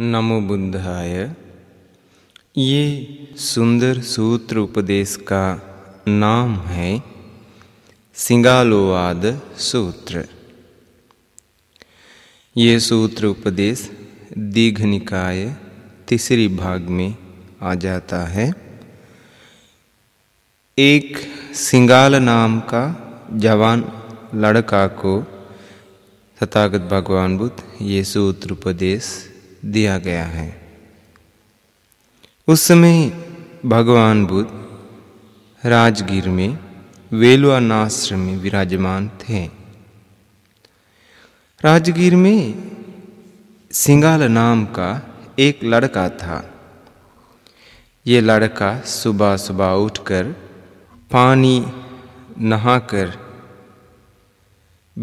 नमो बुद्धाय ये सुंदर सूत्र उपदेश का नाम है सिंगालोवाद सूत्र ये सूत्र उपदेश दीघ निकाय तीसरी भाग में आ जाता है एक सिंगाल नाम का जवान लड़का को तथागत भगवान बुद्ध ये सूत्र उपदेश दिया गया है उस समय भगवान बुद्ध राजगीर में वेलवानाश्रम में विराजमान थे राजगीर में सिंगाल नाम का एक लड़का था ये लड़का सुबह सुबह उठकर पानी नहाकर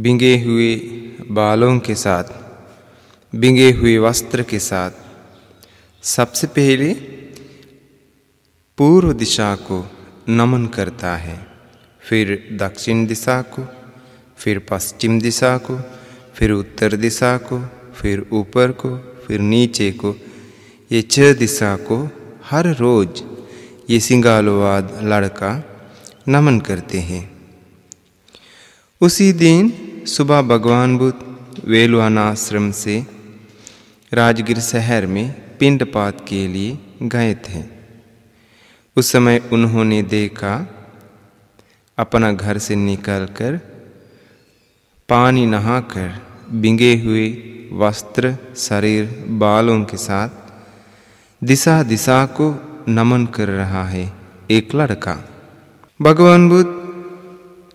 बिंगे हुए बालों के साथ बिंगे हुए वस्त्र के साथ सबसे पहले पूर्व दिशा को नमन करता है फिर दक्षिण दिशा को फिर पश्चिम दिशा को फिर उत्तर दिशा को फिर ऊपर को फिर नीचे को ये छह दिशा को हर रोज ये सिंगालवाद लड़का नमन करते हैं उसी दिन सुबह भगवान बुद्ध वेलवानाश्रम आश्रम से राजगीर शहर में पिंडपात के लिए गए थे उस समय उन्होंने देखा अपना घर से निकलकर पानी नहाकर बिंगे हुए वस्त्र शरीर बालों के साथ दिशा दिशा को नमन कर रहा है एक लड़का भगवान बुद्ध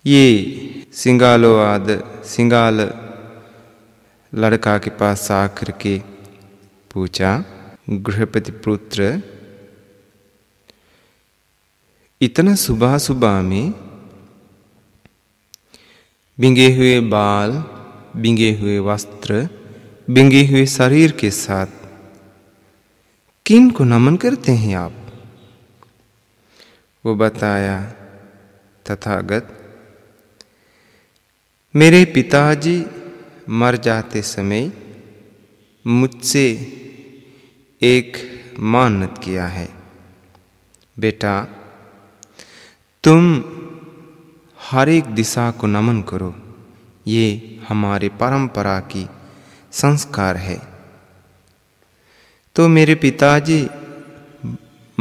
ये सिंगालोवाद सिंगाल लड़का के पास आकर के पूछा गृहपति पुत्र इतना सुबह सुबह में बिंगे हुए बाल बिंगे हुए वस्त्र बिंगे हुए शरीर के साथ किन को नमन करते हैं आप वो बताया तथागत मेरे पिताजी मर जाते समय मुझसे एक मानत किया है बेटा तुम हर एक दिशा को नमन करो ये हमारे परंपरा की संस्कार है तो मेरे पिताजी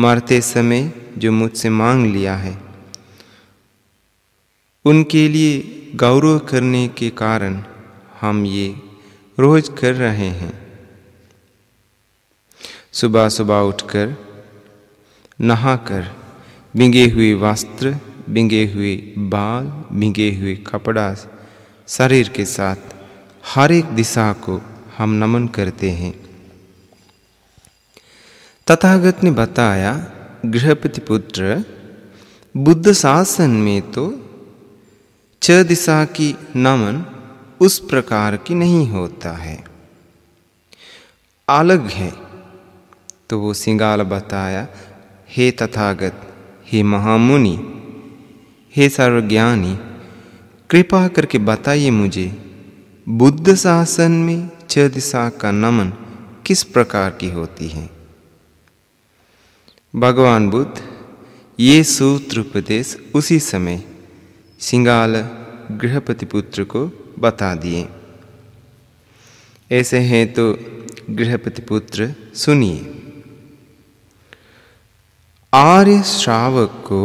मरते समय जो मुझसे मांग लिया है उनके लिए गौरव करने के कारण हम ये रोज कर रहे हैं सुबह सुबह उठकर नहाकर बिंगे हुए वस्त्र बिंगे हुए बाल बिंगे हुए कपड़ा शरीर के साथ हर एक दिशा को हम नमन करते हैं तथागत ने बताया गृहपति पुत्र बुद्ध शासन में तो छ दिशा की नमन उस प्रकार की नहीं होता है अलग है तो वो सिंगाल बताया हे तथागत हे महामुनि हे सर्वज्ञानी कृपा करके बताइए मुझे बुद्ध शासन में छह दिशा का नमन किस प्रकार की होती है भगवान बुद्ध ये सूत्र उपदेश उसी समय सिंगाल गृहपति पुत्र को बता दिए ऐसे हैं तो गृहपति पुत्र सुनिए आर्य श्रावक को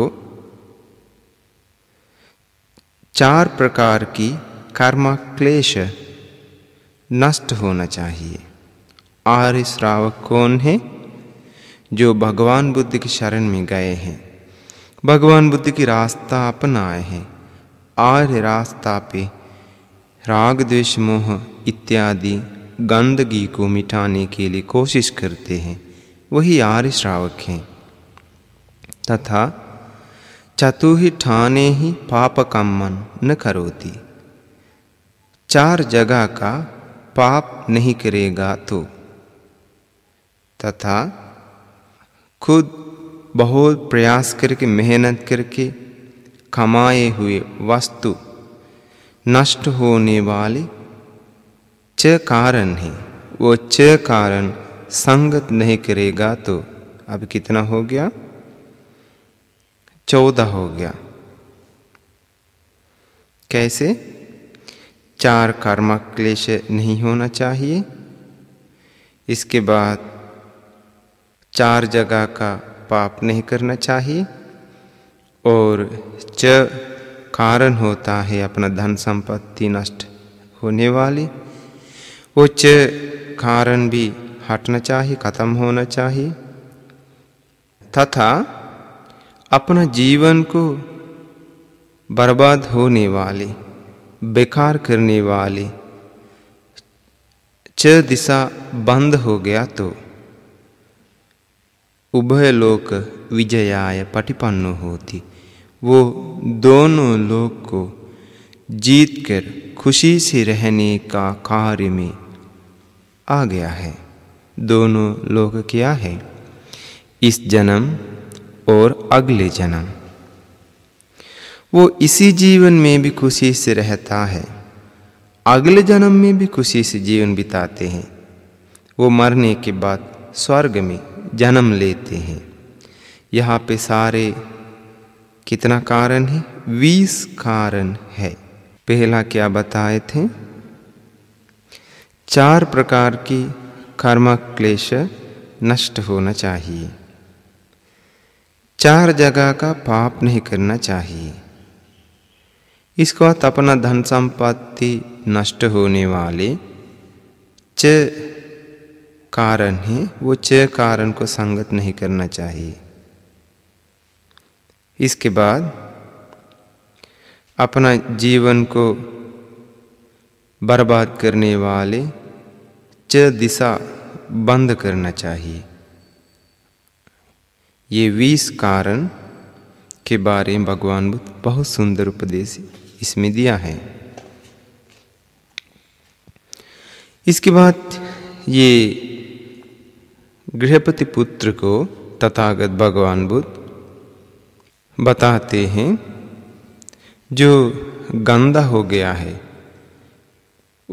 चार प्रकार की कर्म क्लेश नष्ट होना चाहिए आर्य श्रावक कौन है जो भगवान बुद्ध की शरण में गए हैं भगवान बुद्ध की रास्ता अपनाए हैं आर्य रास्ता पे राग द्वेष मोह इत्यादि गंदगी को मिटाने के लिए कोशिश करते हैं वही आर्य श्रावक हैं तथा चतु ही ठाने ही पाप कम्मन न करोती चार जगह का पाप नहीं करेगा तो तथा खुद बहुत प्रयास करके मेहनत करके कमाए हुए वस्तु नष्ट होने वाले च कारण है वो च कारण संगत नहीं करेगा तो अब कितना हो गया चौदह हो गया कैसे चार कर्म क्लेश नहीं होना चाहिए इसके बाद चार जगह का पाप नहीं करना चाहिए और च कारण होता है अपना धन संपत्ति नष्ट होने वाली वो च कारण भी हटना चाहिए खत्म होना चाहिए तथा अपना जीवन को बर्बाद होने वाली बेकार करने वाली च दिशा बंद हो गया तो उभय लोक विजयाय पटिपन्न होती वो दोनों लोक को जीत कर खुशी से रहने का कार्य में आ गया है दोनों लोक क्या है इस जन्म और अगले जन्म वो इसी जीवन में भी खुशी से रहता है अगले जन्म में भी खुशी से जीवन बिताते हैं वो मरने के बाद स्वर्ग में जन्म लेते हैं यहाँ पे सारे कितना कारण है बीस कारण है पहला क्या बताए थे चार प्रकार की कर्म क्लेश नष्ट होना चाहिए चार जगह का पाप नहीं करना चाहिए इसके बाद अपना धन संपत्ति नष्ट होने वाले च कारण है वो च कारण को संगत नहीं करना चाहिए इसके बाद अपना जीवन को बर्बाद करने वाले च दिशा बंद करना चाहिए ये बीस कारण के बारे में भगवान बुद्ध बहुत सुंदर उपदेश इसमें दिया है इसके बाद ये गृहपति पुत्र को तथागत भगवान बुद्ध बताते हैं जो गंदा हो गया है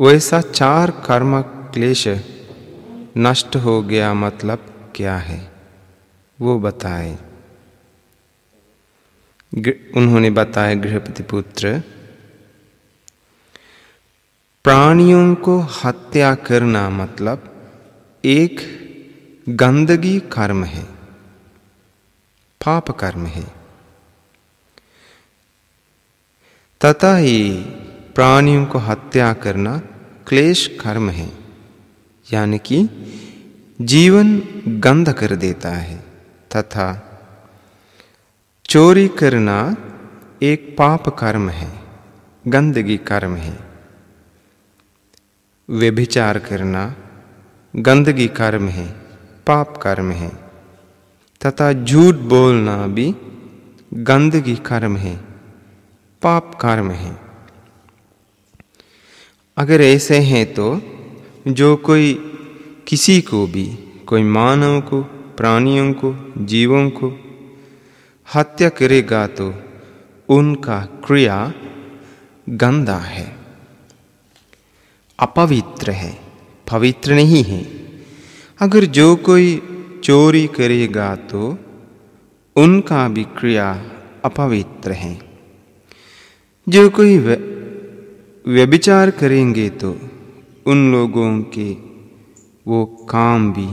वैसा चार कर्म क्लेश नष्ट हो गया मतलब क्या है वो बताए उन्होंने बताया गृहपति पुत्र प्राणियों को हत्या करना मतलब एक गंदगी कर्म है पाप कर्म है तथा ही प्राणियों को हत्या करना क्लेश कर्म है यानी कि जीवन गंध कर देता है तथा चोरी करना एक पाप कर्म है गंदगी कर्म है व्यभिचार करना गंदगी कर्म है पाप कर्म है तथा झूठ बोलना भी गंदगी कर्म है पाप कर्म है अगर ऐसे हैं तो जो कोई किसी को भी कोई मानव को प्राणियों को जीवों को हत्या करेगा तो उनका क्रिया गंदा है अपवित्र है पवित्र नहीं है अगर जो कोई चोरी करेगा तो उनका भी क्रिया अपवित्र है जो कोई व्यभिचार करेंगे तो उन लोगों के वो काम भी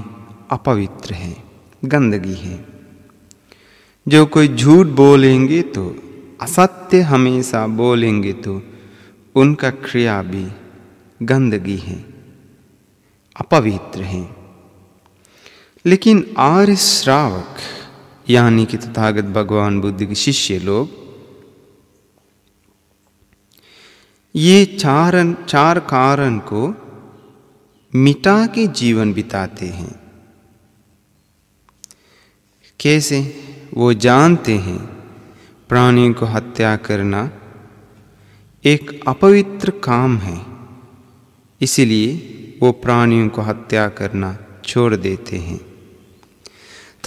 अपवित्र हैं गंदगी है जो कोई झूठ बोलेंगे तो असत्य हमेशा बोलेंगे तो उनका क्रिया भी गंदगी है अपवित्र है लेकिन आर्य श्रावक यानी कि तथागत भगवान बुद्ध के शिष्य लोग ये चार चार कारण को मिटा के जीवन बिताते हैं कैसे वो जानते हैं प्राणी को हत्या करना एक अपवित्र काम है इसीलिए वो प्राणियों को हत्या करना छोड़ देते हैं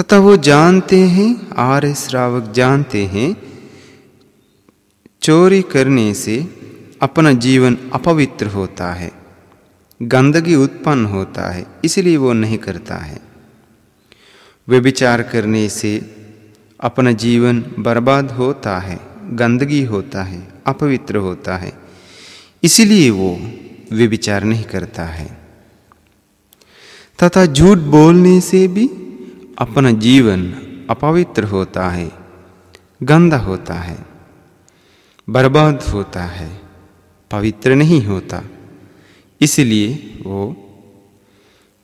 तथा वो जानते हैं आर्य श्रावक जानते हैं चोरी करने से अपना जीवन अपवित्र होता है गंदगी उत्पन्न होता है इसलिए वो नहीं करता है विचार करने से अपना जीवन बर्बाद होता है गंदगी होता है अपवित्र होता है इसलिए वो विचार नहीं करता है तथा झूठ बोलने से भी अपना जीवन अपवित्र होता है गंदा होता है बर्बाद होता है पवित्र नहीं होता इसलिए वो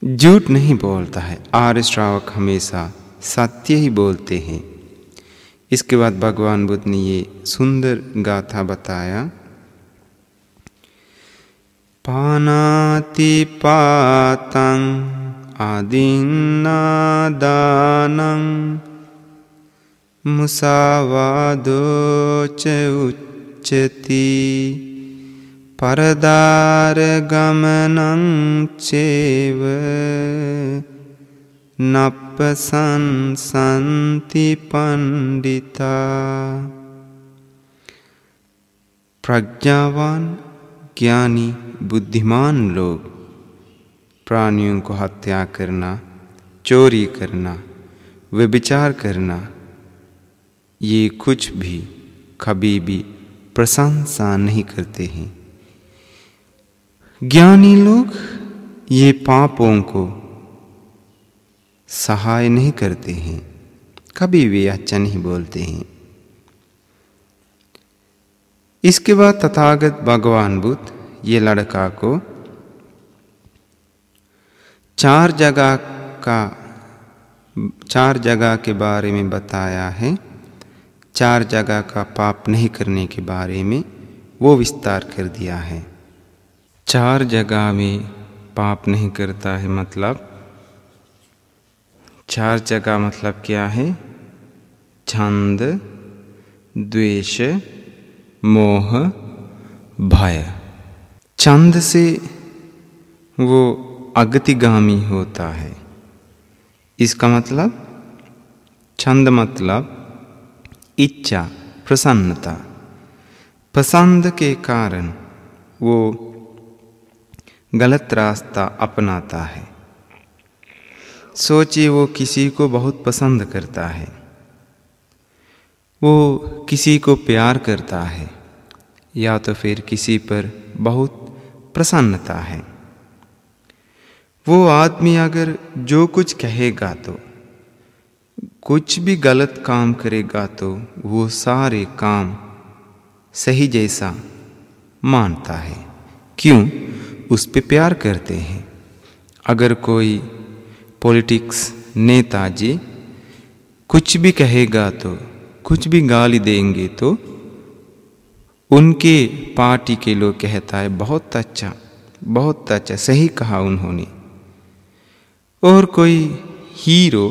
झूठ नहीं बोलता है आर्य श्रावक हमेशा सत्य ही बोलते हैं इसके बाद भगवान बुद्ध ने ये सुंदर गाथा बताया पानाति पातंग दानं मुसावादो च उच्यति परदारगमनं चेव संति पंडिता प्रज्ञावान ज्ञानी बुद्धिमान लोग प्राणियों को हत्या करना चोरी करना व्यभिचार करना ये कुछ भी कभी भी प्रशंसा नहीं करते हैं ज्ञानी लोग ये पापों को सहाय नहीं करते हैं कभी भी अच्छा नहीं बोलते हैं इसके बाद तथागत भगवान बुद्ध ये लड़का को चार जगह का चार जगह के बारे में बताया है चार जगह का पाप नहीं करने के बारे में वो विस्तार कर दिया है चार जगह में पाप नहीं करता है मतलब चार जगह मतलब क्या है छंद द्वेष मोह भय छंद से वो अगतिगामी होता है इसका मतलब छंद मतलब इच्छा प्रसन्नता पसंद के कारण वो गलत रास्ता अपनाता है सोचिए वो किसी को बहुत पसंद करता है वो किसी को प्यार करता है या तो फिर किसी पर बहुत प्रसन्नता है वो आदमी अगर जो कुछ कहेगा तो कुछ भी गलत काम करेगा तो वो सारे काम सही जैसा मानता है क्यों उस पर प्यार करते हैं अगर कोई पॉलिटिक्स नेताजी कुछ भी कहेगा तो कुछ भी गाली देंगे तो उनके पार्टी के लोग कहता है बहुत अच्छा बहुत अच्छा सही कहा उन्होंने और कोई हीरो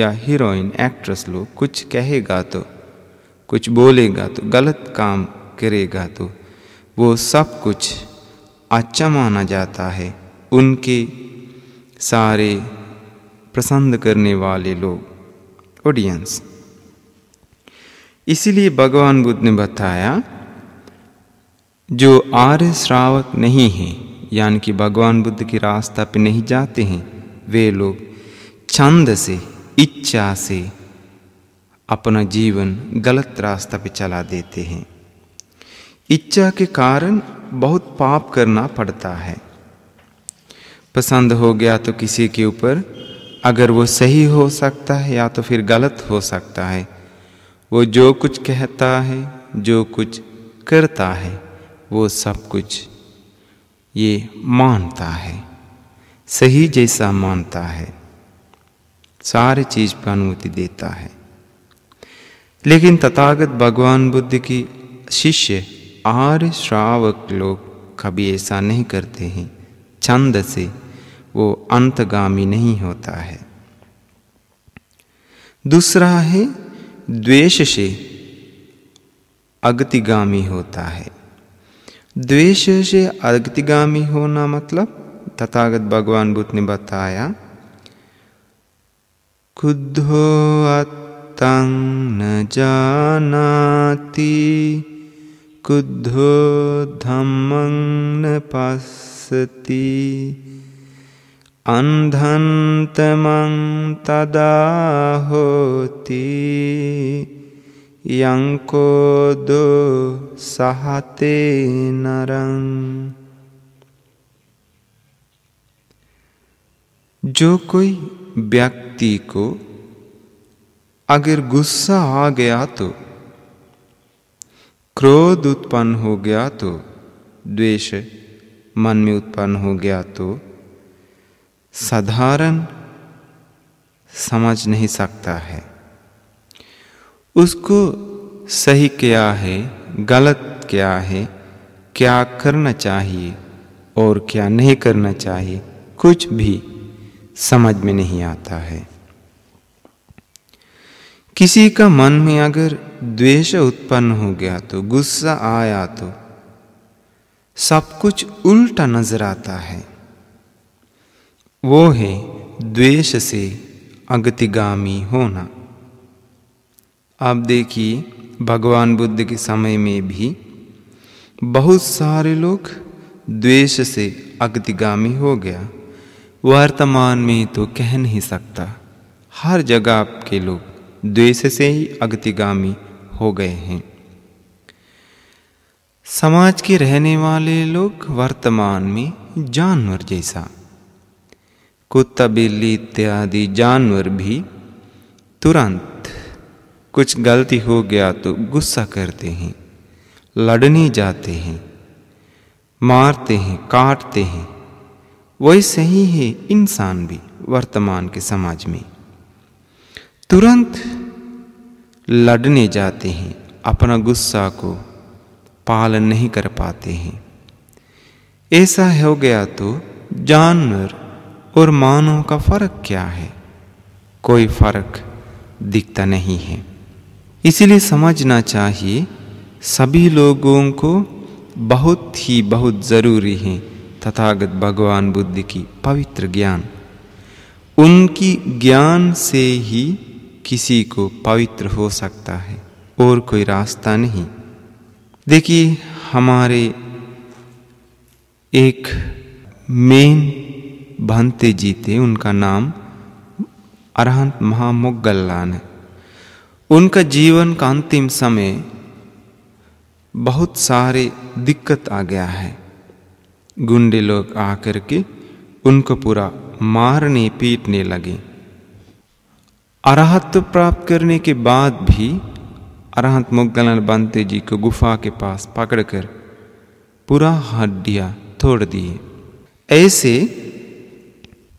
या हीरोइन एक्ट्रेस लोग कुछ कहेगा तो कुछ बोलेगा तो गलत काम करेगा तो वो सब कुछ अच्छा माना जाता है उनके सारे पसंद करने वाले लोग ऑडियंस इसीलिए भगवान बुद्ध ने बताया जो आर्य श्रावक नहीं है यानी कि भगवान बुद्ध के रास्ता पे नहीं जाते हैं वे लोग छंद से इच्छा से अपना जीवन गलत रास्ता पे चला देते हैं इच्छा के कारण बहुत पाप करना पड़ता है पसंद हो गया तो किसी के ऊपर अगर वो सही हो सकता है या तो फिर गलत हो सकता है वो जो कुछ कहता है जो कुछ करता है वो सब कुछ ये मानता है सही जैसा मानता है सारे चीज पर अनुमति देता है लेकिन तथागत भगवान बुद्ध की शिष्य आर्य श्रावक लोग कभी ऐसा नहीं करते हैं छंद से वो अंतगामी नहीं होता है दूसरा है द्वेष से अगतिगामी होता है द्वेष से अगतिगामी होना मतलब तथागत भगवान बुद्ध ने बताया खुद्धो अतं न जाना කුද්ධෝ ධම්මංන පස්සති අන්ධන්තමං තදාහෝති යංකෝදෝ සහතේ නරං जो कोई व्यक्ति को अगर गुस्सा आ गया तो क्रोध उत्पन्न हो गया तो द्वेष मन में उत्पन्न हो गया तो साधारण समझ नहीं सकता है उसको सही क्या है गलत क्या है क्या करना चाहिए और क्या नहीं करना चाहिए कुछ भी समझ में नहीं आता है किसी का मन में अगर द्वेष उत्पन्न हो गया तो गुस्सा आया तो सब कुछ उल्टा नजर आता है वो है द्वेष से अगतिगामी होना आप देखिए भगवान बुद्ध के समय में भी बहुत सारे लोग द्वेष से अगतिगामी हो गया वर्तमान में तो कह नहीं सकता हर जगह आपके लोग द्वेष से ही अगतिगामी हो गए हैं समाज के रहने वाले लोग वर्तमान में जानवर जैसा कुत्ता बिल्ली इत्यादि जानवर भी तुरंत कुछ गलती हो गया तो गुस्सा करते हैं लड़ने जाते हैं मारते हैं काटते हैं वैसे ही है इंसान भी वर्तमान के समाज में तुरंत लड़ने जाते हैं अपना गुस्सा को पालन नहीं कर पाते हैं ऐसा हो गया तो जानवर और मानव का फर्क क्या है कोई फर्क दिखता नहीं है इसलिए समझना चाहिए सभी लोगों को बहुत ही बहुत ज़रूरी है तथागत भगवान बुद्ध की पवित्र ज्ञान उनकी ज्ञान से ही किसी को पवित्र हो सकता है और कोई रास्ता नहीं देखिए हमारे एक मेन भंते जी थे उनका नाम अरहंत महामुगल्लान है उनका जीवन का अंतिम समय बहुत सारे दिक्कत आ गया है गुंडे लोग आकर के उनको पूरा मारने पीटने लगे अरहत प्राप्त करने के बाद भी अरहत मुगलन बंते जी को गुफा के पास पकड़कर पूरा हड्डिया तोड़ दिए ऐसे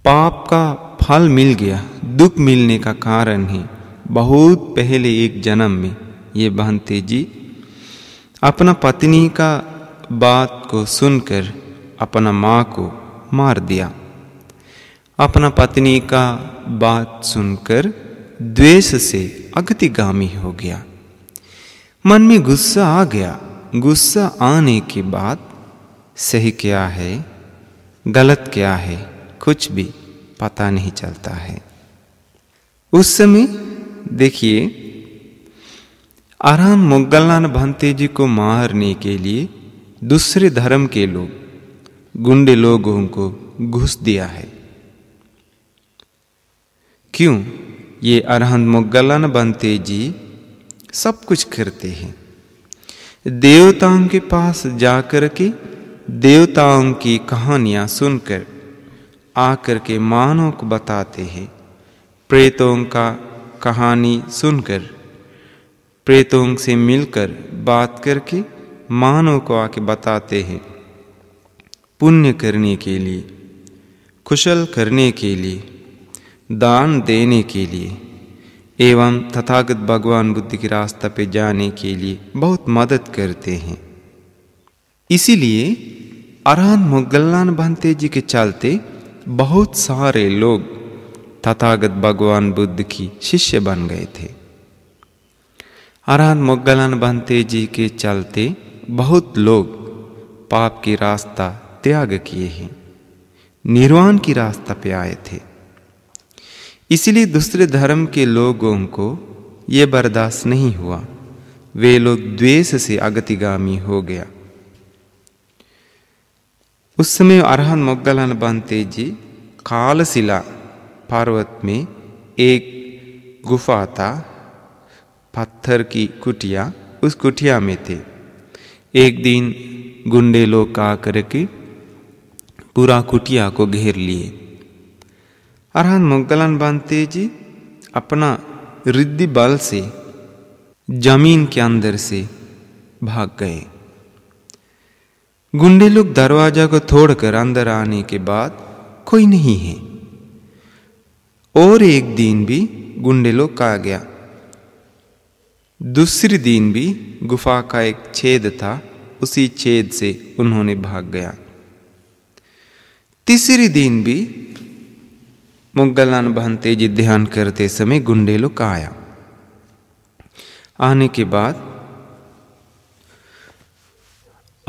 पाप का फल मिल गया दुख मिलने का कारण ही बहुत पहले एक जन्म में ये बहनते जी अपना पत्नी का बात को सुनकर अपना माँ को मार दिया अपना पत्नी का बात सुनकर द्वेष से अगतिगामी हो गया मन में गुस्सा आ गया गुस्सा आने के बाद सही क्या है गलत क्या है कुछ भी पता नहीं चलता है उस समय देखिए आराम मुगलान भंते जी को मारने के लिए दूसरे धर्म के लोग गुंडे लोगों को घुस दिया है क्यों ये अरहंत मुगलन बनते जी सब कुछ करते हैं देवताओं के पास जाकर के देवताओं की कहानियाँ सुनकर आकर के मानव को बताते हैं प्रेतों का कहानी सुनकर प्रेतों से मिलकर बात करके मानव को आके बताते हैं पुण्य करने के लिए कुशल करने के लिए दान देने के लिए एवं तथागत भगवान बुद्ध के रास्ता पे जाने के लिए बहुत मदद करते हैं इसीलिए अरहन मुगल्लान भंते जी के चलते बहुत सारे लोग तथागत भगवान बुद्ध की शिष्य बन गए थे अरहन मुगलान भंते जी के चलते बहुत लोग पाप की रास्ता त्याग किए हैं निर्वाण की रास्ता पे आए थे इसलिए दूसरे धर्म के लोगों को ये बर्दाश्त नहीं हुआ वे लोग द्वेष से अगतिगामी हो गया उस समय अरहन मोगलान बनते जी कालशिला पर्वत में एक गुफा था पत्थर की कुटिया उस कुटिया में थे एक दिन गुंडे लोग का करके पूरा कुटिया को घेर लिए अरहन मुगलन बनते जी अपना रिद्धि बल से जमीन के अंदर से भाग गए गुंडे लोग दरवाजा को तोड़कर अंदर आने के बाद कोई नहीं है और एक दिन भी गुंडे लोग का गया दूसरे दिन भी गुफा का एक छेद था उसी छेद से उन्होंने भाग गया तीसरे दिन भी मुगलान बहनते जी ध्यान करते समय गुंडे का आया आने के बाद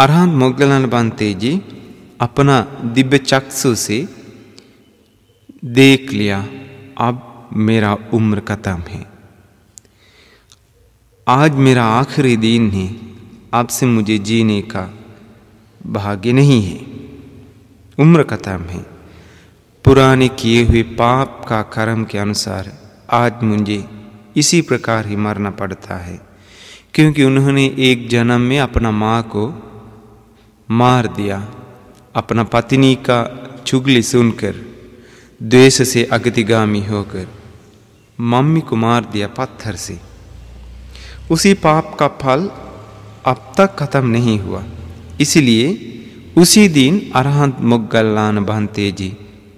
अरहंत मुगलान बहनते जी अपना दिव्य चक्षु से देख लिया अब मेरा उम्र खत्म है आज मेरा आखिरी दिन है आपसे मुझे जीने का भाग्य नहीं है उम्र खत्म है पुराने किए हुए पाप का कर्म के अनुसार आज मुझे इसी प्रकार ही मरना पड़ता है क्योंकि उन्होंने एक जन्म में अपना माँ को मार दिया अपना पत्नी का चुगली सुनकर द्वेष से अगतिगामी होकर मम्मी को मार दिया पत्थर से उसी पाप का फल अब तक खत्म नहीं हुआ इसलिए उसी दिन अरहंत मुगल्लान भंते जी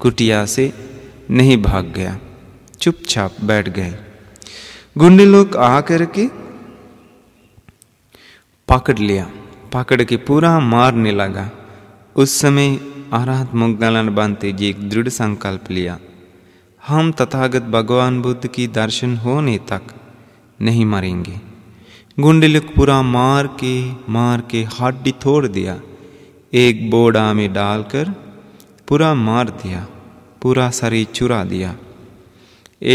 कुटिया से नहीं भाग गया चुपचाप बैठ गए गुंडे लोग आ करके पकड़ लिया पकड़ के पूरा मारने लगा उस समय आराध मुग्गालन बांते जी एक दृढ़ संकल्प लिया हम तथागत भगवान बुद्ध की दर्शन होने तक नहीं मरेंगे गुंडे लोग पूरा मार के मार के हड्डी तोड़ दिया एक बोड़ा में डालकर पूरा मार दिया पूरा शरीर चुरा दिया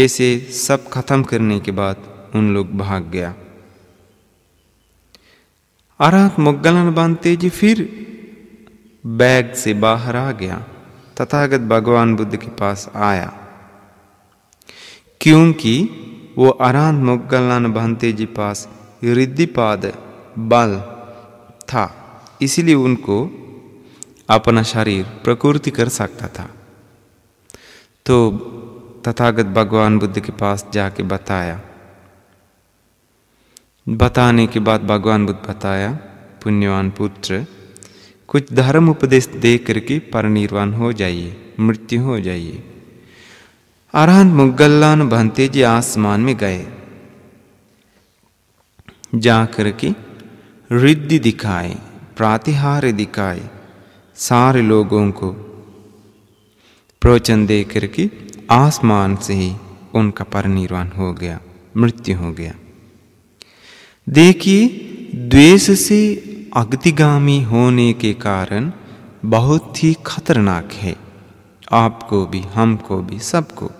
ऐसे सब खत्म करने के बाद उन लोग भाग गया अरात मुगलन बान जी फिर बैग से बाहर आ गया तथागत भगवान बुद्ध के पास आया क्योंकि वो अरात मुगलन भंते जी पास रिद्धिपाद बल था इसलिए उनको अपना शरीर प्रकृति कर सकता था तो तथागत भगवान बुद्ध के पास जाके बताया बताने के बाद भगवान बुद्ध बताया पुण्यवान पुत्र कुछ धर्म उपदेश दे करके परनिर्वाण हो जाइए मृत्यु हो जाइए अरहंत मुगल्लान भंते जी आसमान में गए जा करके रिद्धि दिखाए प्रातिहार दिखाए सारे लोगों को प्रवचन दे करके आसमान से ही उनका परिनिर्वाण हो गया मृत्यु हो गया देखिए द्वेष से अगतिगामी होने के कारण बहुत ही खतरनाक है आपको भी हमको भी सबको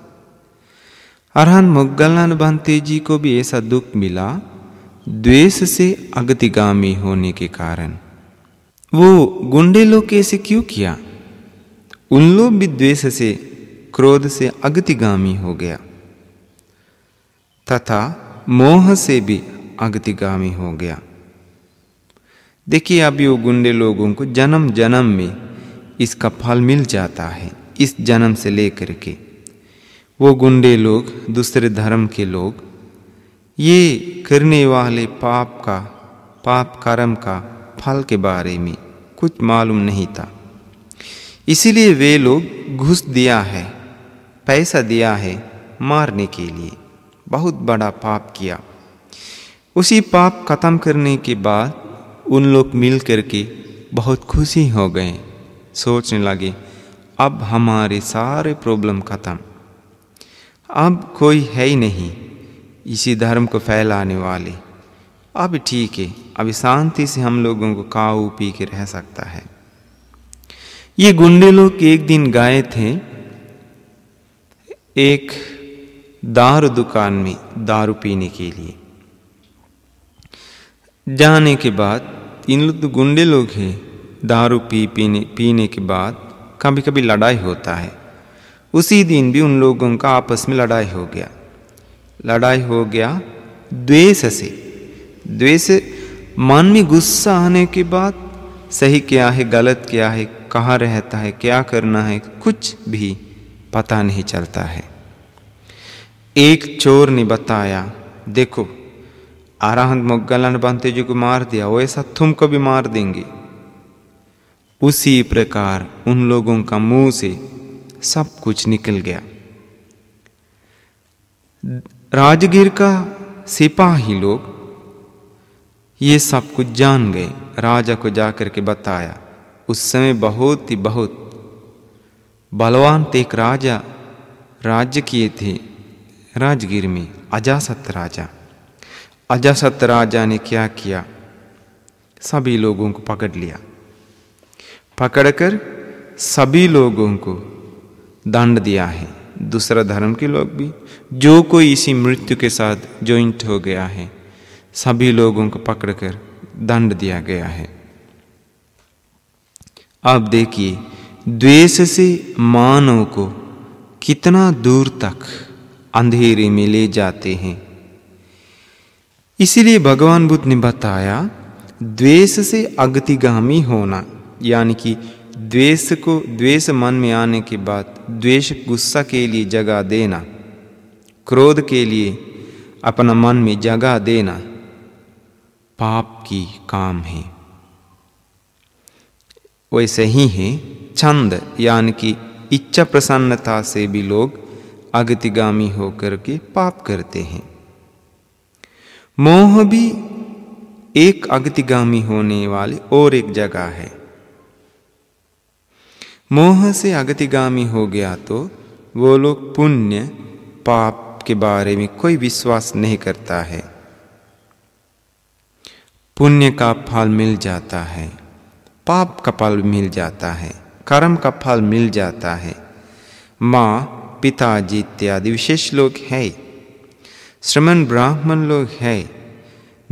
अरहन मुगलन बंते जी को भी ऐसा दुख मिला द्वेष से अगतिगामी होने के कारण वो गुंडे लोग ऐसे क्यों किया भी द्वेष से क्रोध से अगतिगामी हो गया तथा मोह से भी अगतिगामी हो गया देखिए अब वो गुंडे लोगों को जन्म जन्म में इसका फल मिल जाता है इस जन्म से लेकर के वो गुंडे लोग दूसरे धर्म के लोग ये करने वाले पाप का पाप कर्म का फल के बारे में कुछ मालूम नहीं था इसीलिए वे लोग घुस दिया है पैसा दिया है मारने के लिए बहुत बड़ा पाप किया उसी पाप खत्म करने के बाद उन लोग मिल करके बहुत खुशी हो गए सोचने लगे अब हमारे सारे प्रॉब्लम ख़त्म अब कोई है ही नहीं इसी धर्म को फैलाने वाले अब ठीक है अभी शांति से हम लोगों को काऊ पी के रह सकता है ये गुंडे लोग एक दिन गए थे एक दारू दुकान में दारू पीने के लिए जाने के बाद इन लोग तो गुंडे लोग हैं दारू पी पीने पीने के बाद कभी कभी लड़ाई होता है उसी दिन भी उन लोगों का आपस में लड़ाई हो गया लड़ाई हो गया द्वेष से द्वेष मन में गुस्सा आने के बाद सही क्या है गलत क्या है कहाँ रहता है क्या करना है कुछ भी पता नहीं चलता है एक चोर ने बताया देखो आराहंत मोगला बंते जी को मार दिया वो ऐसा को भी मार देंगे उसी प्रकार उन लोगों का मुंह से सब कुछ निकल गया राजगीर का सिपाही लोग ये सब कुछ जान गए राजा को जाकर के बताया उस समय बहुत ही बहुत बलवान एक राजा राज्य किए थे राजगीर में अजासत राजा अजासत राजा ने क्या किया सभी लोगों को पकड़ लिया पकड़कर सभी लोगों को दंड दिया है दूसरा धर्म के लोग भी जो कोई इसी मृत्यु के साथ ज्वाइंट हो गया है सभी लोगों को पकड़कर दंड दिया गया है आप देखिए द्वेष से मानव को कितना दूर तक अंधेरे में ले जाते हैं इसीलिए भगवान बुद्ध ने बताया द्वेष से अगतिगामी होना यानी कि द्वेष को द्वेष मन में आने के बाद द्वेष गुस्सा के लिए जगह देना क्रोध के लिए अपना मन में जगह देना पाप की काम है वैसे ही हैं छंद यानि कि इच्छा प्रसन्नता से भी लोग अगतिगामी होकर के पाप करते हैं मोह भी एक अगतिगामी होने वाली और एक जगह है मोह से अगतिगामी हो गया तो वो लोग पुण्य पाप के बारे में कोई विश्वास नहीं करता है पुण्य का फल मिल जाता है पाप का फल मिल जाता है कर्म का फल मिल जाता है माँ पिताजी इत्यादि विशेष लोग है श्रमण ब्राह्मण लोग है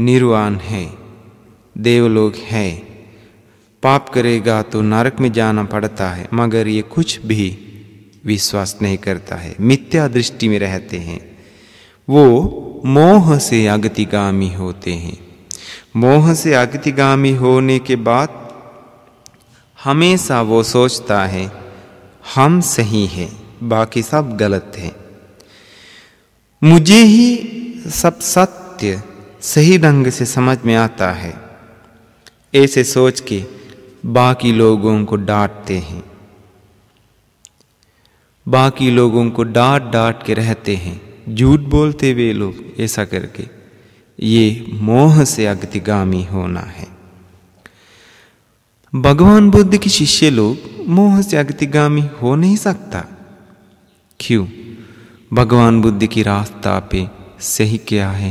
निर्वाण है देव लोग है पाप करेगा तो नरक में जाना पड़ता है मगर ये कुछ भी विश्वास नहीं करता है मिथ्या दृष्टि में रहते हैं वो मोह से अगतिगामी होते हैं मोह से अगतिगामी होने के बाद हमेशा वो सोचता है हम सही हैं बाकी सब गलत हैं मुझे ही सब सत्य सही ढंग से समझ में आता है ऐसे सोच के बाकी लोगों को डांटते हैं बाकी लोगों को डांट डांट के रहते हैं झूठ बोलते वे लोग ऐसा करके ये मोह से अगतिगामी होना है भगवान बुद्ध के शिष्य लोग मोह से अगतिगामी हो नहीं सकता क्यों भगवान बुद्ध की रास्ता पे सही क्या है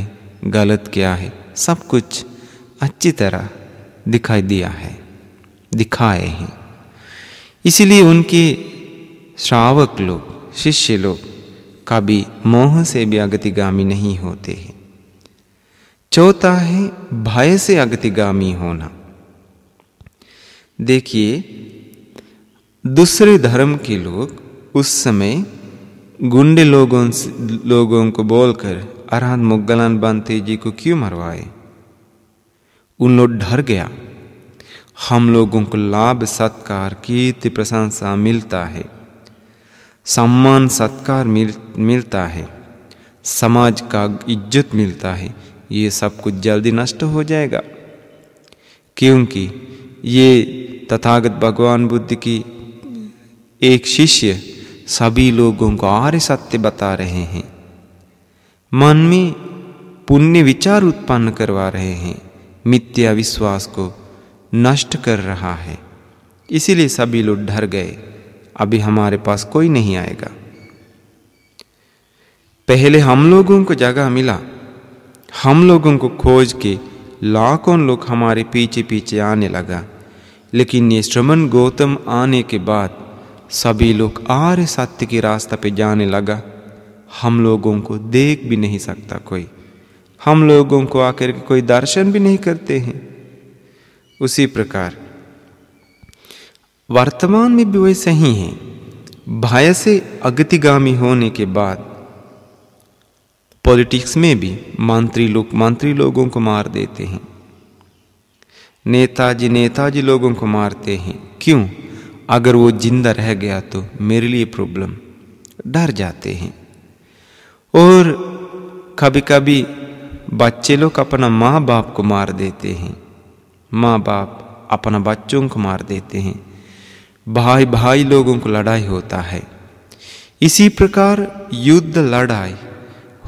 गलत क्या है सब कुछ अच्छी तरह दिखाई दिया है दिखाए हैं इसलिए उनके श्रावक लोग शिष्य लोग कभी मोह से भी अगतिगामी नहीं होते हैं चौथा है भय से अगतिगामी होना देखिए दूसरे धर्म के लोग उस समय गुंडे लोगों से लोगों को बोलकर अरहत मुगलान बांते जी को क्यों मरवाए उन लोग डर गया हम लोगों को लाभ सत्कार कीर्ति प्रशंसा मिलता है सम्मान सत्कार मिल मिलता है समाज का इज्जत मिलता है ये सब कुछ जल्दी नष्ट हो जाएगा क्योंकि ये तथागत भगवान बुद्ध की एक शिष्य सभी लोगों को आर्य सत्य बता रहे हैं मन में पुण्य विचार उत्पन्न करवा रहे हैं मिथ्या विश्वास को नष्ट कर रहा है इसीलिए सभी लोग डर गए अभी हमारे पास कोई नहीं आएगा पहले हम लोगों को जगह मिला हम लोगों को खोज के लाखों लोग हमारे पीछे पीछे आने लगा लेकिन ये श्रमण गौतम आने के बाद सभी लोग आर्य सत्य के रास्ते पे जाने लगा हम लोगों को देख भी नहीं सकता कोई हम लोगों को आकर के कोई दर्शन भी नहीं करते हैं उसी प्रकार वर्तमान में भी वैसे ही है भय से अगतिगामी होने के बाद पॉलिटिक्स में भी मंत्री लोग मंत्री लोगों को मार देते हैं नेताजी नेताजी लोगों को मारते हैं क्यों अगर वो जिंदा रह गया तो मेरे लिए प्रॉब्लम डर जाते हैं और कभी कभी बच्चे लोग अपना माँ बाप को मार देते हैं माँ बाप अपना बच्चों को मार देते हैं भाई भाई लोगों को लड़ाई होता है इसी प्रकार युद्ध लड़ाई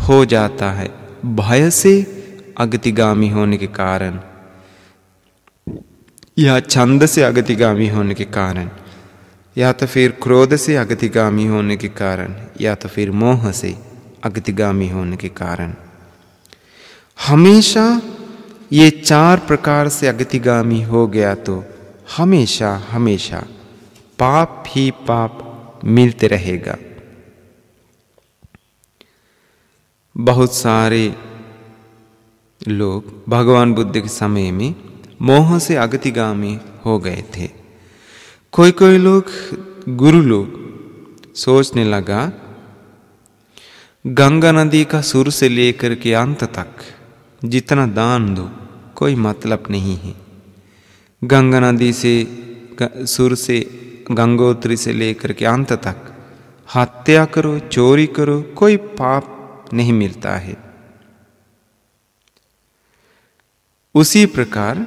हो जाता है भय से अगतिगामी होने के कारण या छंद से अगतिगामी होने के कारण या तो फिर क्रोध से अगतिगामी होने के कारण या तो फिर मोह से अगतिगामी होने के कारण हमेशा ये चार प्रकार से अगतिगामी हो गया तो हमेशा हमेशा पाप ही पाप मिलते रहेगा बहुत सारे लोग भगवान बुद्ध के समय में मोह से अगतिगामी हो गए थे कोई कोई लोग गुरु लोग सोचने लगा गंगा नदी का सुर से लेकर के अंत तक जितना दान दो कोई मतलब नहीं है गंगा नदी से सुर से गंगोत्री से लेकर के अंत तक हत्या करो चोरी करो कोई पाप नहीं मिलता है उसी प्रकार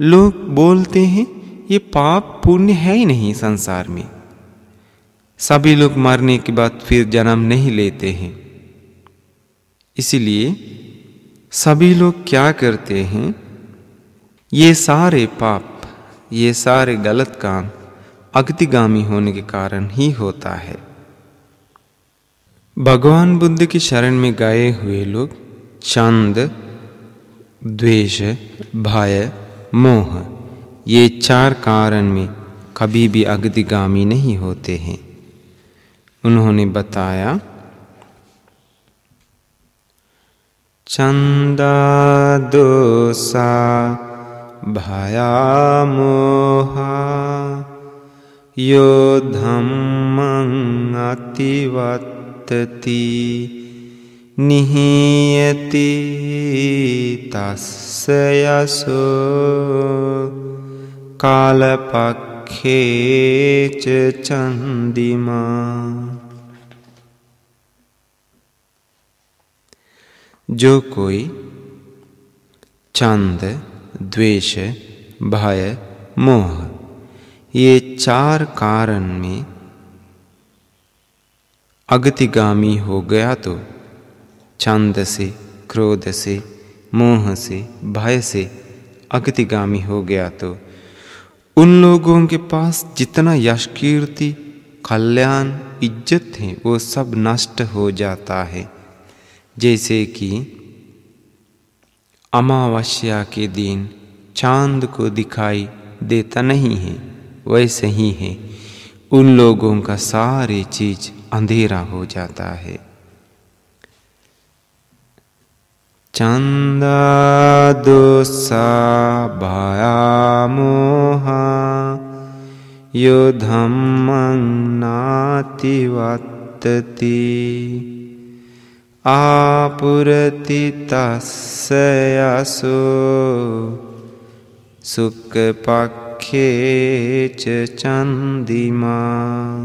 लोग बोलते हैं ये पाप पुण्य है ही नहीं संसार में सभी लोग मरने के बाद फिर जन्म नहीं लेते हैं इसलिए सभी लोग क्या करते हैं ये सारे पाप ये सारे गलत काम अगतिगामी होने के कारण ही होता है भगवान बुद्ध की शरण में गए हुए लोग चंद द्वेष भय मोह ये चार कारण में कभी भी अग्निगामी नहीं होते हैं उन्होंने बताया चंदा दोसा भया मोहा यो धम्मं නිහියති තස්සයසෝ කාලපක්හේච චන්දිමා जो कोई चंद द्वेष भय मोह ये चार कारण में अगतिगामी हो गया तो छंद से क्रोध से मोह से भय से अगतिगामी हो गया तो उन लोगों के पास जितना यश कीर्ति कल्याण इज्जत है वो सब नष्ट हो जाता है जैसे कि अमावस्या के दिन चांद को दिखाई देता नहीं है वैसे ही है उन लोगों का सारी चीज अंधेरा हो जाता है චන්දදුස්සා භයාමෝහා යොධම්මන්නාතිවත්තති ආපුරතිතස්සයසු සුක්කපක්ඛේච චන්දිමා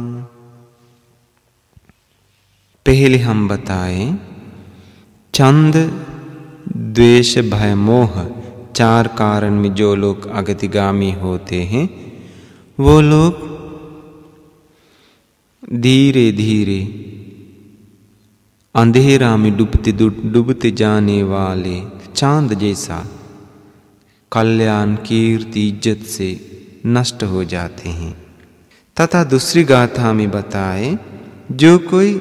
පෙහෙලි හම්බතායේ චන්ද द्वेष भय मोह चार कारण में जो लोग अगतिगामी होते हैं वो लोग धीरे धीरे अंधेरा में डूबते डूबते जाने वाले चांद जैसा कल्याण कीर्ति इज्जत से नष्ट हो जाते हैं तथा दूसरी गाथा में बताए जो कोई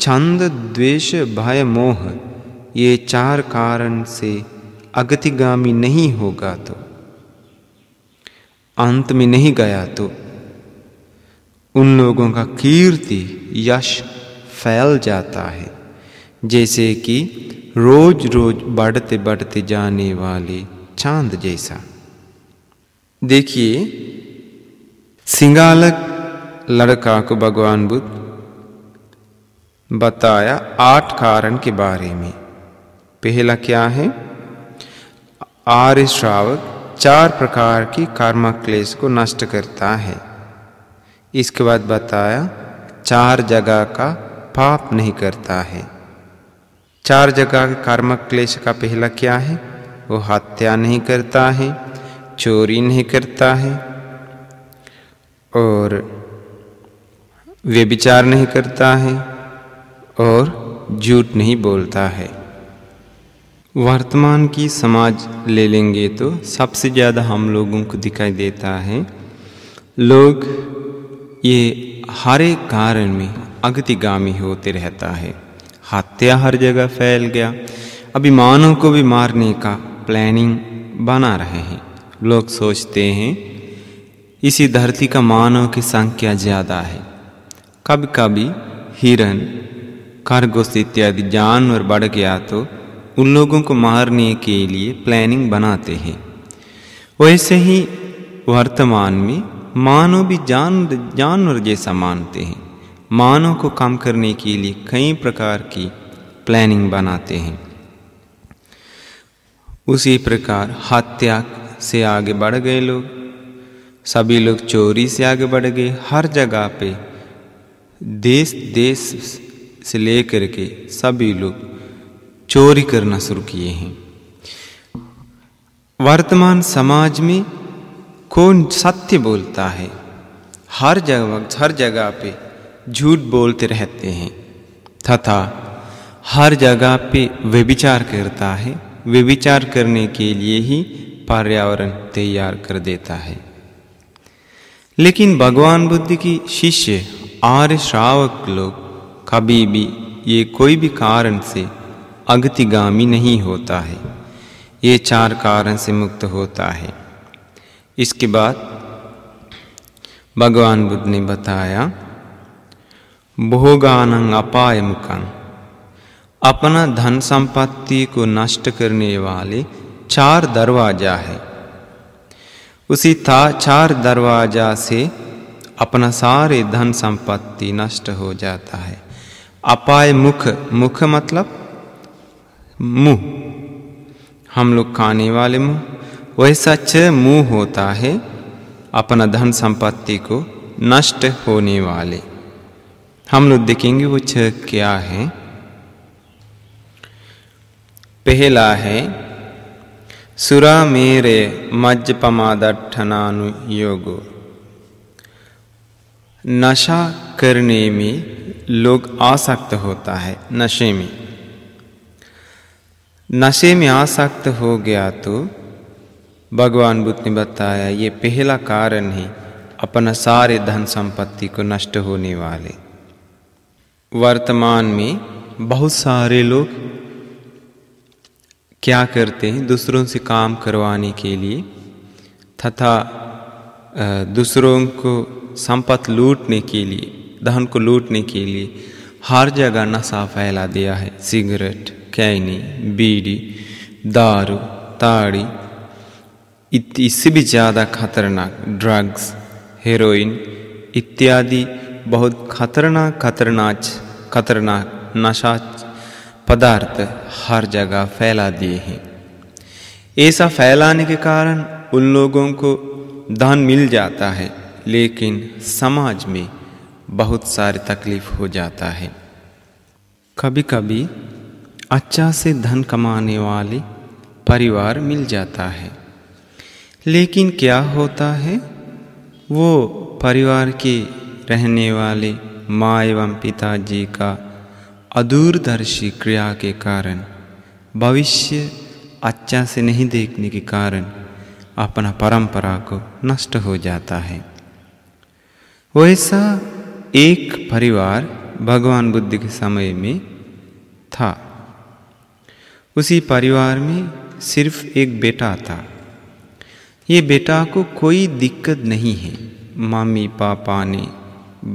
छंद द्वेष भय मोह ये चार कारण से अगतिगामी नहीं होगा तो अंत में नहीं गया तो उन लोगों का कीर्ति यश फैल जाता है जैसे कि रोज रोज बढ़ते बढ़ते जाने वाले चांद जैसा देखिए सिंगालक लड़का को भगवान बुद्ध बताया आठ कारण के बारे में पहला क्या है आर्य श्रावक चार प्रकार की कर्म क्लेश को नष्ट करता है इसके बाद बताया चार जगह का पाप नहीं करता है चार जगह के कर्म क्लेश का पहला क्या है वो हत्या नहीं करता है चोरी नहीं करता है और व्यभिचार नहीं करता है और झूठ नहीं बोलता है वर्तमान की समाज ले लेंगे तो सबसे ज़्यादा हम लोगों को दिखाई देता है लोग ये हर एक कारण में अगतिगामी होते रहता है हत्या हर जगह फैल गया अभी मानव को भी मारने का प्लानिंग बना रहे हैं लोग सोचते हैं इसी धरती का मानव की संख्या ज़्यादा है कभी कभी हिरन खरगोश इत्यादि जानवर बढ़ गया तो उन लोगों को मारने के लिए प्लानिंग बनाते हैं वैसे ही वर्तमान में मानव भी जान जानवर जैसा मानते हैं मानव को काम करने के लिए कई प्रकार की प्लानिंग बनाते हैं उसी प्रकार हत्या से आगे बढ़ गए लोग सभी लोग चोरी से आगे बढ़ गए हर जगह पे देश देश से लेकर के सभी लोग चोरी करना शुरू किए हैं वर्तमान समाज में कौन सत्य बोलता है हर जगह हर जगह पे झूठ बोलते रहते हैं तथा हर जगह पे विचार करता है विचार करने के लिए ही पर्यावरण तैयार कर देता है लेकिन भगवान बुद्ध की शिष्य आर्य श्रावक लोग कभी भी ये कोई भी कारण से अगतिगामी नहीं होता है ये चार कारण से मुक्त होता है इसके बाद भगवान बुद्ध ने बताया भोगानंग अपाय मुखंग अपना धन संपत्ति को नष्ट करने वाले चार दरवाजा है उसी था चार दरवाजा से अपना सारे धन संपत्ति नष्ट हो जाता है अपाय मुख मुख मतलब मुंह हम लोग खाने वाले मुंह वैसा सच मुंह होता है अपना धन संपत्ति को नष्ट होने वाले हम लोग देखेंगे वो छ क्या है पहला है सुरा मेरे योग नशा करने में लोग आसक्त होता है नशे में नशे में आसक्त हो गया तो भगवान बुद्ध ने बताया ये पहला कारण है अपना सारे धन संपत्ति को नष्ट होने वाले वर्तमान में बहुत सारे लोग क्या करते हैं दूसरों से काम करवाने के लिए तथा दूसरों को संपत्त लूटने के लिए धन को लूटने के लिए हर जगह नशा फैला दिया है सिगरेट कैनी बीड़ी दारू ताड़ी इत, इससे भी ज़्यादा खतरनाक ड्रग्स हेरोइन इत्यादि बहुत खतरनाक खतरनाक खतरनाक नशा पदार्थ हर जगह फैला दिए हैं ऐसा फैलाने के कारण उन लोगों को दान मिल जाता है लेकिन समाज में बहुत सारी तकलीफ हो जाता है कभी कभी अच्छा से धन कमाने वाले परिवार मिल जाता है लेकिन क्या होता है वो परिवार के रहने वाले माँ एवं पिताजी का अदूरदर्शी क्रिया के कारण भविष्य अच्छा से नहीं देखने के कारण अपना परंपरा को नष्ट हो जाता है वैसा एक परिवार भगवान बुद्ध के समय में था उसी परिवार में सिर्फ एक बेटा था ये बेटा को कोई दिक्कत नहीं है मम्मी पापा ने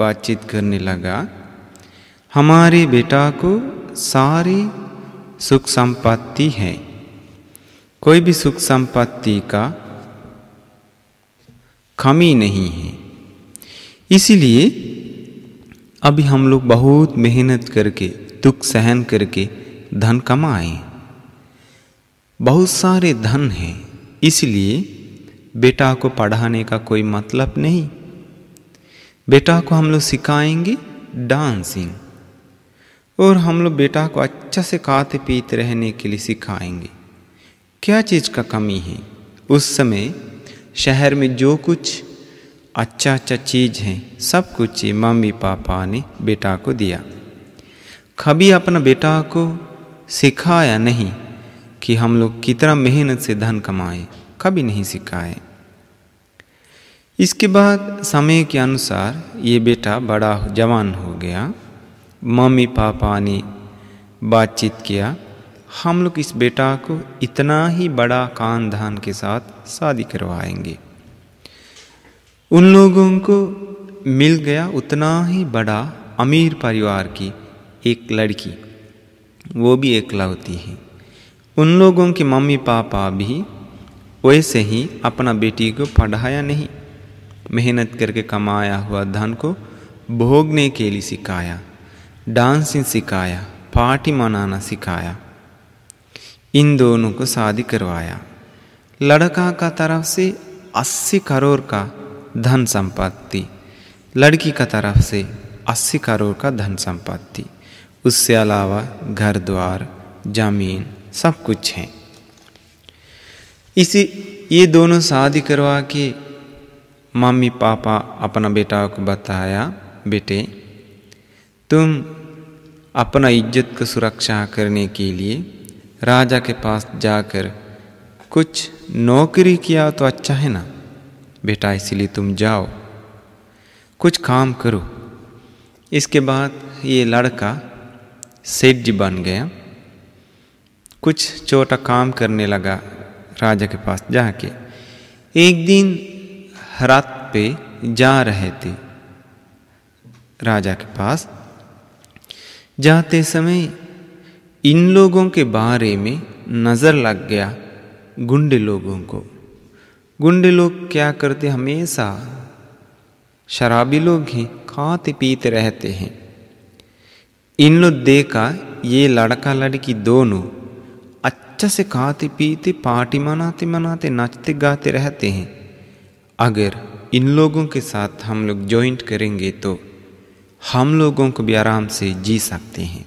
बातचीत करने लगा हमारे बेटा को सारी सुख संपत्ति है कोई भी सुख संपत्ति का कमी नहीं है इसीलिए अभी हम लोग बहुत मेहनत करके दुख सहन करके धन कमाएं बहुत सारे धन हैं इसलिए बेटा को पढ़ाने का कोई मतलब नहीं बेटा को हम लोग सिखाएंगे डांसिंग और हम लोग बेटा को अच्छा से खाते पीते रहने के लिए सिखाएंगे क्या चीज़ का कमी है उस समय शहर में जो कुछ अच्छा अच्छा चीज़ है सब कुछ मम्मी पापा ने बेटा को दिया कभी अपना बेटा को सिखाया नहीं कि हम लोग कितना मेहनत से धन कमाएं कभी नहीं सिखाए इसके बाद समय के अनुसार ये बेटा बड़ा जवान हो गया मम्मी पापा ने बातचीत किया हम लोग इस बेटा को इतना ही बड़ा कान धान के साथ शादी करवाएंगे उन लोगों को मिल गया उतना ही बड़ा अमीर परिवार की एक लड़की वो भी एकलौती है उन लोगों के मम्मी पापा भी वैसे ही अपना बेटी को पढ़ाया नहीं मेहनत करके कमाया हुआ धन को भोगने के लिए सिखाया डांसिंग सिखाया पार्टी मनाना सिखाया इन दोनों को शादी करवाया लड़का का तरफ से अस्सी करोड़ का धन संपत्ति लड़की का तरफ से अस्सी करोड़ का धन संपत्ति उससे अलावा घर द्वार जमीन सब कुछ है इसी ये दोनों शादी करवा के मम्मी पापा अपना बेटा को बताया बेटे तुम अपना इज्जत को सुरक्षा करने के लिए राजा के पास जाकर कुछ नौकरी किया तो अच्छा है ना बेटा इसलिए तुम जाओ कुछ काम करो इसके बाद ये लड़का सेठ जी बन गया कुछ छोटा काम करने लगा राजा के पास जाके एक दिन रात पे जा रहे थे राजा के पास जाते समय इन लोगों के बारे में नज़र लग गया गुंडे लोगों को गुंडे लोग क्या करते हमेशा शराबी लोग हैं खाते पीते रहते हैं इन लोग देखा ये लड़का लड़की दोनों अच्छा से खाते पीते पार्टी मनाते मनाते नाचते गाते रहते हैं अगर इन लोगों के साथ हम लोग जॉइंट करेंगे तो हम लोगों को भी आराम से जी सकते हैं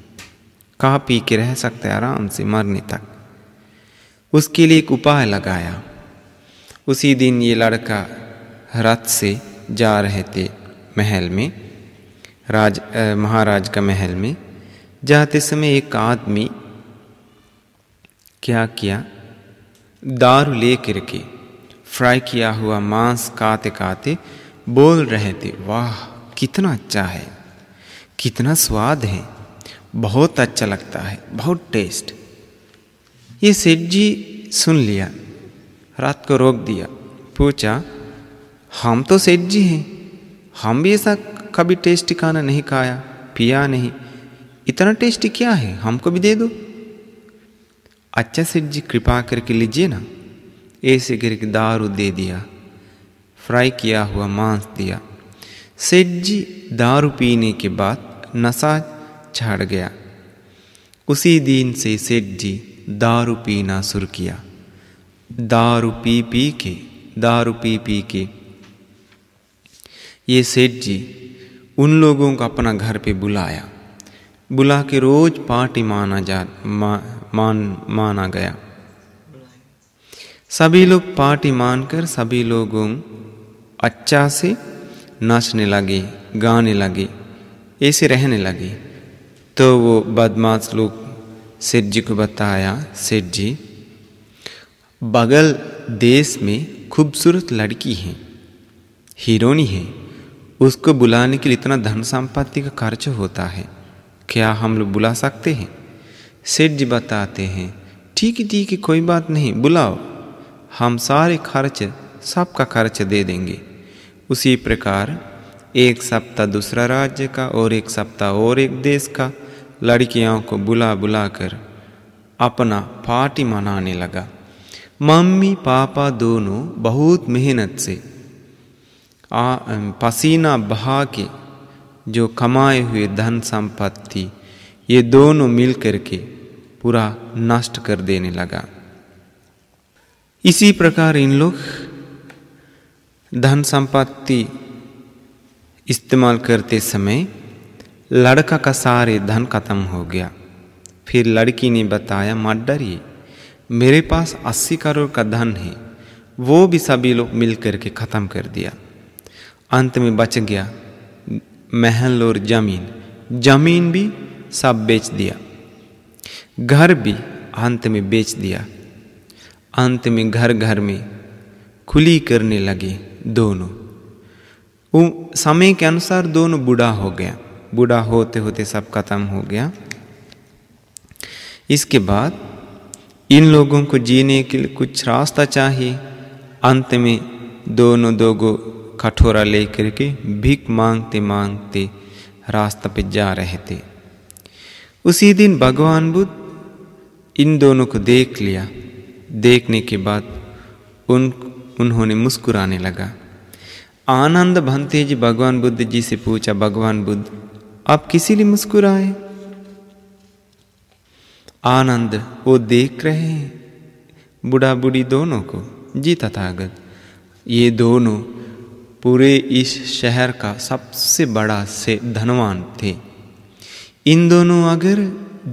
खा पी के रह सकते हैं आराम से मरने तक उसके लिए एक उपाय लगाया उसी दिन ये लड़का रथ से जा रहे थे महल में राज महाराज का महल में जाते समय एक आदमी क्या किया दारू ले करके फ्राई किया हुआ मांस काते काते बोल रहे थे वाह कितना अच्छा है कितना स्वाद है बहुत अच्छा लगता है बहुत टेस्ट ये सेठ जी सुन लिया रात को रोक दिया पूछा हम तो सेठ जी हैं हम भी ऐसा कभी टेस्टी खाना नहीं खाया पिया नहीं इतना टेस्टी क्या है हमको भी दे दो अच्छा सेठ जी कृपा करके लीजिए ना ऐसे करके दारू दे दिया फ्राई किया हुआ मांस दिया सेठ जी दारू पीने के बाद नशा छाड़ गया उसी दिन से सेठ जी दारू पीना शुरू किया दारू पी पी के दारू पी पी के ये सेठ जी उन लोगों को अपना घर पे बुलाया बुला के रोज पार्टी माना जा मा, मान माना गया सभी लोग पार्टी मानकर सभी लोगों अच्छा से नाचने लगे गाने लगे ऐसे रहने लगे तो वो बदमाश लोग सेठ जी को बताया सेठ जी बगल देश में खूबसूरत लड़की है हीरोनी है उसको बुलाने के लिए इतना धन संपत्ति का खर्च होता है क्या हम लोग बुला सकते हैं सेठ जी बताते हैं ठीक है ठीक है कोई बात नहीं बुलाओ हम सारे खर्च सबका खर्च दे देंगे उसी प्रकार एक सप्ताह दूसरा राज्य का और एक सप्ताह और एक देश का लड़कियों को बुला बुला कर अपना पार्टी मनाने लगा मम्मी पापा दोनों बहुत मेहनत से आ, पसीना बहा के जो कमाए हुए धन संपत्ति ये दोनों मिल कर के पूरा नष्ट कर देने लगा इसी प्रकार इन लोग धन संपत्ति इस्तेमाल करते समय लड़का का सारे धन खत्म हो गया फिर लड़की ने बताया मत डरिए मेरे पास अस्सी करोड़ का धन है वो भी सभी लोग मिल करके ख़त्म कर दिया अंत में बच गया महल और जमीन जमीन भी सब बेच दिया घर भी अंत में बेच दिया अंत में घर घर में खुली करने लगे दोनों वो समय के अनुसार दोनों बूढ़ा हो गया बूढ़ा होते होते सब खत्म हो गया इसके बाद इन लोगों को जीने के लिए कुछ रास्ता चाहिए अंत में दोनों दोगो कठोरा ले करके भीख मांगते मांगते रास्ता पे जा रहे थे उसी दिन भगवान बुद्ध इन दोनों को देख लिया देखने के बाद उन उन्होंने मुस्कुराने लगा आनंद भंते जी भगवान बुद्ध जी से पूछा भगवान बुद्ध आप किसी लिए मुस्कुराए आनंद वो देख रहे हैं बूढ़ा बुढ़ी दोनों को जी तथागत ये दोनों पूरे इस शहर का सबसे बड़ा से धनवान थे इन दोनों अगर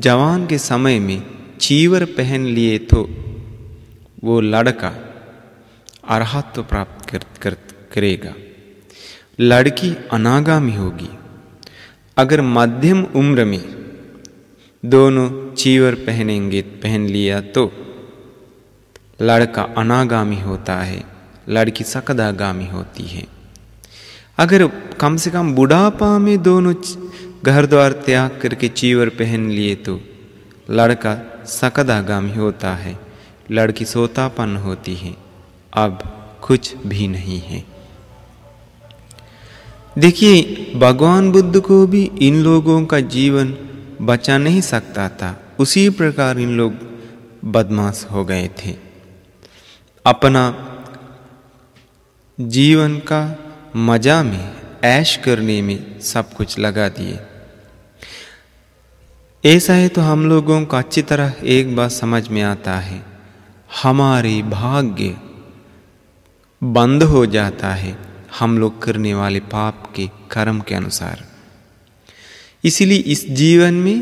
जवान के समय में चीवर पहन लिए तो वो लड़का अरहत्व प्राप्त कर, कर, करेगा लड़की अनागामी होगी अगर मध्यम उम्र में दोनों चीवर पहनेंगे पहन लिया तो लड़का अनागामी होता है लड़की सकदागामी होती है अगर कम से कम बुढ़ापा में दोनों घर द्वार त्याग करके चीवर पहन लिए तो लड़का सकदागामी होता है लड़की सोतापन होती है अब कुछ भी नहीं है देखिए भगवान बुद्ध को भी इन लोगों का जीवन बचा नहीं सकता था उसी प्रकार इन लोग बदमाश हो गए थे अपना जीवन का मजा में ऐश करने में सब कुछ लगा दिए ऐसा है तो हम लोगों को अच्छी तरह एक बात समझ में आता है हमारे भाग्य बंद हो जाता है हम लोग करने वाले पाप के कर्म के अनुसार इसलिए इस जीवन में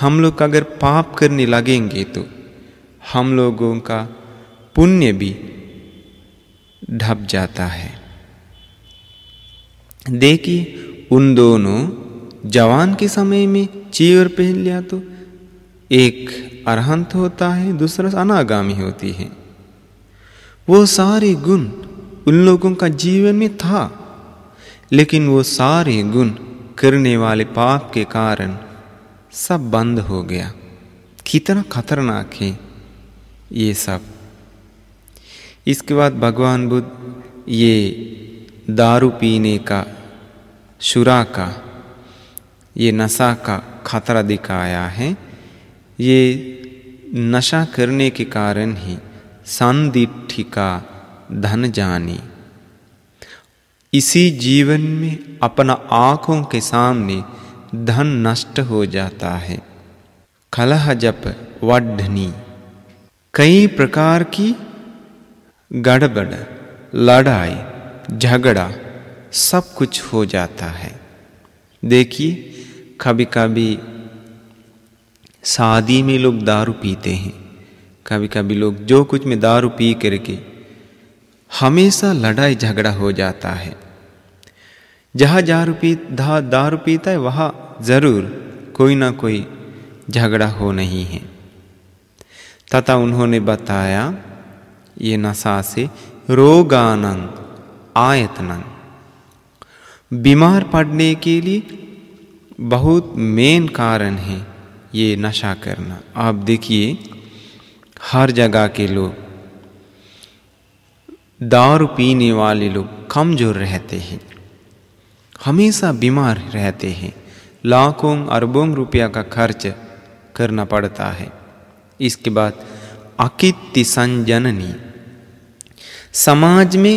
हम लोग अगर पाप करने लगेंगे तो हम लोगों का पुण्य भी ढप जाता है देखिए उन दोनों जवान के समय में चीवर पहन लिया तो एक अरहंत होता है दूसरा अनागामी होती है वो सारे गुण उन लोगों का जीवन में था लेकिन वो सारे गुण करने वाले पाप के कारण सब बंद हो गया कितना खतरनाक है ये सब इसके बाद भगवान बुद्ध ये दारू पीने का शुरा का ये नशा का खतरा दिखाया है ये नशा करने के कारण ही संदिठिका धन जानी इसी जीवन में अपना आँखों के सामने धन नष्ट हो जाता है कलह जप वढ़नी कई प्रकार की गड़बड़ लड़ाई झगड़ा सब कुछ हो जाता है देखिए कभी कभी शादी में लोग दारू पीते हैं कभी कभी लोग जो कुछ में दारू पी करके हमेशा लड़ाई झगड़ा हो जाता है जहाँ दारू पी धा दारू पीता है वहाँ ज़रूर कोई ना कोई झगड़ा हो नहीं है तथा उन्होंने बताया ये नशा से रोगानंग आयतनंग बीमार पड़ने के लिए बहुत मेन कारण है ये नशा करना आप देखिए हर जगह के लोग दारू पीने वाले लोग कमजोर रहते हैं हमेशा बीमार रहते हैं लाखों अरबों रुपया का खर्च करना पड़ता है इसके बाद अकित संजननी समाज में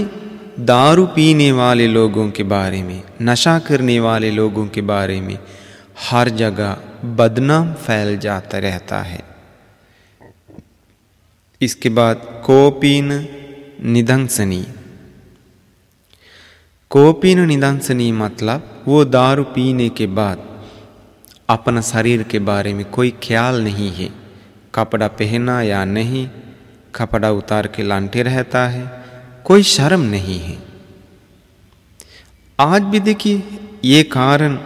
दारू पीने वाले लोगों के बारे में नशा करने वाले लोगों के बारे में हर जगह बदनाम फैल जाता रहता है इसके बाद कोपीन निधंसनी कोपीन निधंसनी मतलब वो दारू पीने के बाद अपना शरीर के बारे में कोई ख्याल नहीं है कपड़ा पहना या नहीं कपड़ा उतार के लांटे रहता है कोई शर्म नहीं है आज भी देखिए ये कारण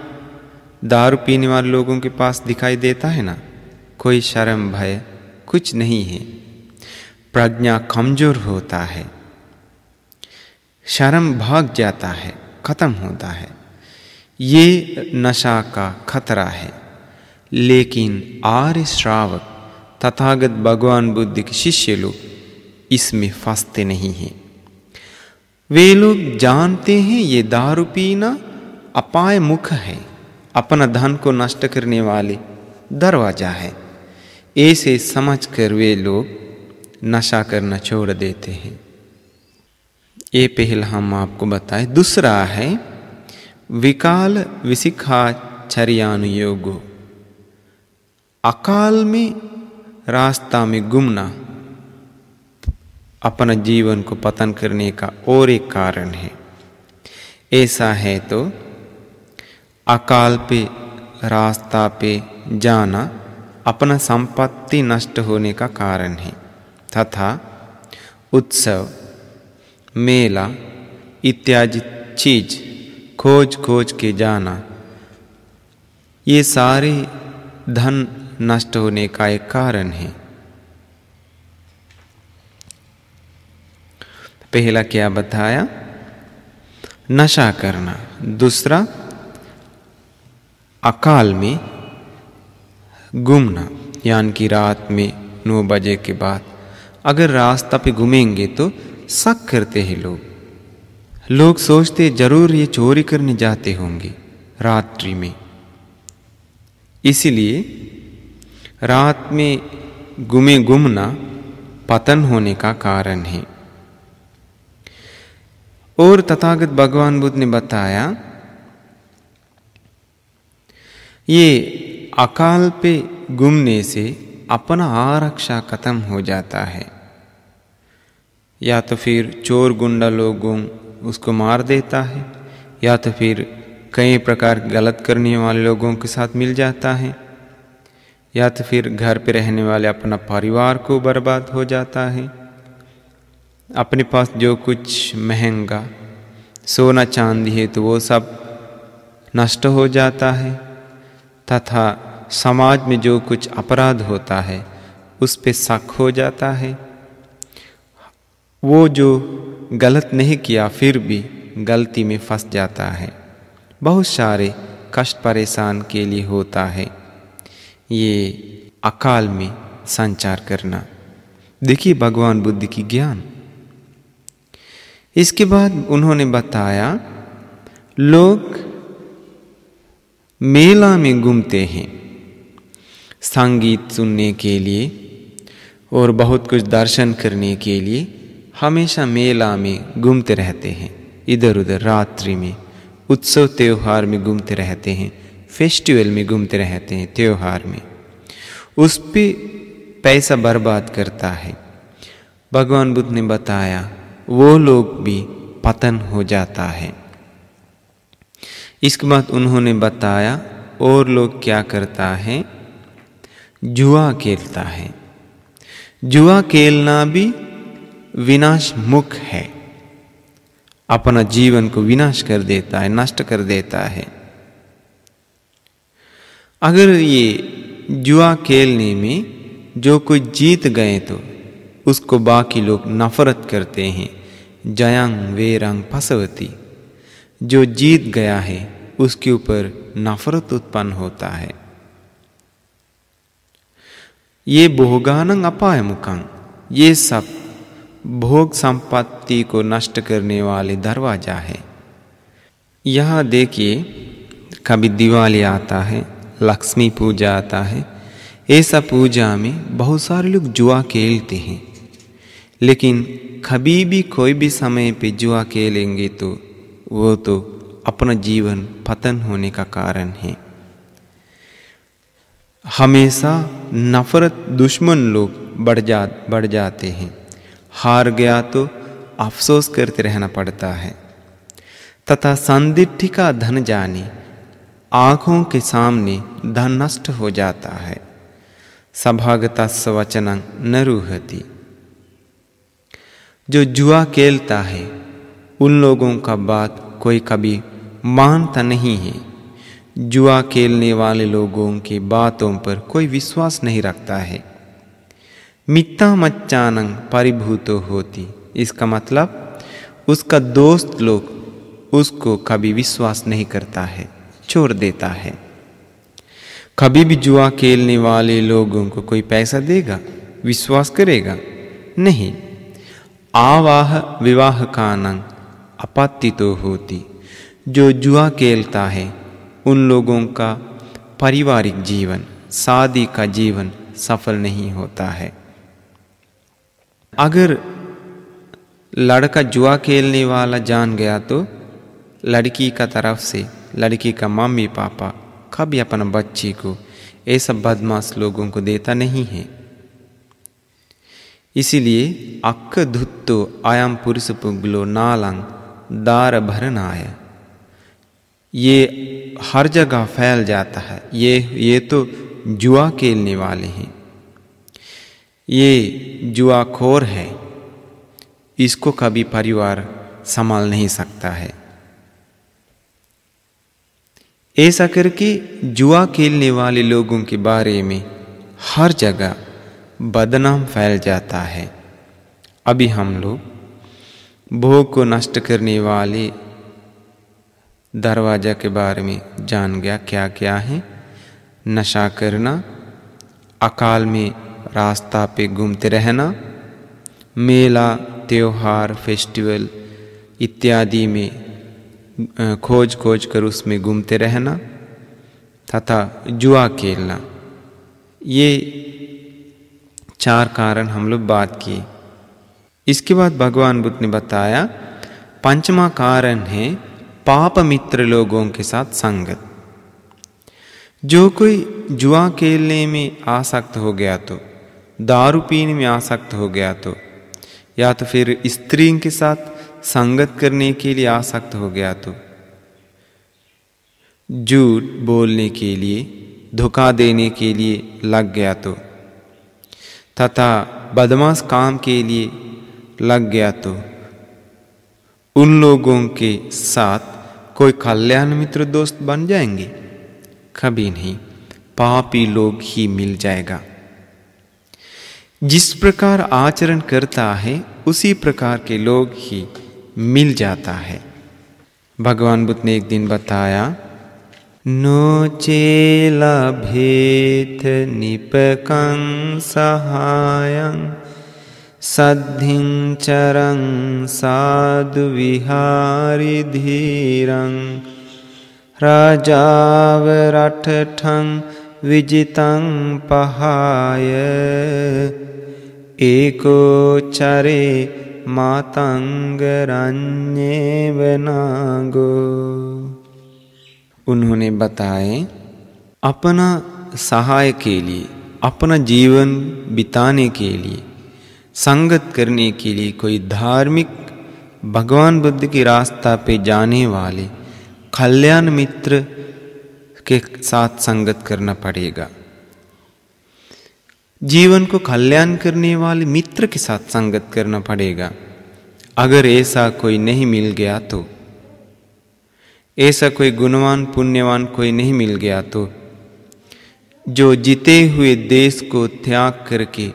दारू पीने वाले लोगों के पास दिखाई देता है ना कोई शर्म भय कुछ नहीं है प्रज्ञा कमजोर होता है शर्म भाग जाता है खत्म होता है ये नशा का खतरा है लेकिन आर्य श्रावक तथागत भगवान बुद्ध के शिष्य लोग इसमें फंसते नहीं हैं वे लोग जानते हैं ये दारू पीना अपाय मुख है अपना धन को नष्ट करने वाले दरवाजा है ऐसे समझकर वे लोग नशा करना छोड़ देते हैं ये पहला हम आपको बताए दूसरा है विकाल विशिखाचर्यानुयोग अकाल में रास्ता में गुमना अपना जीवन को पतन करने का और एक कारण है ऐसा है तो अकाल पे रास्ता पे जाना अपना संपत्ति नष्ट होने का कारण है तथा उत्सव मेला इत्यादि चीज खोज खोज के जाना ये सारे धन नष्ट होने का एक कारण है पहला क्या बताया नशा करना दूसरा अकाल में घूमना यानि कि रात में नौ बजे के बाद अगर रास्ता पे घूमेंगे तो शक करते हैं लोग लोग सोचते जरूर ये चोरी करने जाते होंगे रात्रि में इसीलिए रात में घूमे घूमना पतन होने का कारण है और तथागत भगवान बुद्ध ने बताया ये अकाल पे घूमने से अपना आरक्षा खत्म हो जाता है या तो फिर चोर गुंडा लोगों उसको मार देता है या तो फिर कई प्रकार गलत करने वाले लोगों के साथ मिल जाता है या तो फिर घर पे रहने वाले अपना परिवार को बर्बाद हो जाता है अपने पास जो कुछ महंगा सोना चांदी है तो वो सब नष्ट हो जाता है तथा समाज में जो कुछ अपराध होता है उस पर शक हो जाता है वो जो गलत नहीं किया फिर भी गलती में फंस जाता है बहुत सारे कष्ट परेशान के लिए होता है ये अकाल में संचार करना देखिए भगवान बुद्ध की ज्ञान इसके बाद उन्होंने बताया लोग मेला में घूमते हैं संगीत सुनने के लिए और बहुत कुछ दर्शन करने के लिए हमेशा मेला में घूमते रहते हैं इधर उधर रात्रि में उत्सव त्यौहार में घूमते रहते हैं फेस्टिवल में घूमते रहते हैं त्यौहार में उस पर पैसा बर्बाद करता है भगवान बुद्ध ने बताया वो लोग भी पतन हो जाता है इसके बाद उन्होंने बताया और लोग क्या करता है जुआ खेलता है जुआ खेलना भी विनाश मुख है अपना जीवन को विनाश कर देता है नष्ट कर देता है अगर ये जुआ खेलने में जो कोई जीत गए तो उसको बाकी लोग नफरत करते हैं जयांग वेरंग फसवती जो जीत गया है उसके ऊपर नफरत उत्पन्न होता है ये भोगानंग अपाय मुखंग ये सब भोग संपत्ति को नष्ट करने वाले दरवाजा है यहाँ देखिए कभी दिवाली आता है लक्ष्मी पूजा आता है ऐसा पूजा में बहुत सारे लोग जुआ खेलते हैं लेकिन कभी भी कोई भी समय पे जुआ खेलेंगे तो वो तो अपना जीवन पतन होने का कारण है हमेशा नफरत दुश्मन लोग बढ़ जा बढ़ जाते हैं हार गया तो अफसोस करते रहना पड़ता है तथा संदिग्ध का धन जाने आँखों के सामने धन नष्ट हो जाता है सभागता स्वचना न रूहती जो जुआ खेलता है उन लोगों का बात कोई कभी मानता नहीं है जुआ खेलने वाले लोगों की बातों पर कोई विश्वास नहीं रखता है मित्ता मच्चानंग परिभूत होती इसका मतलब उसका दोस्त लोग उसको कभी विश्वास नहीं करता है छोड़ देता है कभी भी जुआ खेलने वाले लोगों को कोई पैसा देगा विश्वास करेगा नहीं आवाह विवाह का नंग अपात्ति तो होती जो जुआ खेलता है उन लोगों का पारिवारिक जीवन शादी का जीवन सफल नहीं होता है अगर लड़का जुआ खेलने वाला जान गया तो लड़की का तरफ से लड़की का मम्मी पापा कभी अपने बच्ची को ऐसा बदमाश लोगों को देता नहीं है इसीलिए अक्क धुत्तो आयाम पुरुष पुगलो नालंग दार भरनाय ये हर जगह फैल जाता है ये ये तो जुआ खेलने वाले हैं ये जुआखोर है इसको कभी परिवार संभाल नहीं सकता है ऐसा करके जुआ खेलने वाले लोगों के बारे में हर जगह बदनाम फैल जाता है अभी हम लोग भोग को नष्ट करने वाले दरवाजा के बारे में जान गया क्या क्या है नशा करना अकाल में रास्ता पे घूमते रहना मेला त्यौहार फेस्टिवल इत्यादि में खोज खोज कर उसमें घूमते रहना तथा जुआ खेलना ये चार कारण हम लोग बात किए इसके बाद भगवान बुद्ध ने बताया पंचमा कारण है पाप मित्र लोगों के साथ संगत जो कोई जुआ खेलने में आसक्त हो गया तो दारू पीने में आसक्त हो गया तो या तो फिर स्त्री के साथ संगत करने के लिए आसक्त हो गया तो झूठ बोलने के लिए धोखा देने के लिए लग गया तो तथा बदमाश काम के लिए लग गया तो उन लोगों के साथ कोई कल्याण मित्र दोस्त बन जाएंगे कभी नहीं पापी लोग ही मिल जाएगा जिस प्रकार आचरण करता है उसी प्रकार के लोग ही मिल जाता है भगवान बुद्ध ने एक दिन बताया නොචේලභේත නිපකං සහායන් සද්ධින්චරං සාදු විහාරිධීරං රාජාව රටටන් විජිතං පහාය ඒකෝචරේ මාතංගරන්නේ වනාගෝ उन्होंने बताए अपना सहाय के लिए अपना जीवन बिताने के लिए संगत करने के लिए कोई धार्मिक भगवान बुद्ध के रास्ता पे जाने वाले कल्याण मित्र के साथ संगत करना पड़ेगा जीवन को कल्याण करने वाले मित्र के साथ संगत करना पड़ेगा अगर ऐसा कोई नहीं मिल गया तो ऐसा कोई गुणवान पुण्यवान कोई नहीं मिल गया तो जो जीते हुए देश को त्याग करके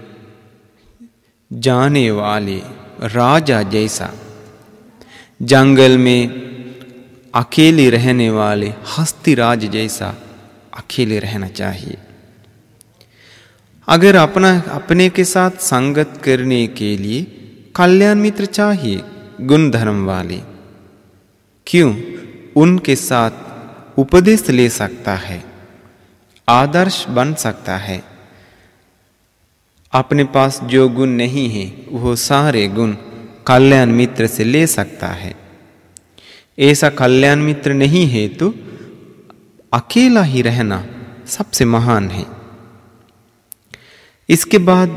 जाने वाले राजा जैसा जंगल में अकेले रहने वाले हस्तिराज जैसा अकेले रहना चाहिए अगर अपना अपने के साथ संगत करने के लिए कल्याण मित्र चाहिए गुण धर्म वाले क्यों उनके साथ उपदेश ले सकता है आदर्श बन सकता है अपने पास जो गुण नहीं है वह सारे गुण कल्याण मित्र से ले सकता है ऐसा कल्याण मित्र नहीं है तो अकेला ही रहना सबसे महान है इसके बाद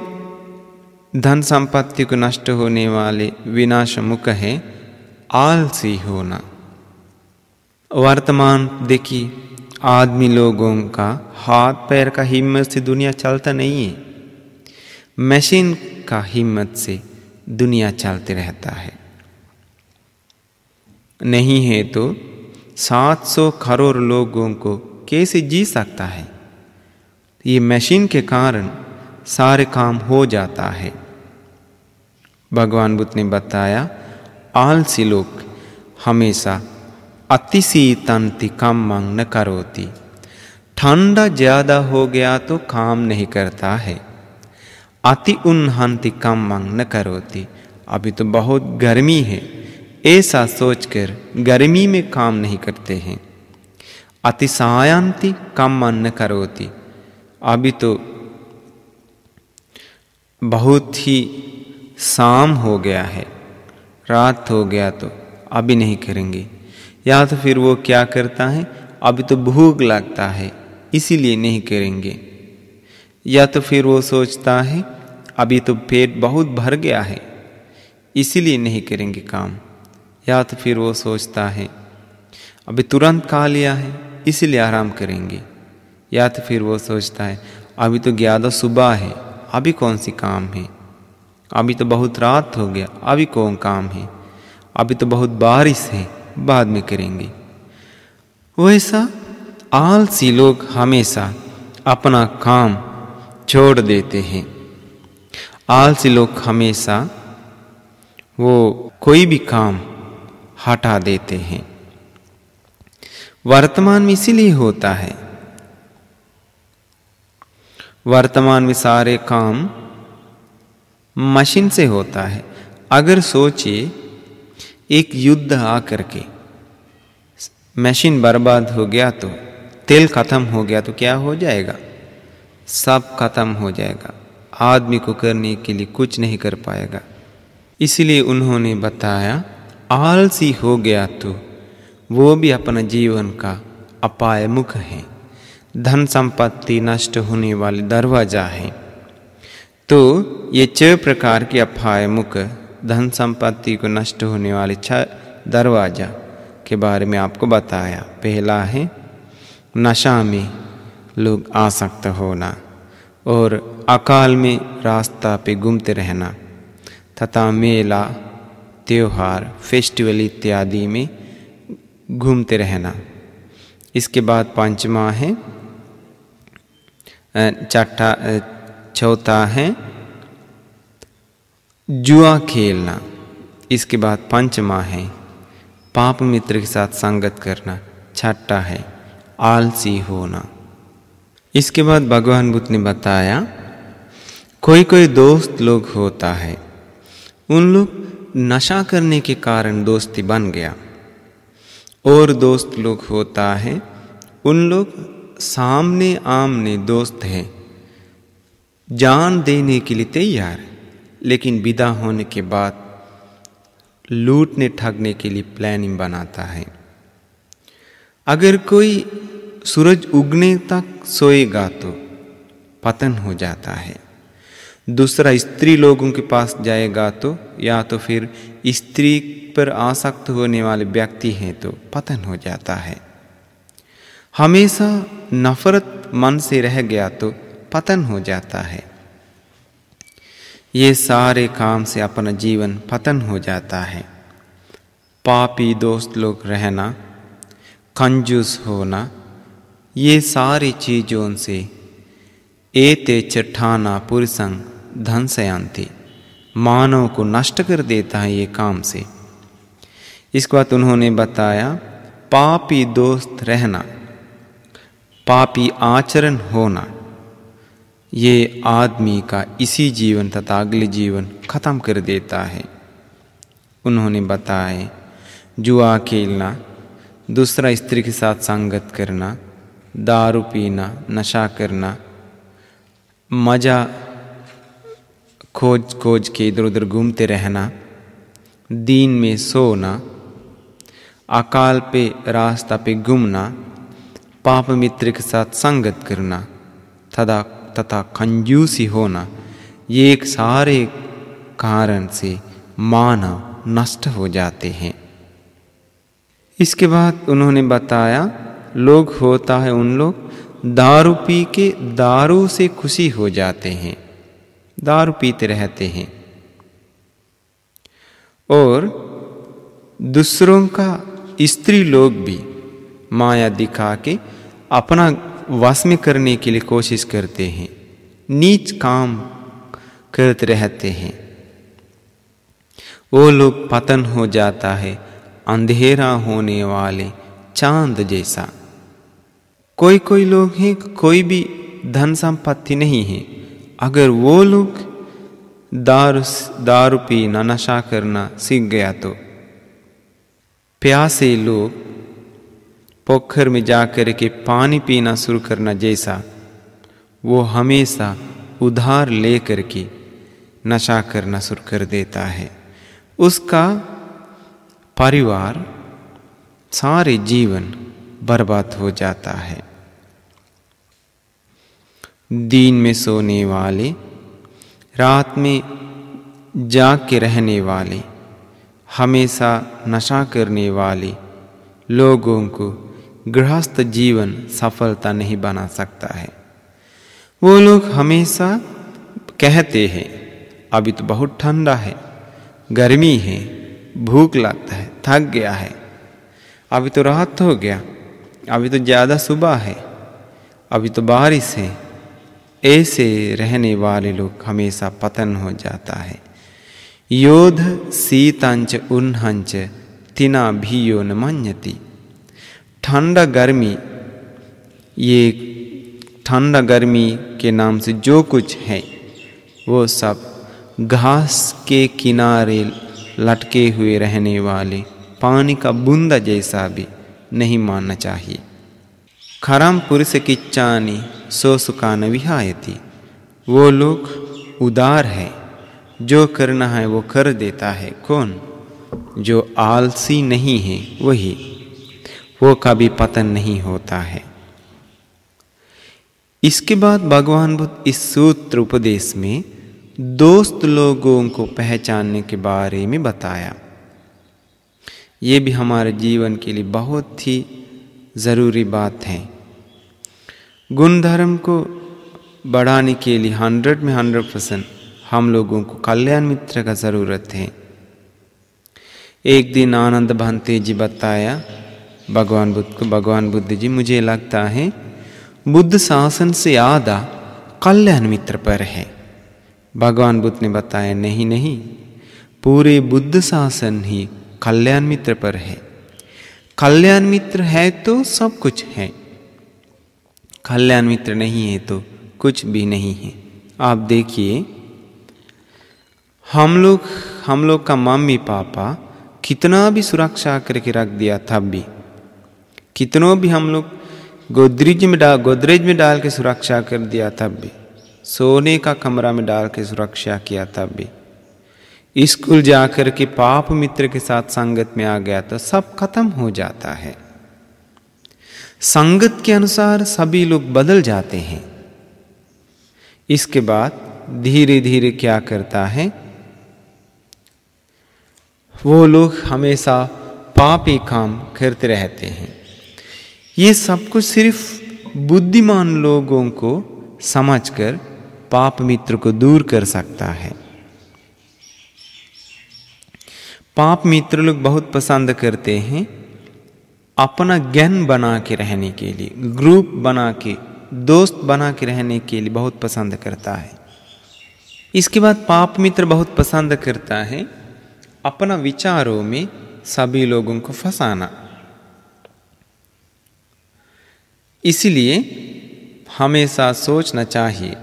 धन संपत्ति को नष्ट होने वाले विनाश मुख है आलसी होना वर्तमान देखिए आदमी लोगों का हाथ पैर का हिम्मत से दुनिया चलता नहीं है मशीन का हिम्मत से दुनिया चलते रहता है नहीं है तो 700 करोड़ लोगों को कैसे जी सकता है ये मशीन के कारण सारे काम हो जाता है भगवान बुद्ध ने बताया आलसी लोग हमेशा अतिशीतंति कम मांग न करोती ठंडा ज़्यादा हो गया तो काम नहीं करता है अति उन्हांति कम मांग न करोती अभी तो बहुत गर्मी है ऐसा सोचकर गर्मी में काम नहीं करते हैं अतिशायांति कम मांग न करोती अभी तो बहुत ही शाम हो गया है रात हो गया तो अभी नहीं करेंगे या तो फिर वो क्या करता है अभी तो भूख लगता है इसीलिए नहीं करेंगे या तो फिर वो सोचता है अभी तो पेट बहुत भर गया है इसीलिए नहीं करेंगे काम या तो फिर वो सोचता है अभी तुरंत खा लिया है इसीलिए आराम करेंगे या तो फिर वो सोचता है अभी तो ग्यारह सुबह है अभी कौन सी काम है अभी तो बहुत रात हो गया अभी कौन काम है अभी तो बहुत बारिश है बाद में करेंगे वैसा आलसी लोग हमेशा अपना काम छोड़ देते हैं आलसी लोग हमेशा वो कोई भी काम हटा देते हैं वर्तमान में इसीलिए होता है वर्तमान में सारे काम मशीन से होता है अगर सोचिए एक युद्ध आकर के मशीन बर्बाद हो गया तो तेल ख़त्म हो गया तो क्या हो जाएगा सब ख़त्म हो जाएगा आदमी को करने के लिए कुछ नहीं कर पाएगा इसलिए उन्होंने बताया आलसी हो गया तो वो भी अपना जीवन का अपाय मुख है धन संपत्ति नष्ट होने वाले दरवाजा है तो ये छह प्रकार के अपाय मुख धन संपत्ति को नष्ट होने वाले छह दरवाज़ा के बारे में आपको बताया पहला है नशा में लोग आसक्त होना और अकाल में रास्ता पे घूमते रहना तथा मेला त्यौहार फेस्टिवल इत्यादि में घूमते रहना इसके बाद पांचवा है चौथा है जुआ खेलना इसके बाद पंचमा है पाप मित्र के साथ संगत करना छठा है आलसी होना इसके बाद भगवान बुद्ध ने बताया कोई कोई दोस्त लोग होता है उन लोग नशा करने के कारण दोस्ती बन गया और दोस्त लोग होता है उन लोग सामने आमने दोस्त हैं जान देने के लिए तैयार है लेकिन विदा होने के बाद लूटने ठगने के लिए प्लानिंग बनाता है अगर कोई सूरज उगने तक सोएगा तो पतन हो जाता है दूसरा स्त्री लोगों के पास जाएगा तो या तो फिर स्त्री पर आसक्त होने वाले व्यक्ति हैं तो पतन हो जाता है हमेशा नफरत मन से रह गया तो पतन हो जाता है ये सारे काम से अपना जीवन पतन हो जाता है पापी दोस्त लोग रहना कंजूस होना ये सारी चीज़ों से एते चट्ठाना पुरुषंग धन सयांति मानव को नष्ट कर देता है ये काम से इसके बाद उन्होंने बताया पापी दोस्त रहना पापी आचरण होना ये आदमी का इसी जीवन तथा अगले जीवन खत्म कर देता है उन्होंने बताया जुआ खेलना दूसरा स्त्री के साथ संगत करना दारू पीना नशा करना मज़ा खोज खोज के इधर उधर घूमते रहना दीन में सोना अकाल पे रास्ता पे घूमना पाप मित्र के साथ संगत करना तथा तथा कंजूसी होना ये एक सारे कारण से मानव नष्ट हो जाते हैं इसके बाद उन्होंने बताया लोग होता है उन लोग दारू पी के दारू से खुशी हो जाते हैं दारू पीते रहते हैं और दूसरों का स्त्री लोग भी माया दिखा के अपना वश में करने के लिए कोशिश करते हैं नीच काम करते रहते हैं वो लोग पतन हो जाता है अंधेरा होने वाले चांद जैसा कोई कोई लोग हैं कोई भी धन संपत्ति नहीं है अगर वो लोग दारू दारू पीना नशा करना सीख गया तो प्यासे लोग पोखर में जाकर के पानी पीना शुरू करना जैसा वो हमेशा उधार ले करके नशा करना शुरू कर देता है उसका परिवार सारे जीवन बर्बाद हो जाता है दिन में सोने वाले रात में जा के रहने वाले हमेशा नशा करने वाले लोगों को गृहस्थ जीवन सफलता नहीं बना सकता है वो लोग हमेशा कहते हैं अभी तो बहुत ठंडा है गर्मी है भूख लगता है थक गया है अभी तो राहत हो गया अभी तो ज़्यादा सुबह है अभी तो बारिश है ऐसे रहने वाले लोग हमेशा पतन हो जाता है योध शीतांच उन्हंच तिना भी यो न मन्यती ठंडा गर्मी ये ठंडा गर्मी के नाम से जो कुछ है वो सब घास के किनारे लटके हुए रहने वाले पानी का बूंदा जैसा भी नहीं मानना चाहिए खराम पुरुष की चानी सो सुकान विहायती वो लोग उदार है जो करना है वो कर देता है कौन जो आलसी नहीं है वही वो कभी पतन नहीं होता है इसके बाद भगवान बुद्ध इस सूत्र उपदेश में दोस्त लोगों को पहचानने के बारे में बताया ये भी हमारे जीवन के लिए बहुत ही ज़रूरी बात है गुणधर्म को बढ़ाने के लिए हंड्रेड में हंड्रेड परसेंट हम लोगों को कल्याण मित्र का ज़रूरत है एक दिन आनंद भंते जी बताया भगवान बुद्ध को भगवान बुद्ध जी मुझे लगता है बुद्ध शासन से आधा कल्याण मित्र पर है भगवान बुद्ध ने बताया नहीं नहीं पूरे बुद्ध शासन ही कल्याण मित्र पर है कल्याण मित्र है तो सब कुछ है कल्याण मित्र नहीं है तो कुछ भी नहीं है आप देखिए हम लोग हम लोग का मम्मी पापा कितना भी सुरक्षा करके रख दिया तब भी कितनों भी हम लोग गोदरेज में डाल गोदरेज में डाल के सुरक्षा कर दिया तब भी सोने का कमरा में डाल के सुरक्षा किया तब भी स्कूल जाकर के पाप मित्र के साथ संगत में आ गया तो सब खत्म हो जाता है संगत के अनुसार सभी लोग बदल जाते हैं इसके बाद धीरे धीरे क्या करता है वो लोग हमेशा पापी काम करते रहते हैं ये सब कुछ सिर्फ बुद्धिमान लोगों को समझकर पाप मित्र को दूर कर सकता है पाप मित्र लोग बहुत पसंद करते हैं अपना ज्ञान बना के रहने के लिए ग्रुप बना के दोस्त बना के रहने के लिए बहुत पसंद करता है इसके बाद पाप मित्र बहुत पसंद करता है अपना विचारों में सभी लोगों को फंसाना इसलिए हमेशा सोचना चाहिए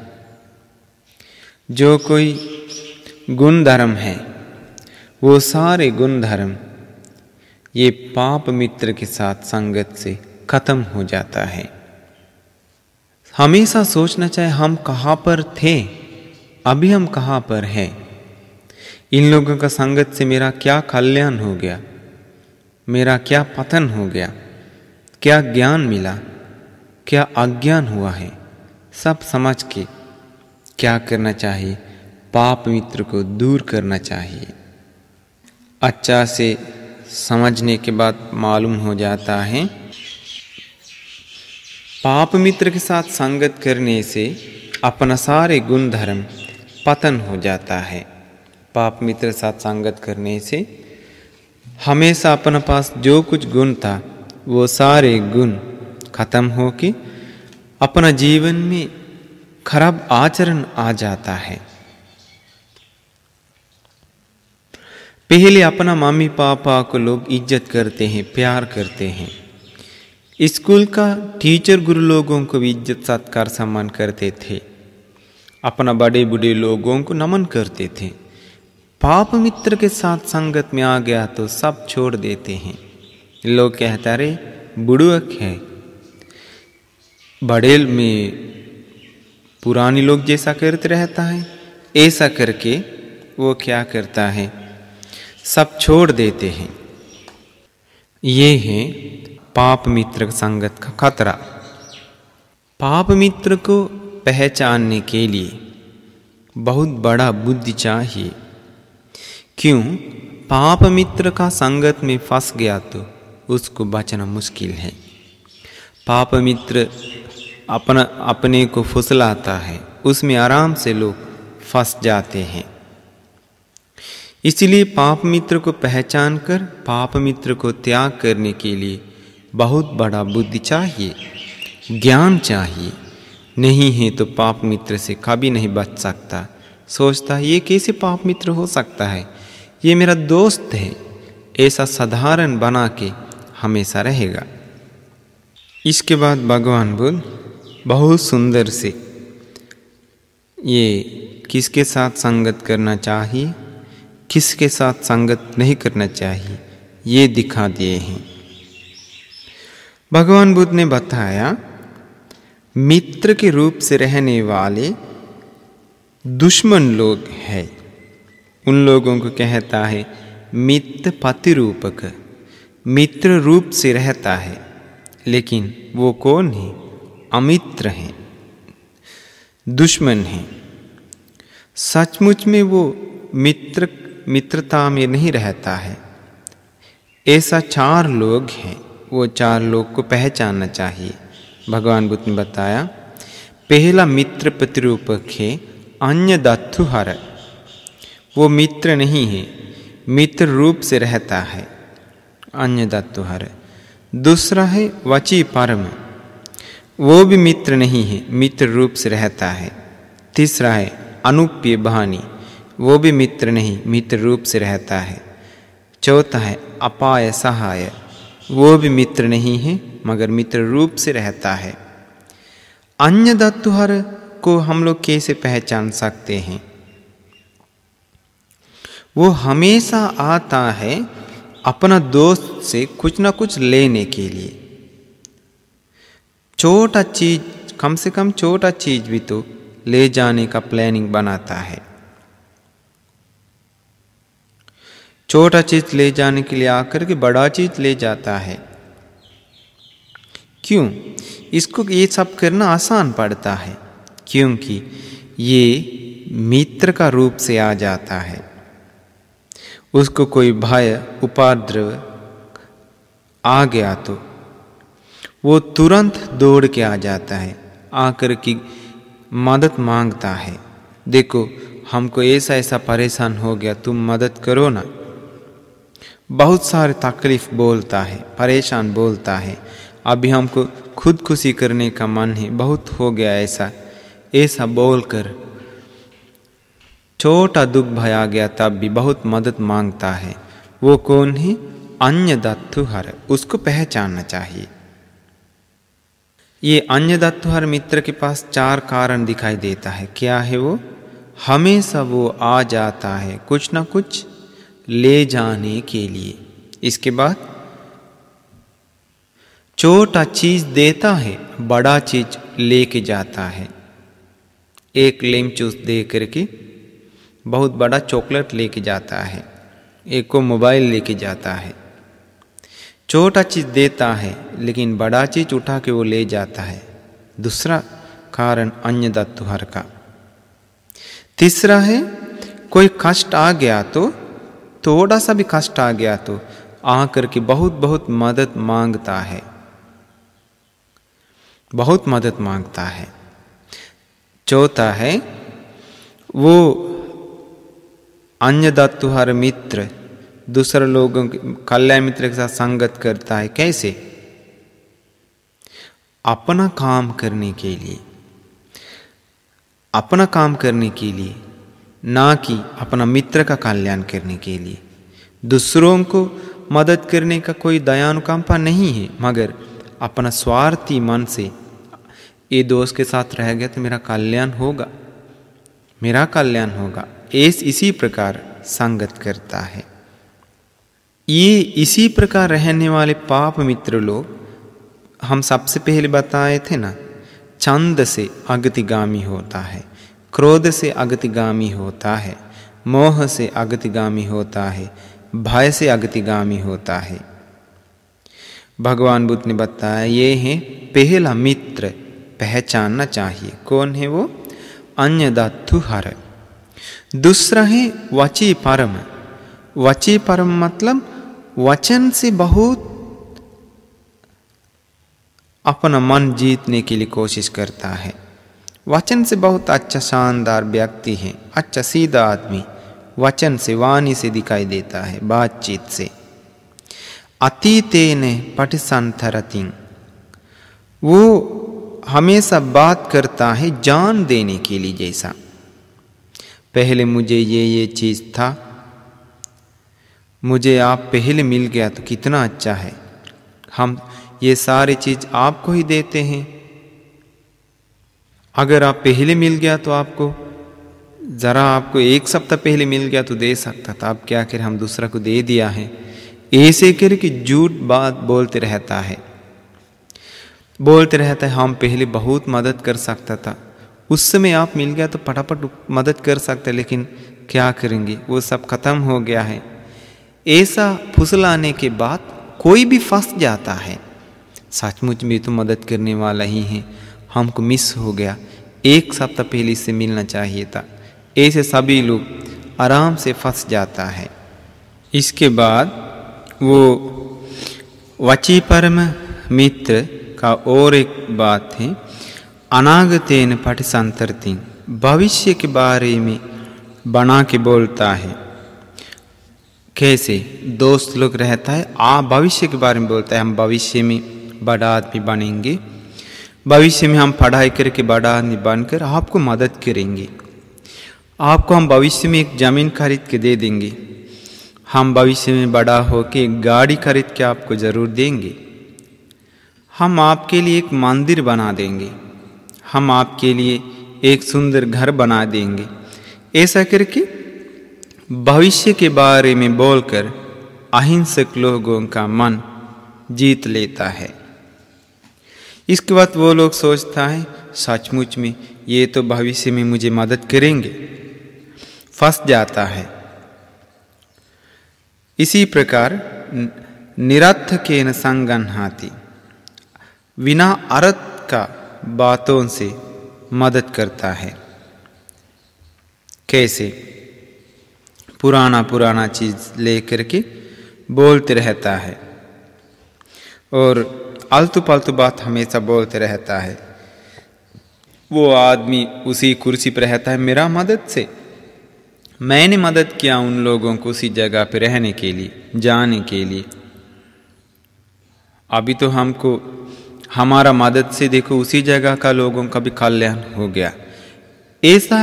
जो कोई गुण धर्म है वो सारे गुण धर्म ये पाप मित्र के साथ संगत से खत्म हो जाता है हमेशा सोचना चाहिए हम कहाँ पर थे अभी हम कहाँ पर हैं इन लोगों का संगत से मेरा क्या कल्याण हो गया मेरा क्या पतन हो गया क्या ज्ञान मिला क्या अज्ञान हुआ है सब समझ के क्या करना चाहिए पाप मित्र को दूर करना चाहिए अच्छा से समझने के बाद मालूम हो जाता है पाप मित्र के साथ संगत करने से अपना सारे गुण धर्म पतन हो जाता है पाप मित्र साथ संगत करने से हमेशा अपने पास जो कुछ गुण था वो सारे गुण ख़त्म हो के अपना जीवन में खराब आचरण आ जाता है पहले अपना मम्मी पापा को लोग इज्जत करते हैं प्यार करते हैं स्कूल का टीचर गुरु लोगों को भी इज्जत सत्कार सम्मान करते थे अपना बड़े बूढ़े लोगों को नमन करते थे पाप मित्र के साथ संगत में आ गया तो सब छोड़ देते हैं लोग कहता रे बुड़ुअक है बड़ेल में पुराने लोग जैसा करते रहता है ऐसा करके वो क्या करता है सब छोड़ देते हैं ये है पाप मित्र संगत का खतरा पाप मित्र को पहचानने के लिए बहुत बड़ा बुद्धि चाहिए क्यों पाप मित्र का संगत में फंस गया तो उसको बचना मुश्किल है पाप मित्र अपना अपने को फुसलाता है उसमें आराम से लोग फंस जाते हैं इसलिए पाप मित्र को पहचान कर पाप मित्र को त्याग करने के लिए बहुत बड़ा बुद्धि चाहिए ज्ञान चाहिए नहीं है तो पाप मित्र से कभी नहीं बच सकता सोचता है ये कैसे पाप मित्र हो सकता है ये मेरा दोस्त है ऐसा साधारण बना के हमेशा रहेगा इसके बाद भगवान बुद्ध बहुत सुंदर से ये किसके साथ संगत करना चाहिए किसके साथ संगत नहीं करना चाहिए ये दिखा दिए हैं भगवान बुद्ध ने बताया मित्र के रूप से रहने वाले दुश्मन लोग हैं उन लोगों को कहता है मित्र पतिरूपक मित्र रूप से रहता है लेकिन वो कौन है अमित्र हैं दुश्मन हैं सचमुच में वो मित्र मित्रता में नहीं रहता है ऐसा चार लोग हैं वो चार लोग को पहचानना चाहिए भगवान बुद्ध ने बताया पहला मित्र प्रतिरूपक है अन्य दत्थुहर वो मित्र नहीं है मित्र रूप से रहता है अन्य दत्तुहर दूसरा है वची परम वो भी मित्र नहीं है मित्र रूप से रहता है तीसरा है अनुप्य बहानी वो भी मित्र नहीं मित्र रूप से रहता है चौथा है अपाय सहाय वो भी मित्र नहीं है मगर मित्र रूप से रहता है अन्य दत्तुहर को हम लोग कैसे पहचान सकते हैं वो हमेशा आता है अपना दोस्त से कुछ ना कुछ लेने के लिए छोटा चीज कम से कम छोटा चीज भी तो ले जाने का प्लानिंग बनाता है छोटा चीज ले जाने के लिए आकर के बड़ा चीज ले जाता है क्यों इसको ये सब करना आसान पड़ता है क्योंकि ये मित्र का रूप से आ जाता है उसको कोई भय उपाद्रव आ गया तो वो तुरंत दौड़ के आ जाता है आकर की मदद मांगता है देखो हमको ऐसा ऐसा परेशान हो गया तुम मदद करो ना बहुत सारे तकलीफ़ बोलता है परेशान बोलता है अभी हमको खुदकुशी करने का मन है बहुत हो गया ऐसा ऐसा बोलकर छोटा दुख भया गया तब भी बहुत मदद मांगता है वो कौन है अन्य हर उसको पहचानना चाहिए ये अन्य हर मित्र के पास चार कारण दिखाई देता है क्या है वो हमेशा वो आ जाता है कुछ ना कुछ ले जाने के लिए इसके बाद छोटा चीज देता है बड़ा चीज लेके जाता है एक लेम चूस दे करके बहुत बड़ा चॉकलेट लेके जाता है एक को मोबाइल लेके जाता है छोटा चीज देता है लेकिन बड़ा चीज उठा के वो ले जाता है दूसरा कारण अन्य दत्तुहर का तीसरा है कोई कष्ट आ गया तो थोड़ा सा भी कष्ट आ गया तो आ करके बहुत बहुत मदद मांगता है बहुत मदद मांगता है चौथा है वो अन्य दत्तुहर मित्र दूसरे लोगों के कल्याण मित्र के साथ संगत करता है कैसे अपना काम करने के लिए अपना काम करने के लिए ना कि अपना मित्र का कल्याण करने के लिए दूसरों को मदद करने का कोई दयानुकंपा नहीं है मगर अपना स्वार्थी मन से ये दोस्त के साथ रह गया तो मेरा कल्याण होगा मेरा कल्याण होगा इस इसी प्रकार संगत करता है ये इसी प्रकार रहने वाले पाप मित्र लोग हम सबसे पहले बताए थे ना चंद से अगतिगामी होता है क्रोध से अगतिगामी होता है मोह से अगतिगामी होता है भय से अगतिगामी होता है भगवान बुद्ध ने बताया ये है पहला मित्र पहचानना चाहिए कौन है वो अन्य धातु हर दूसरा है वची परम वची परम मतलब वचन से बहुत अपना मन जीतने के लिए कोशिश करता है वचन से बहुत अच्छा शानदार व्यक्ति है अच्छा सीधा आदमी वचन से वाणी से दिखाई देता है बातचीत से पटसन पटिसंथरतिं वो हमेशा बात करता है जान देने के लिए जैसा पहले मुझे ये ये चीज़ था मुझे आप पहले मिल गया तो कितना अच्छा है हम ये सारी चीज़ आपको ही देते हैं अगर आप पहले मिल गया तो आपको ज़रा आपको एक सप्ताह पहले मिल गया तो दे सकता था अब क्या कर हम दूसरा को दे दिया है ऐसे करके झूठ बात बोलते रहता है बोलते रहता है हम पहले बहुत मदद कर सकता था उस समय आप मिल गया तो फटाफट मदद कर सकते लेकिन क्या करेंगे वो सब खत्म हो गया है ऐसा फुसलाने के बाद कोई भी फंस जाता है सचमुच में तो मदद करने वाला ही है हमको मिस हो गया एक सप्ताह पहले से मिलना चाहिए था ऐसे सभी लोग आराम से फंस जाता है इसके बाद वो वची परम मित्र का और एक बात है अनागतेन पठ संतरती भविष्य के बारे में बना के बोलता है कैसे दोस्त लोग रहता है आ भविष्य के बारे में बोलता है हम भविष्य में बड़ा आदमी बनेंगे भविष्य में हम पढ़ाई करके बड़ा आदमी बनकर आपको मदद करेंगे आपको हम भविष्य में एक ज़मीन खरीद के दे देंगे हम भविष्य में बड़ा होकर एक गाड़ी खरीद के आपको ज़रूर देंगे हम आपके लिए एक मंदिर बना देंगे हम आपके लिए एक सुंदर घर बना देंगे ऐसा करके भविष्य के बारे में बोलकर अहिंसक लोगों का मन जीत लेता है इसके बाद वो लोग सोचता है सचमुच में ये तो भविष्य में मुझे मदद करेंगे फंस जाता है इसी प्रकार के संगन संगनहाती बिना अर्थ का बातों से मदद करता है कैसे पुराना पुराना चीज़ ले करके बोलते रहता है और आलतू पालतू बात हमेशा बोलते रहता है वो आदमी उसी कुर्सी पर रहता है मेरा मदद से मैंने मदद किया उन लोगों को उसी जगह पर रहने के लिए जाने के लिए अभी तो हमको हमारा मदद से देखो उसी जगह का लोगों का भी कल्याण हो गया ऐसा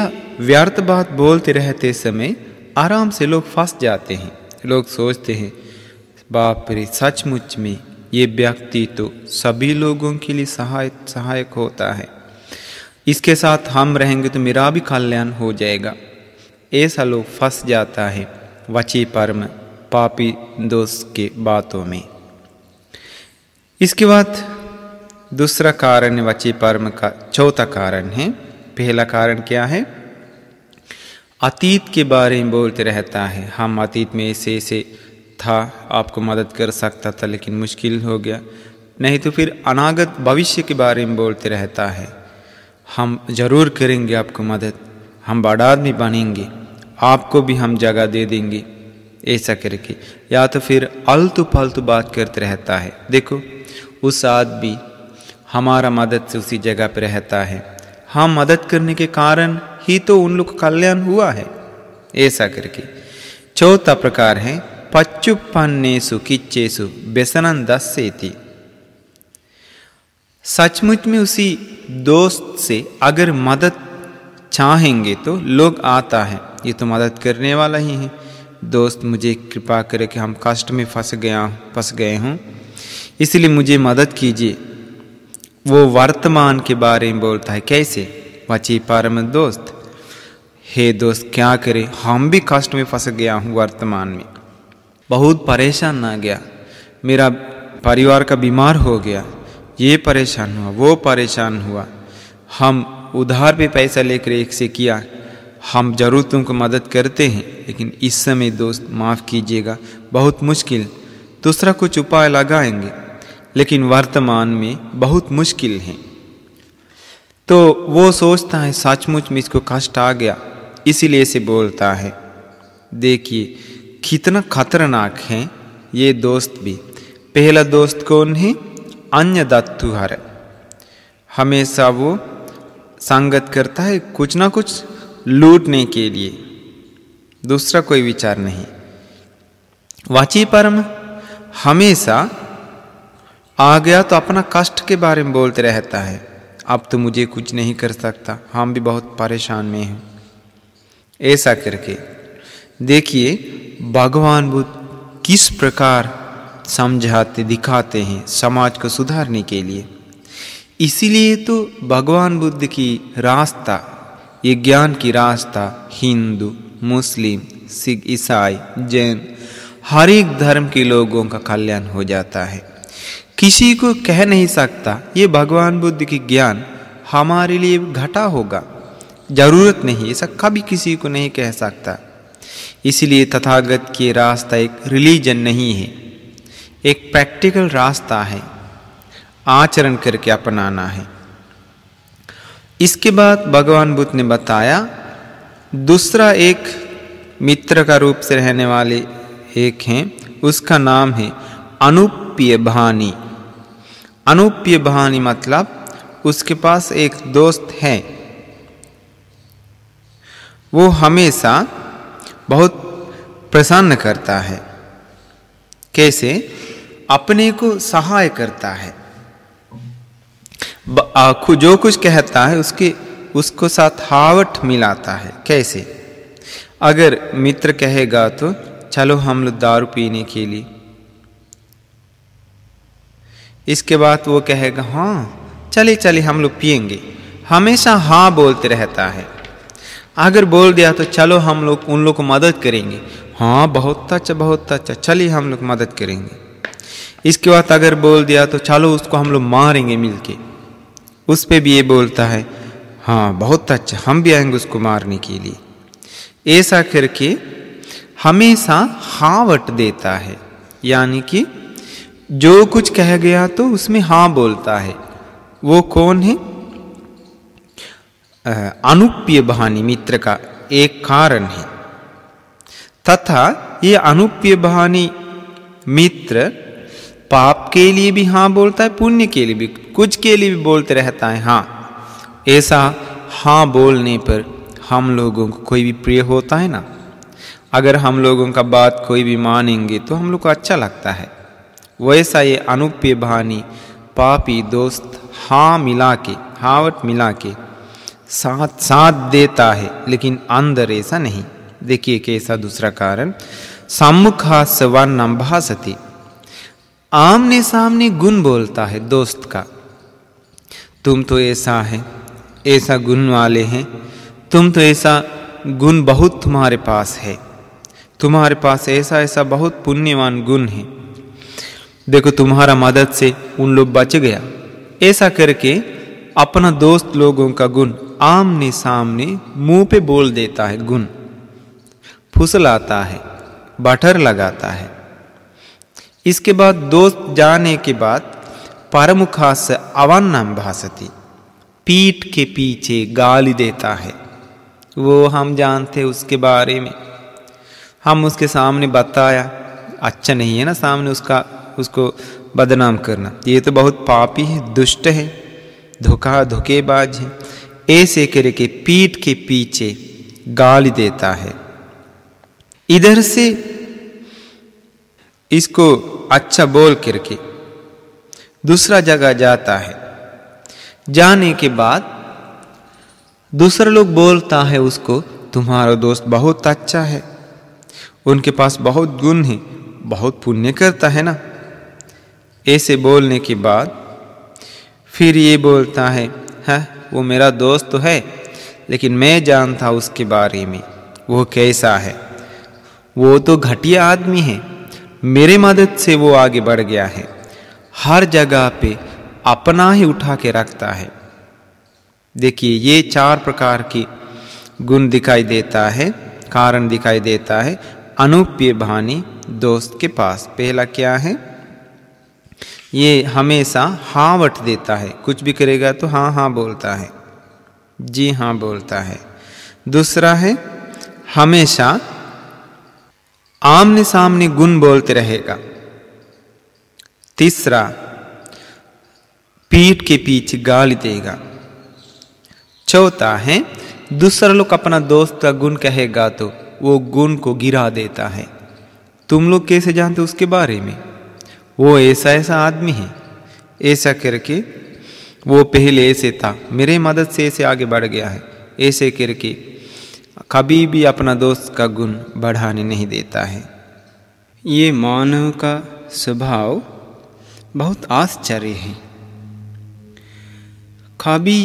व्यर्थ बात बोलते रहते समय आराम से लोग फंस जाते हैं लोग सोचते हैं बाप रे सचमुच में ये व्यक्ति तो सभी लोगों के लिए सहायक सहायक होता है इसके साथ हम रहेंगे तो मेरा भी कल्याण हो जाएगा ऐसा लोग फंस जाता है वची परम पापी दोष के बातों में इसके बाद दूसरा कारण वची परम का चौथा कारण है पहला कारण क्या है अतीत के बारे में बोलते रहता है हम अतीत में ऐसे ऐसे था आपको मदद कर सकता था लेकिन मुश्किल हो गया नहीं तो फिर अनागत भविष्य के बारे में बोलते रहता है हम ज़रूर करेंगे आपको मदद हम बड़ा आदमी बनेंगे आपको भी हम जगह दे देंगे ऐसा करके या तो फिर अलतू फालतू बात करते रहता है देखो उस आदमी हमारा मदद से उसी जगह पर रहता है हम मदद करने के कारण ही तो उन लोग कल्याण हुआ है ऐसा करके चौथा प्रकार है पच्चुपन्नेसु किच्चेसु व्यसनन दस से थी सचमुच में उसी दोस्त से अगर मदद चाहेंगे तो लोग आता है ये तो मदद करने वाला ही है दोस्त मुझे कृपा करे कि हम कष्ट में फंस गया फंस गए हूँ इसलिए मुझे मदद कीजिए वो वर्तमान के बारे में बोलता है कैसे बचे परम दोस्त हे दोस्त क्या करे हम भी कष्ट में फंस गया हूँ वर्तमान में बहुत परेशान आ गया मेरा परिवार का बीमार हो गया ये परेशान हुआ वो परेशान हुआ हम उधार पे पैसा लेकर एक से किया हम जरूर तुमको मदद करते हैं लेकिन इस समय दोस्त माफ़ कीजिएगा बहुत मुश्किल दूसरा कुछ उपाय लगाएंगे लेकिन वर्तमान में बहुत मुश्किल है तो वो सोचता है सचमुच में इसको कष्ट आ गया इसीलिए इसे बोलता है देखिए कितना खतरनाक है ये दोस्त भी पहला दोस्त कौन है अन्य दत्तुहर हमेशा वो संगत करता है कुछ ना कुछ लूटने के लिए दूसरा कोई विचार नहीं वाची परम हमेशा आ गया तो अपना कष्ट के बारे में बोलते रहता है अब तो मुझे कुछ नहीं कर सकता हम भी बहुत परेशान में हैं ऐसा करके देखिए भगवान बुद्ध किस प्रकार समझाते दिखाते हैं समाज को सुधारने के लिए इसीलिए तो भगवान बुद्ध की रास्ता ये ज्ञान की रास्ता हिंदू मुस्लिम सिख ईसाई जैन हर एक धर्म के लोगों का कल्याण हो जाता है किसी को कह नहीं सकता ये भगवान बुद्ध की ज्ञान हमारे लिए घटा होगा जरूरत नहीं ऐसा कभी किसी को नहीं कह सकता इसलिए तथागत के रास्ता एक रिलीजन नहीं है एक प्रैक्टिकल रास्ता है आचरण करके अपनाना है इसके बाद भगवान बुद्ध ने बताया दूसरा एक मित्र का रूप से रहने वाले एक हैं उसका नाम है अनुप्य भानी अनुप्य बहानी मतलब उसके पास एक दोस्त है वो हमेशा बहुत प्रसन्न करता है कैसे अपने को सहाय करता है जो कुछ कहता है उसके उसको साथ हावट मिलाता है कैसे अगर मित्र कहेगा तो चलो हम लोग दारू पीने के लिए इसके बाद वो कहेगा हाँ चले चले हम लोग पियेंगे हमेशा हाँ बोलते रहता है अगर बोल दिया तो चलो हम लोग उन लोग को मदद करेंगे हाँ बहुत अच्छा बहुत अच्छा चलिए हम लोग मदद करेंगे इसके बाद अगर बोल दिया तो चलो उसको हम लोग मारेंगे के उस पर भी ये बोलता है हाँ बहुत अच्छा हम भी आएंगे उसको मारने के लिए ऐसा करके हमेशा हावट देता है यानी कि जो कुछ कह गया तो उसमें हाँ बोलता है वो कौन है अनुप्य बहानी मित्र का एक कारण है तथा ये अनुप्य बहानी मित्र पाप के लिए भी हाँ बोलता है पुण्य के लिए भी कुछ के लिए भी बोलते रहता है हाँ ऐसा हाँ बोलने पर हम लोगों को कोई भी प्रिय होता है ना अगर हम लोगों का बात कोई भी मानेंगे तो हम लोग को अच्छा लगता है वैसा ये अनुप्य भानी पापी दोस्त हाँ मिला के हावट मिला के साथ साथ देता है लेकिन अंदर ऐसा नहीं देखिए कैसा दूसरा कारण सम्मुखा सवर्णम भाषती आमने सामने गुण बोलता है दोस्त का तुम तो ऐसा है ऐसा गुण वाले हैं तुम तो ऐसा गुण बहुत तुम्हारे पास है तुम्हारे पास ऐसा ऐसा बहुत पुण्यवान गुण है देखो तुम्हारा मदद से उन लोग बच गया ऐसा करके अपना दोस्त लोगों का गुण आमने सामने मुंह पे बोल देता है गुण फुसलाता है बटर लगाता है इसके बाद दोस्त जाने के बाद अवन नाम भाषती पीठ के पीछे गाली देता है वो हम जानते उसके बारे में हम उसके सामने बताया अच्छा नहीं है ना सामने उसका उसको बदनाम करना ये तो बहुत पापी है दुष्ट है धोखा धोखेबाज है ऐसे करके पीठ के पीछे गाली देता है इधर से इसको अच्छा बोल करके दूसरा जगह जाता है जाने के बाद दूसरा लोग बोलता है उसको तुम्हारा दोस्त बहुत अच्छा है उनके पास बहुत गुण है बहुत पुण्य करता है ना ऐसे बोलने के बाद फिर ये बोलता है है हाँ, वो मेरा दोस्त तो है लेकिन मैं जानता उसके बारे में वो कैसा है वो तो घटिया आदमी है मेरे मदद से वो आगे बढ़ गया है हर जगह पे अपना ही उठा के रखता है देखिए ये चार प्रकार की गुण दिखाई देता है कारण दिखाई देता है अनुप्य भानी दोस्त के पास पहला क्या है ये हमेशा हावट देता है कुछ भी करेगा तो हाँ हाँ बोलता है जी हाँ बोलता है दूसरा है हमेशा आमने सामने गुण बोलते रहेगा तीसरा पीठ के पीछे गाली देगा चौथा है दूसरा लोग अपना दोस्त का गुण कहेगा तो वो गुण को गिरा देता है तुम लोग कैसे जानते उसके बारे में वो ऐसा ऐसा आदमी है ऐसा करके वो पहले ऐसे था मेरे मदद से ऐसे आगे बढ़ गया है ऐसे करके कभी भी अपना दोस्त का गुण बढ़ाने नहीं देता है ये मानव का स्वभाव बहुत आश्चर्य है कभी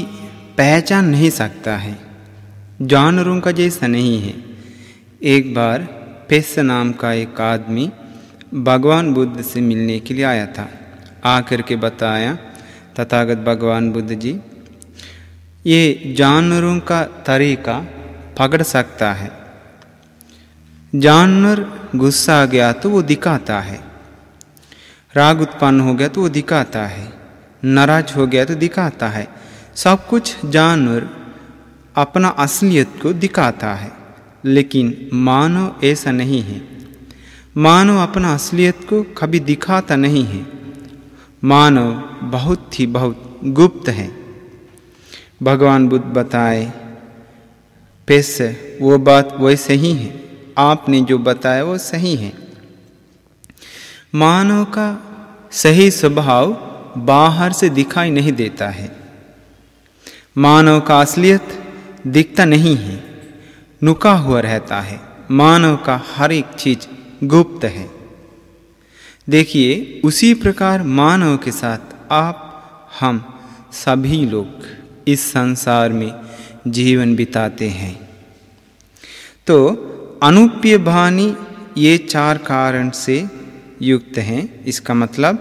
पहचान नहीं सकता है जानवरों का जैसा नहीं है एक बार पेस नाम का एक आदमी भगवान बुद्ध से मिलने के लिए आया था आकर के बताया तथागत भगवान बुद्ध जी ये जानवरों का तरीका पकड़ सकता है जानवर गुस्सा आ गया तो वो दिखाता है राग उत्पन्न हो गया तो वो दिखाता है नाराज हो गया तो दिखाता है सब कुछ जानवर अपना असलियत को दिखाता है लेकिन मानव ऐसा नहीं है मानव अपना असलियत को कभी दिखाता नहीं है मानव बहुत ही बहुत गुप्त है भगवान बुद्ध बताए पैसे वो बात वैसे ही है आपने जो बताया वो सही है मानव का सही स्वभाव बाहर से दिखाई नहीं देता है मानव का असलियत दिखता नहीं है नुका हुआ रहता है मानव का हर एक चीज़ गुप्त है देखिए उसी प्रकार मानव के साथ आप हम सभी लोग इस संसार में जीवन बिताते हैं तो अनुप्य भानी ये चार कारण से युक्त हैं इसका मतलब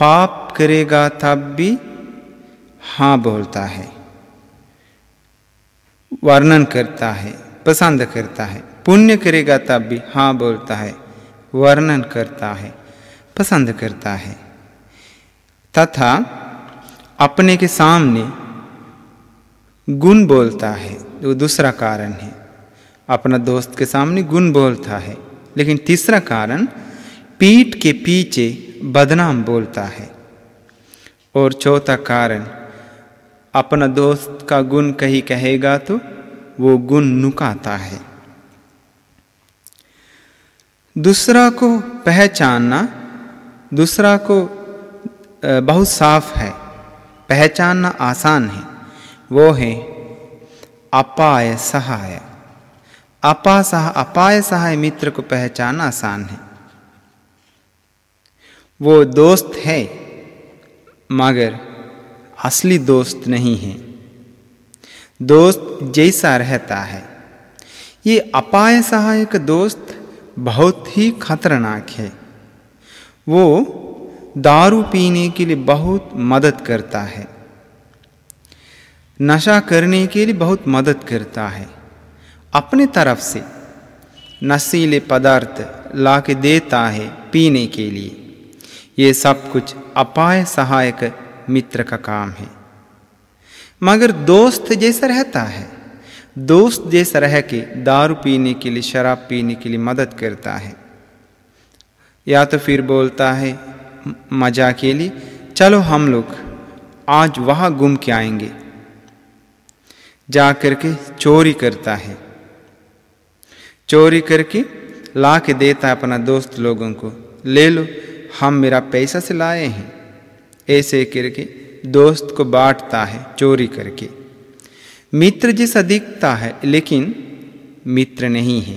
पाप करेगा तब भी हाँ बोलता है वर्णन करता है पसंद करता है पुण्य करेगा तब भी हाँ बोलता है वर्णन करता है पसंद करता है तथा अपने के सामने गुण बोलता है वो दूसरा कारण है अपना दोस्त के सामने गुण बोलता है लेकिन तीसरा कारण पीठ के पीछे बदनाम बोलता है और चौथा कारण अपना दोस्त का गुण कहीं कहेगा तो वो गुण नुकाता है दूसरा को पहचानना दूसरा को बहुत साफ है पहचानना आसान है वो है अपाय सहाय अपा सह अपाय सहाय मित्र को पहचानना आसान है वो दोस्त है मगर असली दोस्त नहीं है दोस्त जैसा रहता है ये अपाय सहायक दोस्त बहुत ही खतरनाक है वो दारू पीने के लिए बहुत मदद करता है नशा करने के लिए बहुत मदद करता है अपने तरफ से नशीले पदार्थ ला के देता है पीने के लिए ये सब कुछ अपाय सहायक मित्र का काम है मगर दोस्त जैसा रहता है दोस्त जैसा रह के दारू पीने के लिए शराब पीने के लिए मदद करता है या तो फिर बोलता है मजा के लिए चलो हम लोग आज वहाँ घूम के आएंगे जा करके चोरी करता है चोरी करके ला के देता है अपना दोस्त लोगों को ले लो हम मेरा पैसा से लाए हैं ऐसे करके दोस्त को बांटता है चोरी करके मित्र जिस अधिकता है लेकिन मित्र नहीं है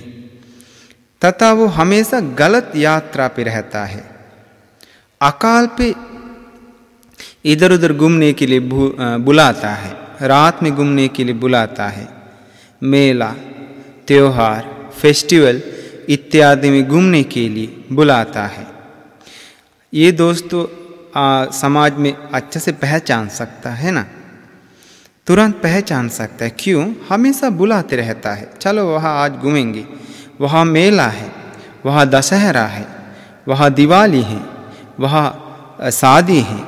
तथा वो हमेशा गलत यात्रा पे रहता है अकाल पे इधर उधर घूमने के लिए बुलाता है रात में घूमने के लिए बुलाता है मेला त्यौहार फेस्टिवल इत्यादि में घूमने के लिए बुलाता है ये दोस्तों समाज में अच्छे से पहचान सकता है ना तुरंत पहचान सकता है क्यों हमेशा बुलाते रहता है चलो वहाँ आज घूमेंगे वहाँ मेला है वहाँ दशहरा है वहाँ दिवाली है वहाँ शादी है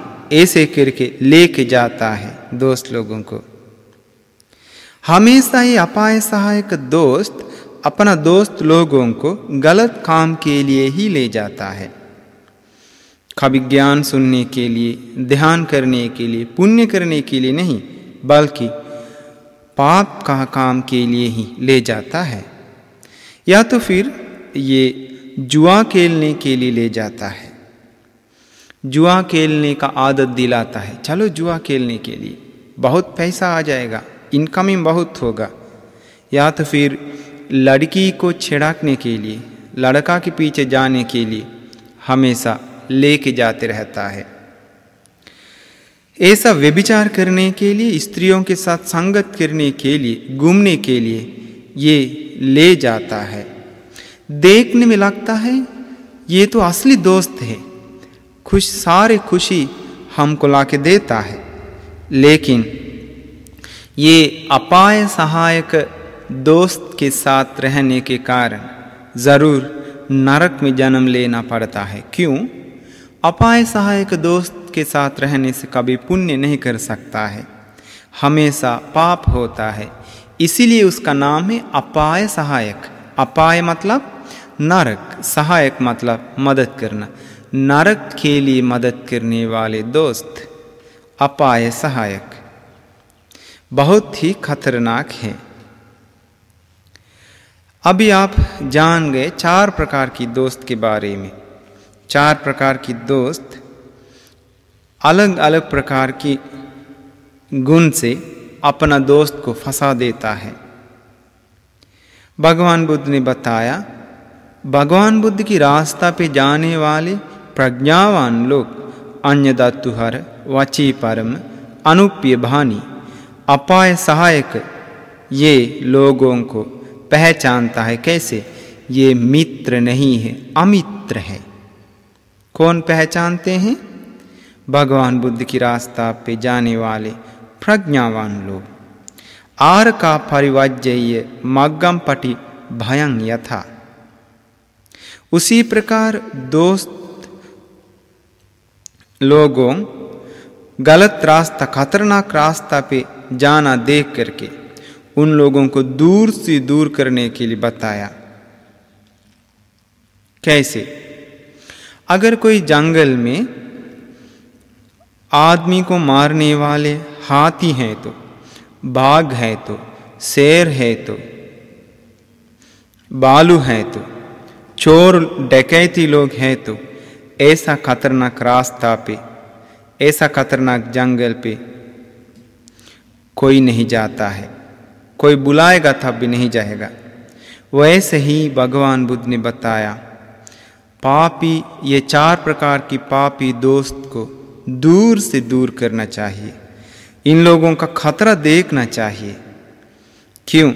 ऐसे करके लेके जाता है दोस्त लोगों को हमेशा ही अपाय सहायक दोस्त अपना दोस्त लोगों को गलत काम के लिए ही ले जाता है कभी ज्ञान सुनने के लिए ध्यान करने के लिए पुण्य करने के लिए नहीं बल्कि पाप का काम के लिए ही ले जाता है या तो फिर ये जुआ खेलने के लिए ले जाता है जुआ खेलने का आदत दिलाता है चलो जुआ खेलने के लिए बहुत पैसा आ जाएगा इनकमिंग बहुत होगा या तो फिर लड़की को छिड़कने के लिए लड़का के पीछे जाने के लिए हमेशा लेके जाते रहता है ऐसा व्यभिचार करने के लिए स्त्रियों के साथ संगत करने के लिए घूमने के लिए ये ले जाता है देखने में लगता है ये तो असली दोस्त है खुश सारे खुशी हमको ला के देता है लेकिन ये अपाय सहायक दोस्त के साथ रहने के कारण ज़रूर नरक में जन्म लेना पड़ता है क्यों अपाय सहायक दोस्त के साथ रहने से कभी पुण्य नहीं कर सकता है हमेशा पाप होता है इसीलिए उसका नाम है अपाय सहायक अपाय मतलब नरक सहायक मतलब मदद करना नरक के लिए मदद करने वाले दोस्त अपाय सहायक बहुत ही खतरनाक है अभी आप जान गए चार प्रकार की दोस्त के बारे में चार प्रकार की दोस्त अलग अलग प्रकार की गुण से अपना दोस्त को फंसा देता है भगवान बुद्ध ने बताया भगवान बुद्ध की रास्ता पे जाने वाले प्रज्ञावान लोग अन्य दत्तुहर वची परम अनुप्य भानी अपाय सहायक ये लोगों को पहचानता है कैसे ये मित्र नहीं है अमित्र है कौन पहचानते हैं भगवान बुद्ध की रास्ता पे जाने वाले प्रज्ञावान लोग आर का परिवाज्य मग्गम पटी भयं यथा उसी प्रकार दोस्त लोगों गलत रास्ता खतरनाक रास्ता पे जाना देख करके उन लोगों को दूर से दूर करने के लिए बताया कैसे अगर कोई जंगल में आदमी को मारने वाले हाथी हैं तो बाघ है तो शेर है तो बालू है तो चोर डकैती लोग हैं तो ऐसा खतरनाक रास्ता पे ऐसा खतरनाक जंगल पे कोई नहीं जाता है कोई बुलाएगा तब भी नहीं जाएगा वैसे ही भगवान बुद्ध ने बताया पापी ये चार प्रकार की पापी दोस्त को दूर से दूर करना चाहिए इन लोगों का खतरा देखना चाहिए क्यों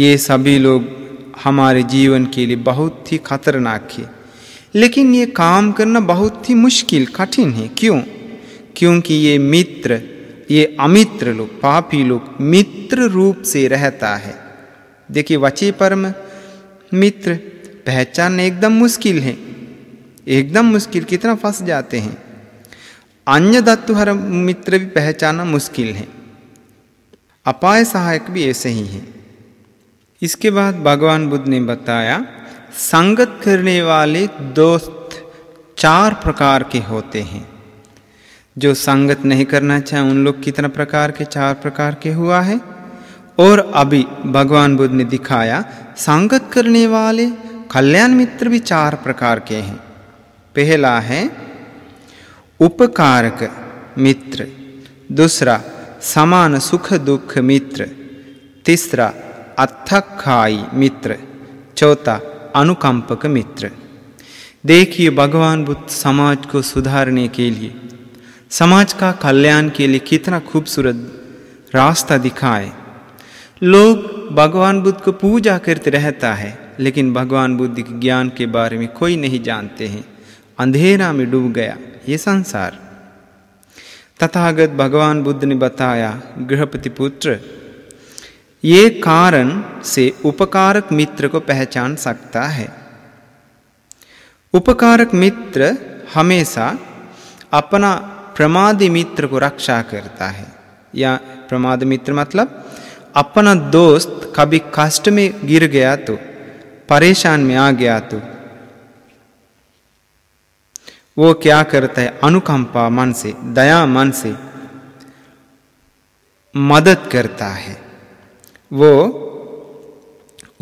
ये सभी लोग हमारे जीवन के लिए बहुत ही खतरनाक है लेकिन ये काम करना बहुत ही मुश्किल कठिन है क्यों क्योंकि ये मित्र ये अमित्र लोग पापी लोग मित्र रूप से रहता है देखिए वची परम मित्र पहचान एकदम मुश्किल है एकदम मुश्किल कितना फंस जाते हैं अन्य धातु हर मित्र भी पहचाना मुश्किल है अपाय सहायक भी ऐसे ही हैं इसके बाद भगवान बुद्ध ने बताया संगत करने वाले दोस्त चार प्रकार के होते हैं जो संगत नहीं करना चाहे उन लोग कितना प्रकार के चार प्रकार के हुआ है और अभी भगवान बुद्ध ने दिखाया संगत करने वाले कल्याण मित्र भी चार प्रकार के हैं पहला है उपकारक मित्र दूसरा समान सुख दुख मित्र तीसरा अथकाई मित्र चौथा अनुकंपक मित्र देखिए भगवान बुद्ध समाज को सुधारने के लिए समाज का कल्याण के लिए कितना खूबसूरत रास्ता दिखाए लोग भगवान बुद्ध को पूजा करते रहता है लेकिन भगवान बुद्ध के ज्ञान के बारे में कोई नहीं जानते हैं अंधेरा में डूब गया ये संसार तथागत भगवान बुद्ध ने बताया गृहपति पुत्र ये कारण से उपकारक मित्र को पहचान सकता है उपकारक मित्र हमेशा अपना प्रमादी मित्र को रक्षा करता है या प्रमाद मित्र मतलब अपना दोस्त कभी कष्ट में गिर गया तो परेशान में आ गया तो वो क्या करता है अनुकंपा मन से दया मन से मदद करता है वो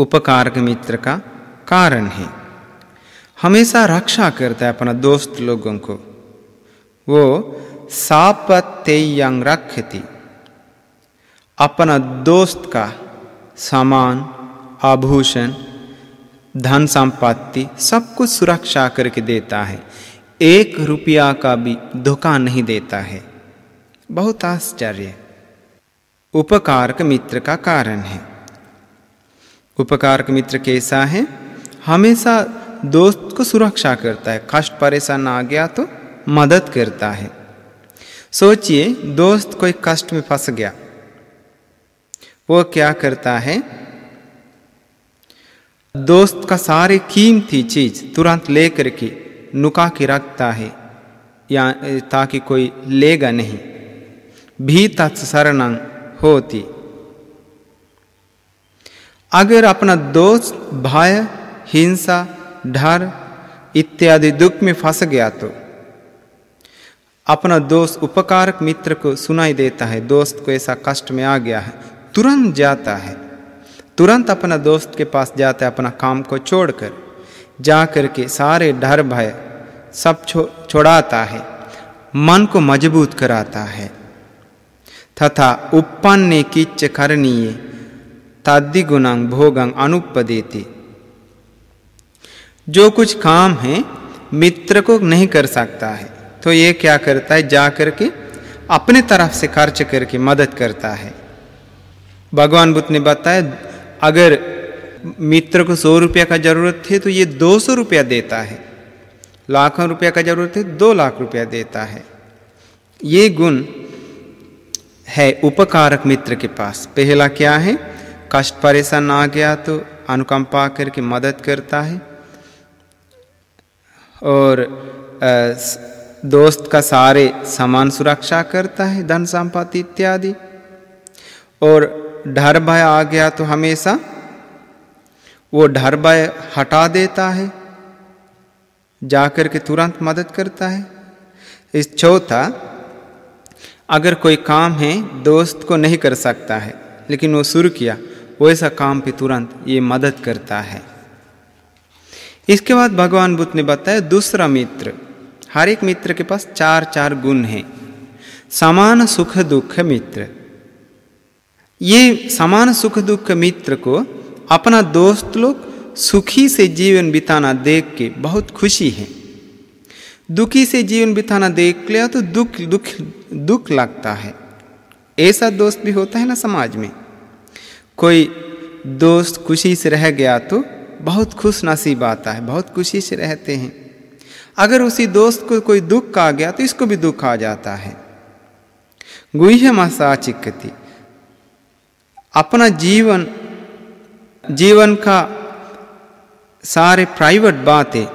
उपकारक मित्र का कारण है हमेशा रक्षा करता है अपना दोस्त लोगों को वो सापत्यंग रखती अपना दोस्त का सामान आभूषण धन संपत्ति सब कुछ सुरक्षा करके देता है एक रुपया का भी धोखा नहीं देता है बहुत आश्चर्य उपकारक मित्र का कारण है उपकारक मित्र कैसा है हमेशा दोस्त को सुरक्षा करता है कष्ट परेशान आ गया तो मदद करता है सोचिए दोस्त कोई कष्ट में फंस गया वो क्या करता है दोस्त का सारे कीमती चीज तुरंत लेकर के नुका के रखता है या ताकि कोई लेगा नहीं भी तत्सरण होती अगर अपना दोस्त भय हिंसा डर इत्यादि दुख में फंस गया तो अपना दोस्त उपकारक मित्र को सुनाई देता है दोस्त को ऐसा कष्ट में आ गया है तुरंत जाता है तुरंत अपना दोस्त के पास जाता है अपना काम को छोड़कर जा करके सारे डर भय सब छो, छोड़ाता है मन को मजबूत कराता है तथा उपन्न किच्च करणीय गुणंग भोगंग अनुपदेते जो कुछ काम है मित्र को नहीं कर सकता है तो ये क्या करता है जा करके अपने तरफ से खर्च करके मदद करता है भगवान बुद्ध ने बताया अगर मित्र को सौ रुपया का ज़रूरत है तो ये दो सौ रुपया देता है लाखों रुपया का ज़रूरत है दो लाख रुपया देता है ये गुण है उपकारक मित्र के पास पहला क्या है कष्ट परेशान आ गया तो अनुकंपा करके मदद करता है और दोस्त का सारे समान सुरक्षा करता है धन संपत्ति इत्यादि और डर भय आ गया तो हमेशा वो डर भय हटा देता है जाकर के तुरंत मदद करता है इस चौथा अगर कोई काम है दोस्त को नहीं कर सकता है लेकिन वो शुरू किया वैसा काम पे तुरंत ये मदद करता है इसके बाद भगवान बुद्ध ने बताया दूसरा मित्र हर एक मित्र के पास चार चार गुण हैं समान सुख दुख मित्र ये समान सुख दुख मित्र को अपना दोस्त लोग सुखी से जीवन बिताना देख के बहुत खुशी है दुखी से जीवन बिताना देख लिया तो दुख दुख दुख लगता है ऐसा दोस्त भी होता है ना समाज में कोई दोस्त खुशी से रह गया तो बहुत खुश नसीब आता है बहुत खुशी से रहते हैं अगर उसी दोस्त को कोई दुख आ गया तो इसको भी दुख आ जाता है गुह्य मसा अपना जीवन जीवन का सारे प्राइवेट बातें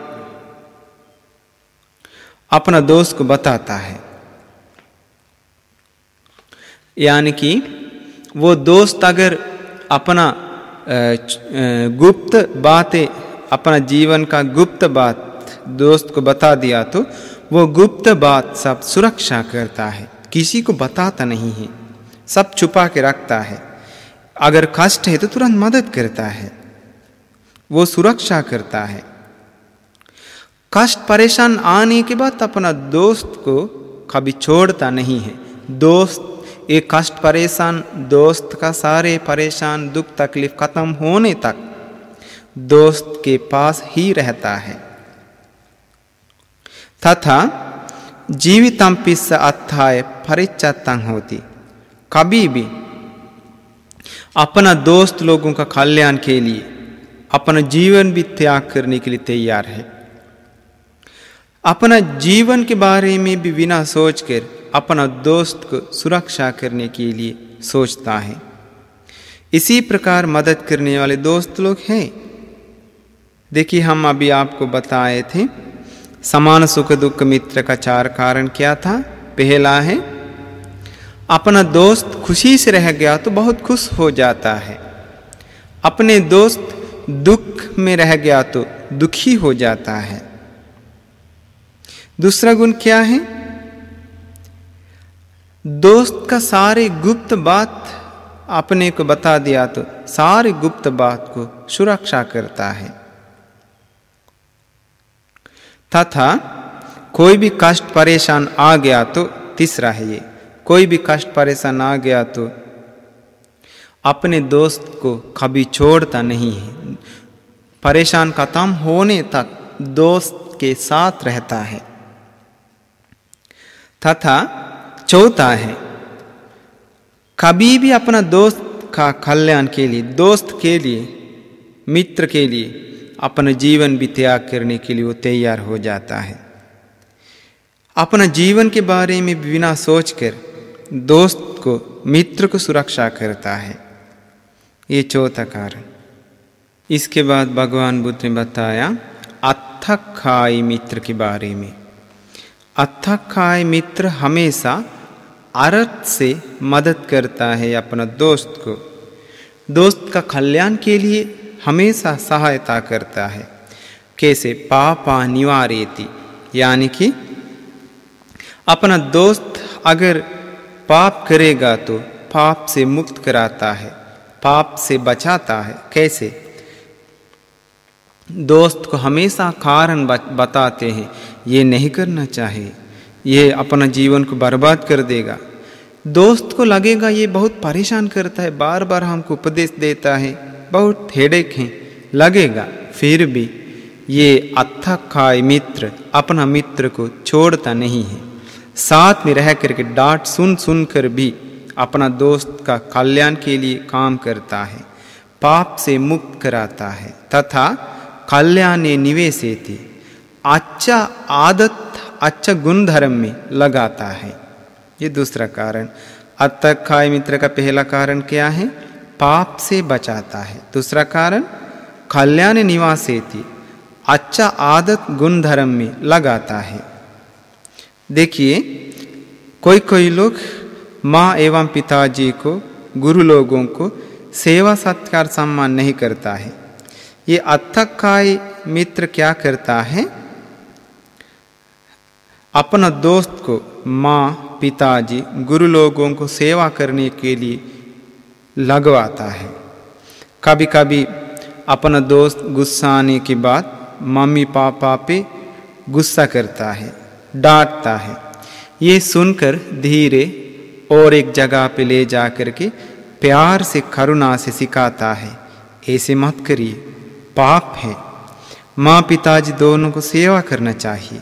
अपना दोस्त को बताता है यानी कि वो दोस्त अगर अपना गुप्त बातें अपना जीवन का गुप्त बात दोस्त को बता दिया तो वो गुप्त बात सब सुरक्षा करता है किसी को बताता नहीं है सब छुपा के रखता है अगर कष्ट है तो तुरंत मदद करता है वो सुरक्षा करता है कष्ट परेशान आने के बाद अपना दोस्त को कभी छोड़ता नहीं है दोस्त ये कष्ट परेशान दोस्त का सारे परेशान दुख तकलीफ खत्म होने तक दोस्त के पास ही रहता है तथा जीवितम पिस्स परिचय तंग होती कभी भी अपना दोस्त लोगों का कल्याण के लिए अपना जीवन भी त्याग करने के लिए तैयार है अपना जीवन के बारे में भी बिना सोचकर अपना दोस्त को सुरक्षा करने के लिए सोचता है इसी प्रकार मदद करने वाले दोस्त लोग हैं देखिए हम अभी आपको बताए थे समान सुख दुख मित्र का चार कारण क्या था पहला है अपना दोस्त खुशी से रह गया तो बहुत खुश हो जाता है अपने दोस्त दुख में रह गया तो दुखी हो जाता है दूसरा गुण क्या है दोस्त का सारे गुप्त बात अपने को बता दिया तो सारे गुप्त बात को सुरक्षा करता है तथा कोई भी कष्ट परेशान आ गया तो तीसरा है ये कोई भी कष्ट परेशान आ गया तो अपने दोस्त को कभी छोड़ता नहीं है परेशान खत्म होने तक दोस्त के साथ रहता है तथा चौथा है कभी भी अपना दोस्त का कल्याण के लिए दोस्त के लिए मित्र के लिए अपना जीवन भी त्याग करने के लिए वो तैयार हो जाता है अपना जीवन के बारे में बिना सोचकर दोस्त को मित्र को सुरक्षा करता है ये चौथा कारण इसके बाद भगवान बुद्ध ने बताया अथखाई मित्र के बारे में खाई मित्र हमेशा अर्थ से मदद करता है अपना दोस्त को दोस्त का कल्याण के लिए हमेशा सहायता करता है कैसे पापा निवारेती यानी कि अपना दोस्त अगर पाप करेगा तो पाप से मुक्त कराता है पाप से बचाता है कैसे दोस्त को हमेशा कारण बताते हैं ये नहीं करना चाहिए ये अपना जीवन को बर्बाद कर देगा दोस्त को लगेगा ये बहुत परेशान करता है बार बार हमको उपदेश देता है बहुत हेडेक हैं लगेगा फिर भी ये अथक खाए मित्र अपना मित्र को छोड़ता नहीं है साथ में रह करके डांट सुन सुन कर भी अपना दोस्त का कल्याण के लिए काम करता है पाप से मुक्त कराता है तथा कल्याण निवेश अच्छा आदत अच्छा गुणधर्म में लगाता है ये दूसरा कारण अतः मित्र का पहला कारण क्या है पाप से बचाता है दूसरा कारण कल्याण निवास अच्छा आदत गुणधर्म में लगाता है देखिए कोई कोई लोग माँ एवं पिताजी को गुरु लोगों को सेवा सत्कार सम्मान नहीं करता है ये अथकाय मित्र क्या करता है अपना दोस्त को माँ पिताजी गुरु लोगों को सेवा करने के लिए लगवाता है कभी कभी अपना दोस्त गुस्सा आने के बाद मम्मी पापा पे गुस्सा करता है डांटता है ये सुनकर धीरे और एक जगह पे ले जा करके प्यार से करुणा से सिखाता है ऐसे मत करिए पाप है माँ पिताजी दोनों को सेवा करना चाहिए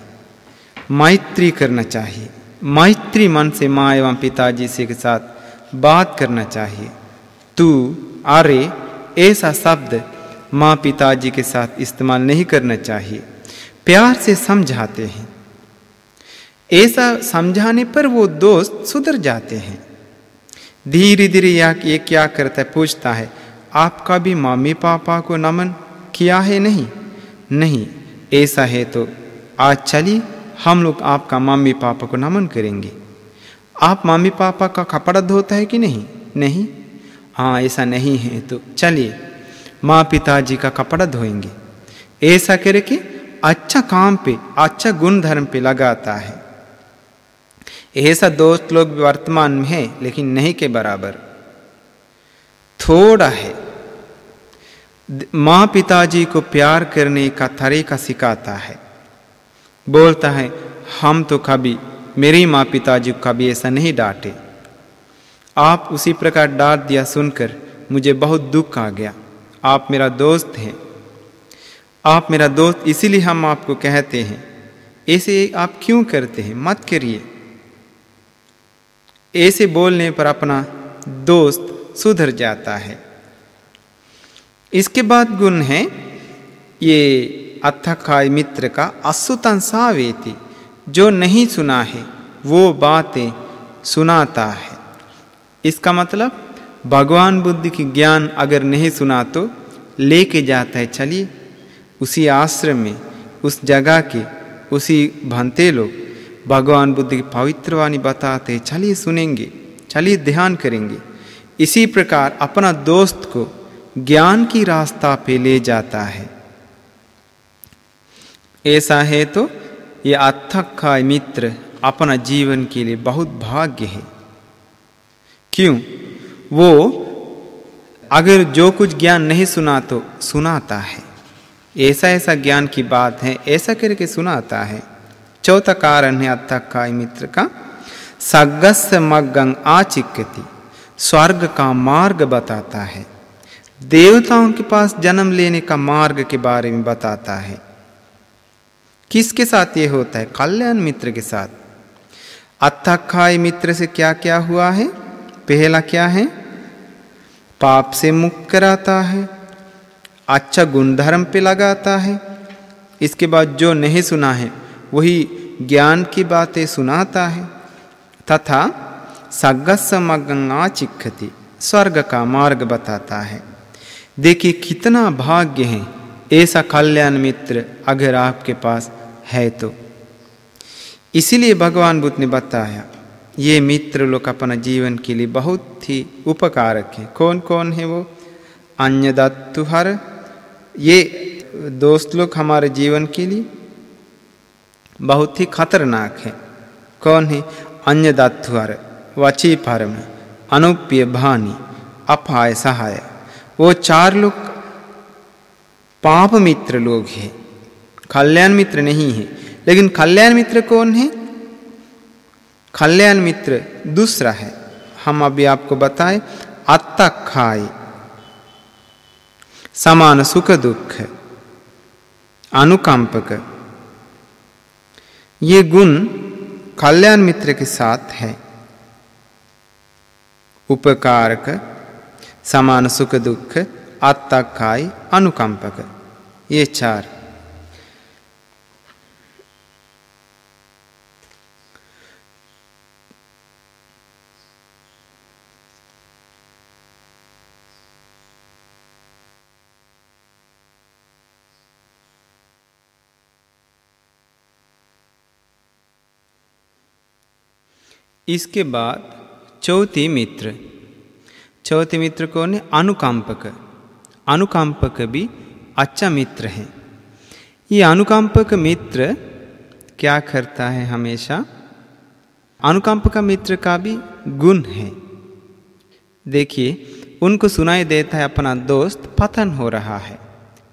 मैत्री करना चाहिए मैत्री मन से माँ एवं पिताजी से के साथ बात करना चाहिए तू अरे ऐसा शब्द माँ पिताजी के साथ इस्तेमाल नहीं करना चाहिए प्यार से समझाते हैं ऐसा समझाने पर वो दोस्त सुधर जाते हैं धीरे धीरे या ये क्या करता है पूछता है आपका भी मम्मी पापा को नमन किया है नहीं नहीं ऐसा है तो आज चलिए हम लोग आपका मम्मी पापा को नमन करेंगे आप मम्मी पापा का कपड़ा धोता है कि नहीं नहीं हाँ ऐसा नहीं है तो चलिए माँ पिताजी का कपड़ा धोएंगे ऐसा करके अच्छा काम पे अच्छा गुण धर्म पे लगाता है ऐसा दोस्त लोग वर्तमान में है लेकिन नहीं के बराबर थोड़ा है माँ पिताजी को प्यार करने का तरीका सिखाता है बोलता है हम तो कभी मेरी माँ पिताजी को कभी ऐसा नहीं डांटे आप उसी प्रकार डांट दिया सुनकर मुझे बहुत दुख आ गया आप मेरा दोस्त हैं आप मेरा दोस्त इसीलिए हम आपको कहते हैं ऐसे आप क्यों करते हैं मत करिए ऐसे बोलने पर अपना दोस्त सुधर जाता है इसके बाद गुण है ये अथकाय मित्र का अश्रुतन सावेति जो नहीं सुना है वो बातें सुनाता है इसका मतलब भगवान बुद्ध की ज्ञान अगर नहीं सुना तो लेके जाता है चलिए उसी आश्रम में उस जगह के उसी भंते लोग भगवान बुद्ध की पवित्रवाणी बताते चलिए सुनेंगे चलिए ध्यान करेंगे इसी प्रकार अपना दोस्त को ज्ञान की रास्ता पे ले जाता है ऐसा है तो ये अथक्का मित्र अपना जीवन के लिए बहुत भाग्य है क्यों वो अगर जो कुछ ज्ञान नहीं सुना तो सुनाता है ऐसा ऐसा ज्ञान की बात है ऐसा करके सुनाता है चौथा कारण है अर्थकाय मित्र का सगस मग्गं आचिक्यति स्वर्ग का मार्ग बताता है देवताओं के पास जन्म लेने का मार्ग के बारे में बताता है किसके साथ ये होता है कल्याण मित्र के साथ अथाखाय मित्र से क्या क्या हुआ है पहला क्या है पाप से मुक्त कराता है अच्छा गुणधर्म पे लगाता है इसके बाद जो नहीं सुना है वही ज्ञान की बातें सुनाता है तथा सगस्मगंगा चिखती स्वर्ग का मार्ग बताता है देखिए कितना भाग्य है ऐसा कल्याण मित्र अगर आपके पास है तो इसीलिए भगवान बुद्ध ने बताया ये मित्र लोग अपना जीवन के लिए बहुत ही उपकारक है कौन कौन है वो अन्य दत्तुहर ये दोस्त लोग हमारे जीवन के लिए बहुत ही खतरनाक है कौन है अन्य दात्वर वची परम अनुप्य भानी अपाय सहाय वो चार लोग पाप मित्र लोग हैं कल्याण मित्र नहीं है लेकिन कल्याण मित्र कौन है कल्याण मित्र दूसरा है हम अभी आपको बताए आत्ता खाए समान सुख दुख अनुकंपक ये गुण कल्याण मित्र के साथ है उपकारक समान सुख दुख आत्ताकाय अनुकंपक ये चार इसके बाद चौथी मित्र चौथे मित्र कौन है अनुकंपक अनुकंपक भी अच्छा मित्र है ये अनुकंपक मित्र क्या करता है हमेशा अनुकंपक मित्र का भी गुण है देखिए उनको सुनाई देता है अपना दोस्त पतन हो रहा है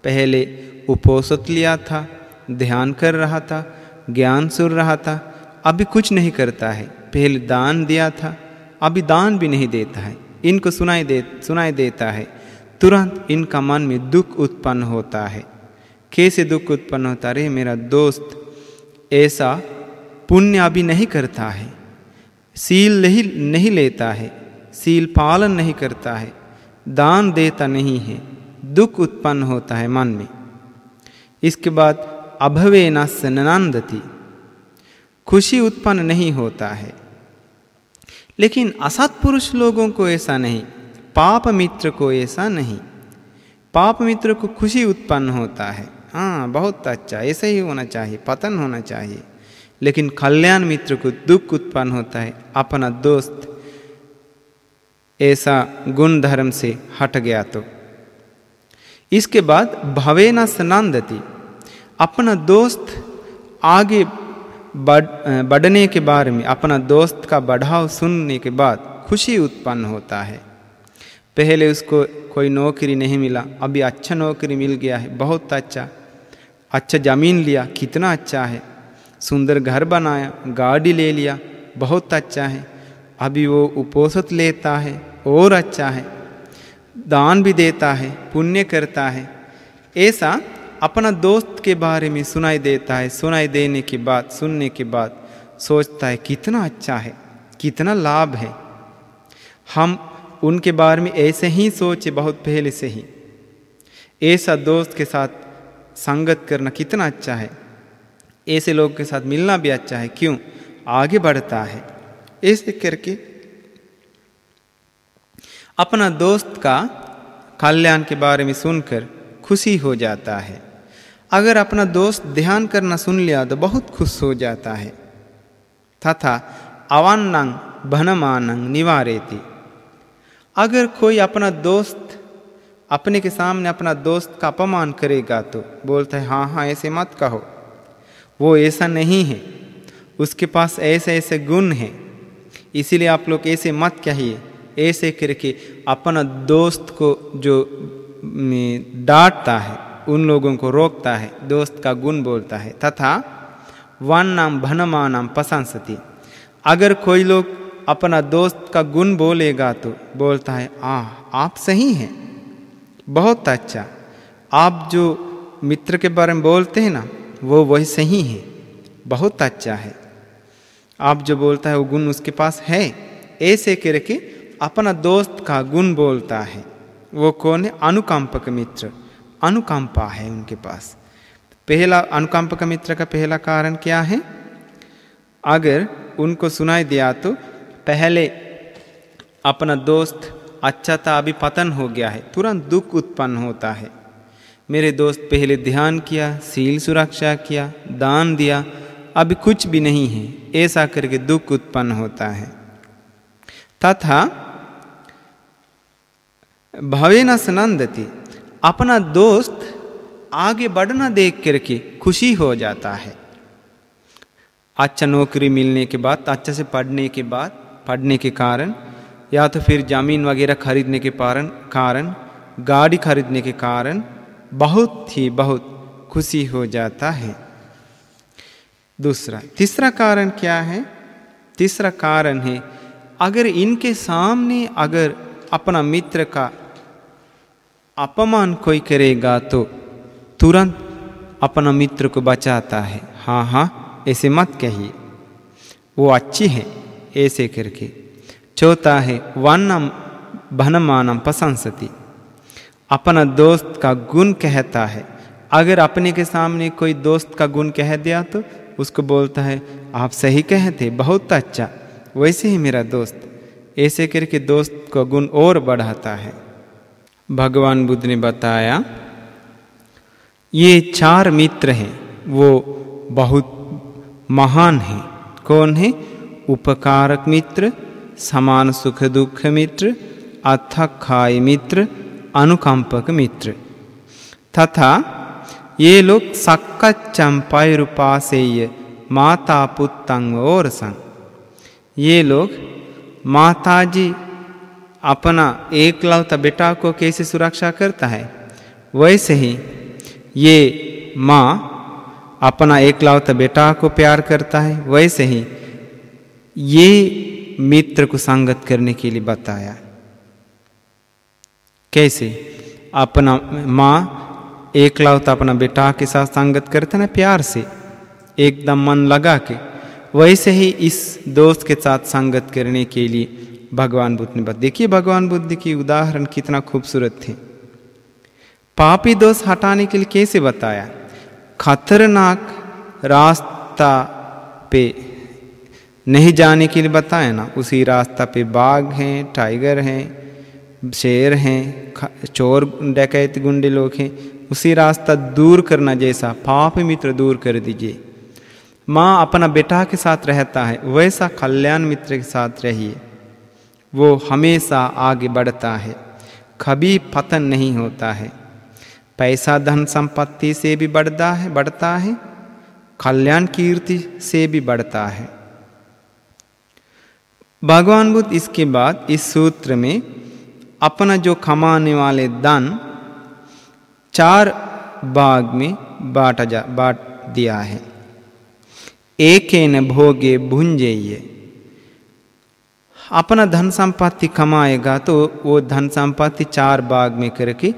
पहले उपोषित लिया था ध्यान कर रहा था ज्ञान सुन रहा था अभी कुछ नहीं करता है पहले दान दिया था अभी दान भी नहीं देता है इनको सुनाई दे सुनाई देता है तुरंत इनका मन में दुख उत्पन्न होता है कैसे दुख उत्पन्न होता रे मेरा दोस्त ऐसा पुण्य अभी नहीं करता है सील नहीं नहीं लेता है सील पालन नहीं करता है दान देता नहीं है दुख उत्पन्न होता है मन में इसके बाद अभवे न खुशी उत्पन्न नहीं होता है लेकिन पुरुष लोगों को ऐसा नहीं पाप मित्र को ऐसा नहीं पाप मित्र को खुशी उत्पन्न होता है हाँ बहुत अच्छा ऐसा ही होना चाहिए पतन होना चाहिए लेकिन कल्याण मित्र को दुख उत्पन्न होता है अपना दोस्त ऐसा गुण धर्म से हट गया तो इसके बाद भवे न स्नानदती अपना दोस्त आगे बढ़ बढ़ने के बारे में अपना दोस्त का बढ़ाव सुनने के बाद खुशी उत्पन्न होता है पहले उसको कोई नौकरी नहीं मिला अभी अच्छा नौकरी मिल गया है बहुत अच्छा अच्छा ज़मीन लिया कितना अच्छा है सुंदर घर बनाया गाड़ी ले लिया बहुत अच्छा है अभी वो उपोषित लेता है और अच्छा है दान भी देता है पुण्य करता है ऐसा अपना दोस्त के बारे में सुनाई देता है सुनाई देने के बाद सुनने के बाद सोचता है कितना अच्छा है कितना लाभ है हम उनके बारे में ऐसे ही सोचे बहुत पहले से ही ऐसा दोस्त के साथ संगत करना कितना अच्छा है ऐसे लोग के साथ मिलना भी अच्छा है क्यों आगे बढ़ता है ऐसे करके अपना दोस्त का कल्याण के बारे में सुनकर खुशी हो जाता है अगर अपना दोस्त ध्यान करना सुन लिया तो बहुत खुश हो जाता है तथा अवान्नांग भनमानंग निवारेती अगर कोई अपना दोस्त अपने के सामने अपना दोस्त का अपमान करेगा तो बोलता है हाँ हाँ ऐसे मत कहो वो ऐसा नहीं है उसके पास ऐसे ऐसे गुण हैं इसीलिए आप लोग ऐसे मत कहिए ऐसे करके अपना दोस्त को जो डांटता है उन लोगों को रोकता है दोस्त का गुण बोलता है तथा वन नाम भनमा नाम प्रशंसती अगर कोई लोग अपना दोस्त का गुण बोलेगा तो बोलता है आ आप सही हैं बहुत अच्छा आप जो मित्र के बारे में बोलते हैं ना वो वही सही है बहुत अच्छा है आप जो बोलता है वो गुण उसके पास है ऐसे करके अपना दोस्त का गुण बोलता है वो कौन है अनुकंपक मित्र अनुकंपा है उनके पास पहला अनुकंपा का मित्र का पहला कारण क्या है अगर उनको सुनाई दिया तो पहले अपना दोस्त अच्छा था अभी पतन हो गया है तुरंत दुख उत्पन्न होता है मेरे दोस्त पहले ध्यान किया सील सुरक्षा किया दान दिया अभी कुछ भी नहीं है ऐसा करके दुख उत्पन्न होता है तथा भवे न सनंदती अपना दोस्त आगे बढ़ना देख करके खुशी हो जाता है अच्छा नौकरी मिलने के बाद अच्छे से पढ़ने के बाद पढ़ने के कारण या तो फिर ज़मीन वगैरह खरीदने के कारण कारण गाड़ी खरीदने के कारण बहुत ही बहुत खुशी हो जाता है दूसरा तीसरा कारण क्या है तीसरा कारण है अगर इनके सामने अगर अपना मित्र का अपमान कोई करेगा तो तुरंत अपना मित्र को बचाता है हाँ हाँ ऐसे मत कहिए वो अच्छी है ऐसे करके चौथा है वनम भनमानम प्रशंसती अपना दोस्त का गुण कहता है अगर अपने के सामने कोई दोस्त का गुण कह दिया तो उसको बोलता है आप सही कहते बहुत अच्छा वैसे ही मेरा दोस्त ऐसे करके दोस्त का गुण और बढ़ाता है भगवान बुद्ध ने बताया ये चार मित्र हैं वो बहुत महान हैं कौन है उपकारक मित्र समान सुख दुख मित्र अथाखाय मित्र अनुकंपक मित्र तथा ये लोग सक्कचंपाय रूपासेय माता पुत्तंग और संग ये लोग माताजी अपना एकलौता बेटा को कैसे सुरक्षा करता है वैसे ही ये माँ अपना एकलौता बेटा को प्यार करता है वैसे ही ये मित्र को संगत करने के लिए बताया कैसे अपना माँ एकलौता अपना बेटा के साथ संगत करते ना प्यार से एकदम मन लगा के वैसे ही इस दोस्त के साथ संगत करने के लिए भगवान बुद्ध ने बता देखिए भगवान बुद्ध की उदाहरण कितना खूबसूरत थे पापी दोष हटाने के लिए कैसे बताया खतरनाक रास्ता पे नहीं जाने के लिए बताया ना उसी रास्ता पे बाघ हैं टाइगर हैं शेर हैं चोर डकैत गुंडे लोग हैं उसी रास्ता दूर करना जैसा पाप मित्र दूर कर दीजिए माँ अपना बेटा के साथ रहता है वैसा कल्याण मित्र के साथ रहिए वो हमेशा आगे बढ़ता है कभी पतन नहीं होता है पैसा धन संपत्ति से भी बढ़ता है बढ़ता है कल्याण कीर्ति से भी बढ़ता है भगवान बुद्ध इसके बाद इस सूत्र में अपना जो कमाने वाले धन चार भाग में बांटा जा बांट दिया है एक न भोगे ये अपना धन संपत्ति कमाएगा तो वो धन संपत्ति चार भाग में करके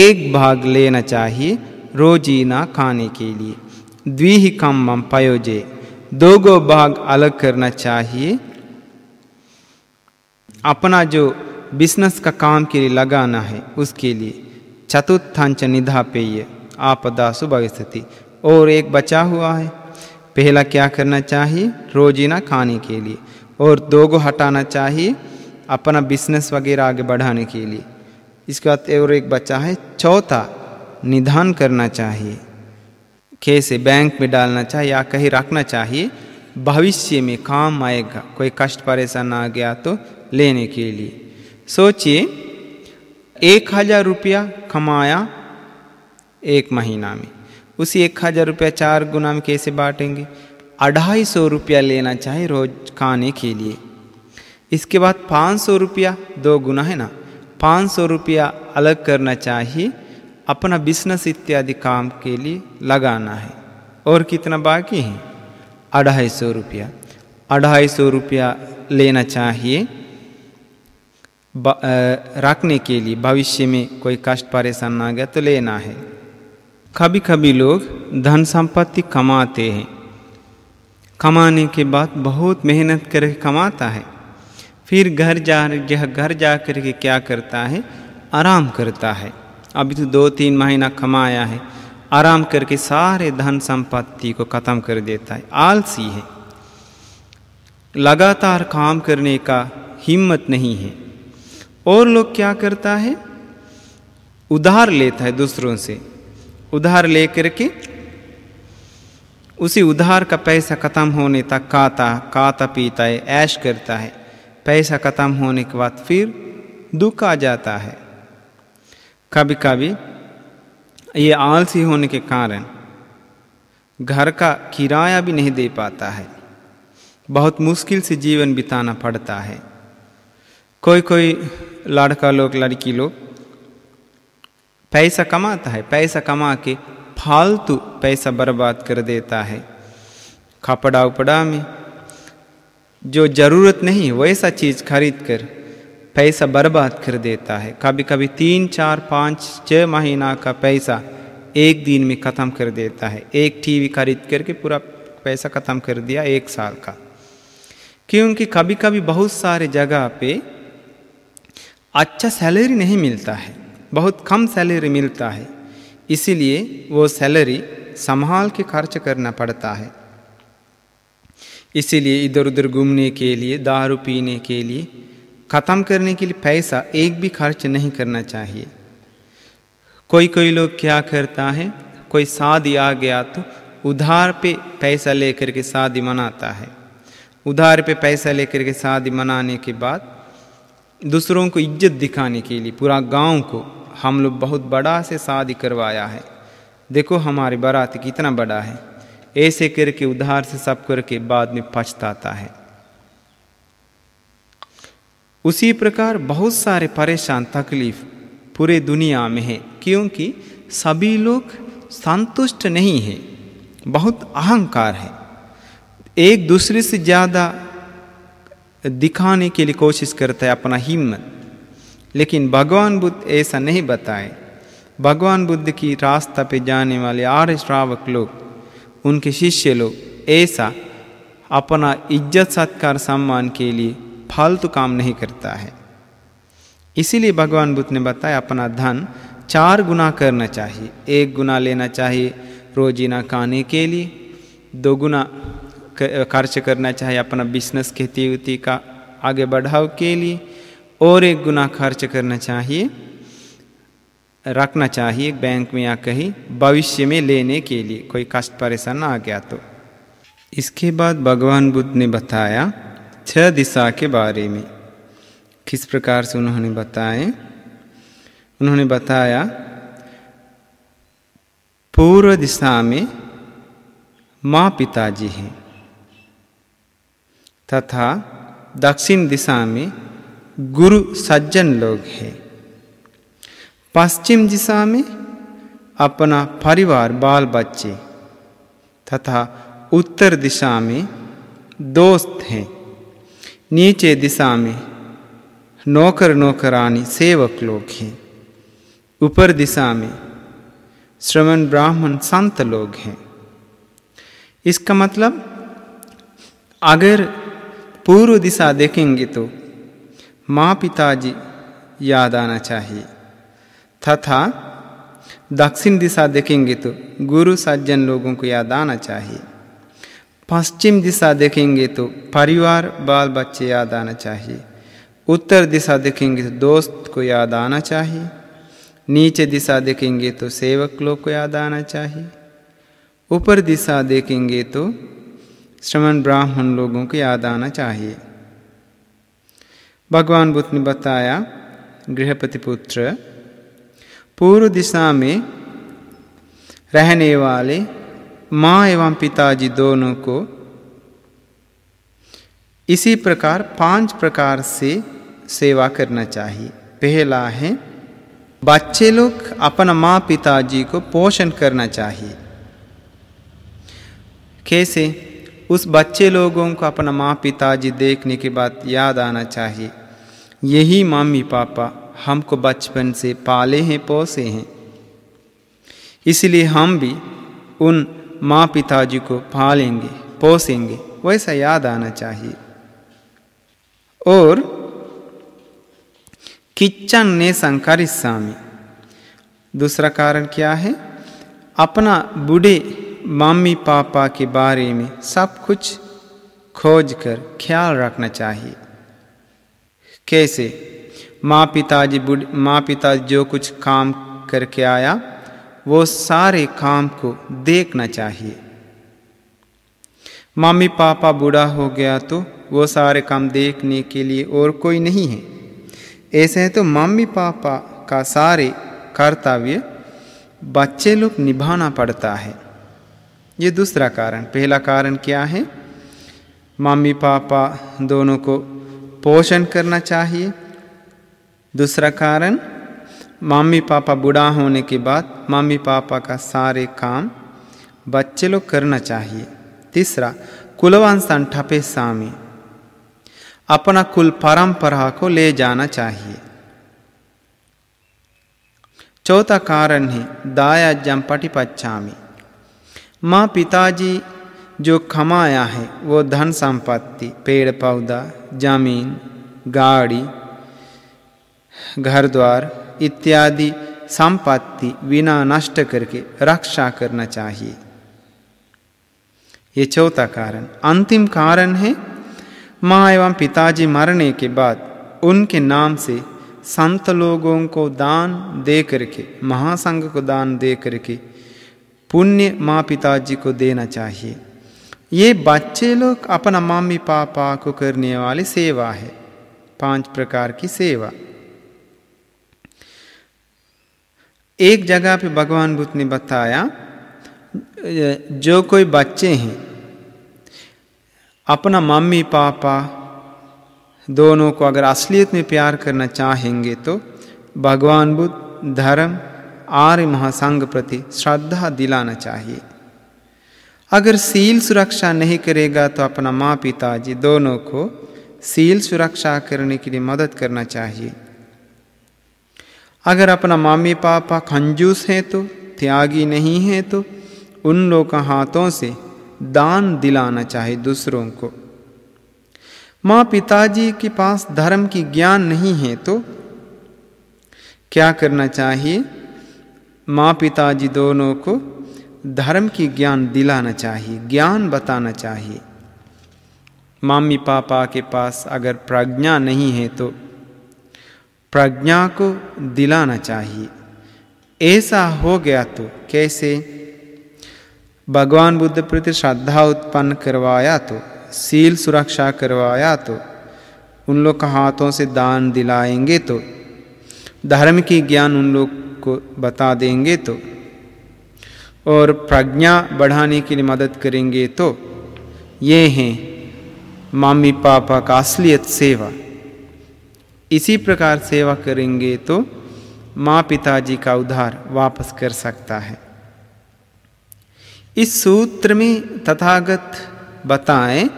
एक भाग लेना चाहिए रोजीना खाने के लिए द्विहि कम पयोजे दो गो भाग अलग करना चाहिए अपना जो बिजनेस का काम के लिए लगाना है उसके लिए चतुर्थांच निधा पेय आपदा सुभगस्थिति और एक बचा हुआ है पहला क्या करना चाहिए रोजीना खाने के लिए और दो को हटाना चाहिए अपना बिजनेस वगैरह आगे बढ़ाने के लिए इसके बाद और एक बच्चा है चौथा निधान करना चाहिए कैसे बैंक में डालना चाहिए या कहीं रखना चाहिए भविष्य में काम आएगा कोई कष्ट परेशान आ गया तो लेने के लिए सोचिए एक हज़ार रुपया कमाया एक महीना में उसी एक हज़ार रुपया चार गुना में कैसे बांटेंगे अढ़ाई सौ रुपया लेना चाहिए रोज खाने के लिए इसके बाद पाँच सौ रुपया दो गुना है ना पाँच सौ रुपया अलग करना चाहिए अपना बिजनेस इत्यादि काम के लिए लगाना है और कितना बाकी है अढ़ाई सौ रुपया अढ़ाई सौ रुपया लेना चाहिए रखने के लिए भविष्य में कोई कष्ट परेशान ना गया तो लेना है कभी कभी लोग धन संपत्ति कमाते हैं कमाने के बाद बहुत मेहनत करके कमाता है फिर घर जा यह घर जा कर के क्या करता है आराम करता है अभी तो दो तीन महीना कमाया है आराम करके सारे धन संपत्ति को ख़त्म कर देता है आलसी है लगातार काम करने का हिम्मत नहीं है और लोग क्या करता है उधार लेता है दूसरों से उधार लेकर के उसी उधार का पैसा ख़त्म होने तक काता काता पीता है ऐश करता है पैसा ख़त्म होने के बाद फिर दुख आ जाता है कभी कभी ये आलसी होने के कारण घर का किराया भी नहीं दे पाता है बहुत मुश्किल से जीवन बिताना पड़ता है कोई कोई लड़का लोग लड़की लोग पैसा कमाता है पैसा कमा के फालतू पैसा बर्बाद कर देता है खापड़ा उपड़ा में जो ज़रूरत नहीं वैसा चीज़ खरीद कर पैसा बर्बाद कर देता है कभी कभी तीन चार पाँच छः महीना का पैसा एक दिन में ख़त्म कर देता है एक टीवी खरीद करके पूरा पैसा ख़त्म कर दिया एक साल का क्योंकि कभी कभी बहुत सारे जगह पे अच्छा सैलरी नहीं मिलता है बहुत कम सैलरी मिलता है इसीलिए वो सैलरी संभाल के खर्च करना पड़ता है इसीलिए इधर उधर घूमने के लिए दारू पीने के लिए ख़त्म करने के लिए पैसा एक भी खर्च नहीं करना चाहिए कोई कोई लोग क्या करता है कोई शादी आ गया तो उधार पे पैसा लेकर के शादी मनाता है उधार पे पैसा लेकर के शादी मनाने के बाद दूसरों को इज्जत दिखाने के लिए पूरा गांव को हम लोग बहुत बड़ा से शादी करवाया है देखो हमारे बारात कितना बड़ा है ऐसे करके उधार से सब करके बाद में पछताता है उसी प्रकार बहुत सारे परेशान तकलीफ पूरे दुनिया में है क्योंकि सभी लोग संतुष्ट नहीं है बहुत अहंकार है एक दूसरे से ज़्यादा दिखाने के लिए कोशिश करता है अपना हिम्मत लेकिन भगवान बुद्ध ऐसा नहीं बताए भगवान बुद्ध की रास्ता पे जाने वाले आर्य श्रावक लोग उनके शिष्य लोग ऐसा अपना इज्जत सत्कार सम्मान के लिए फालतू काम नहीं करता है इसीलिए भगवान बुद्ध ने बताया अपना धन चार गुना करना चाहिए एक गुना लेना चाहिए रोजीना खाने के लिए दो गुना खर्च करना चाहिए अपना बिजनेस खेती उती का आगे बढ़ाव के लिए और एक गुना खर्च करना चाहिए रखना चाहिए बैंक में या कहीं भविष्य में लेने के लिए कोई कष्ट परेशान आ गया तो इसके बाद भगवान बुद्ध ने बताया छह दिशा के बारे में किस प्रकार से उन्होंने बताए उन्होंने बताया पूर्व दिशा में माँ पिताजी हैं तथा दक्षिण दिशा में गुरु सज्जन लोग हैं पश्चिम दिशा में अपना परिवार बाल बच्चे तथा उत्तर दिशा में दोस्त हैं नीचे दिशा में नौकर नौकरानी सेवक लोग हैं ऊपर दिशा में श्रवण ब्राह्मण संत लोग हैं इसका मतलब अगर पूर्व दिशा देखेंगे तो माँ पिताजी याद आना चाहिए तथा दक्षिण दिशा देखेंगे तो गुरु सज्जन लोगों को याद आना चाहिए पश्चिम दिशा देखेंगे तो परिवार बाल बच्चे याद आना चाहिए उत्तर दिशा देखेंगे तो दोस्त को याद आना चाहिए नीचे दिशा देखेंगे तो सेवक लोग को याद आना चाहिए ऊपर दिशा देखेंगे तो श्रमण ब्राह्मण लोगों को याद आना चाहिए भगवान बुद्ध ने बताया गृहपति पुत्र पूर्व दिशा में रहने वाले माँ एवं पिताजी दोनों को इसी प्रकार पांच प्रकार से सेवा करना चाहिए पहला है बच्चे लोग अपना माँ पिताजी को पोषण करना चाहिए कैसे उस बच्चे लोगों को अपना माँ पिताजी देखने के बाद याद आना चाहिए यही मामी पापा हमको बचपन से पाले हैं पोसे हैं इसलिए हम भी उन माँ पिताजी को पालेंगे पोसेंगे वैसा याद आना चाहिए और किचन ने संकारी स्वामी दूसरा कारण क्या है अपना बूढ़े मम्मी पापा के बारे में सब कुछ खोज कर ख्याल रखना चाहिए कैसे माँ पिताजी बुढ़ माँ पिता जो कुछ काम करके आया वो सारे काम को देखना चाहिए मम्मी पापा बूढ़ा हो गया तो वो सारे काम देखने के लिए और कोई नहीं है ऐसे है तो मम्मी पापा का सारे कर्तव्य बच्चे लोग निभाना पड़ता है ये दूसरा कारण पहला कारण क्या है मम्मी पापा दोनों को पोषण करना चाहिए दूसरा कारण मम्मी पापा बूढ़ा होने के बाद मम्मी पापा का सारे काम बच्चे लोग करना चाहिए तीसरा कुलवंशन ठपे स्वामी अपना कुल परंपरा को ले जाना चाहिए चौथा कारण है दाया जम पटिपच्छामी माँ पिताजी जो कमाया है वो धन संपत्ति पेड़ पौधा जमीन गाड़ी घर द्वार इत्यादि संपत्ति बिना नष्ट करके रक्षा करना चाहिए ये चौथा कारण अंतिम कारण है माँ एवं पिताजी मरने के बाद उनके नाम से संत लोगों को दान दे करके महासंघ को दान दे करके पुण्य माँ पिताजी को देना चाहिए ये बच्चे लोग अपना मम्मी पापा को करने वाली सेवा है पांच प्रकार की सेवा एक जगह पे भगवान बुद्ध ने बताया जो कोई बच्चे हैं अपना मम्मी पापा दोनों को अगर असलियत में प्यार करना चाहेंगे तो भगवान बुद्ध धर्म आर्य महासंघ प्रति श्रद्धा दिलाना चाहिए अगर सील सुरक्षा नहीं करेगा तो अपना माँ पिताजी दोनों को सील सुरक्षा करने के लिए मदद करना चाहिए अगर अपना मम्मी पापा खंजूस हैं तो त्यागी नहीं है तो उन लोगों का हाथों से दान दिलाना चाहिए दूसरों को माँ पिताजी के पास धर्म की ज्ञान नहीं है तो क्या करना चाहिए माँ पिताजी दोनों को धर्म की ज्ञान दिलाना चाहिए ज्ञान बताना चाहिए मामी पापा के पास अगर प्रज्ञा नहीं है तो प्रज्ञा को दिलाना चाहिए ऐसा हो गया तो कैसे भगवान बुद्ध प्रति श्रद्धा उत्पन्न करवाया तो सील सुरक्षा करवाया तो उन लोग के हाथों से दान दिलाएंगे तो धर्म की ज्ञान उन लोग को बता देंगे तो और प्रज्ञा बढ़ाने के लिए मदद करेंगे तो ये हैं मामी पापा का असलियत सेवा इसी प्रकार सेवा करेंगे तो माँ पिताजी का उद्धार वापस कर सकता है इस सूत्र में तथागत बताएं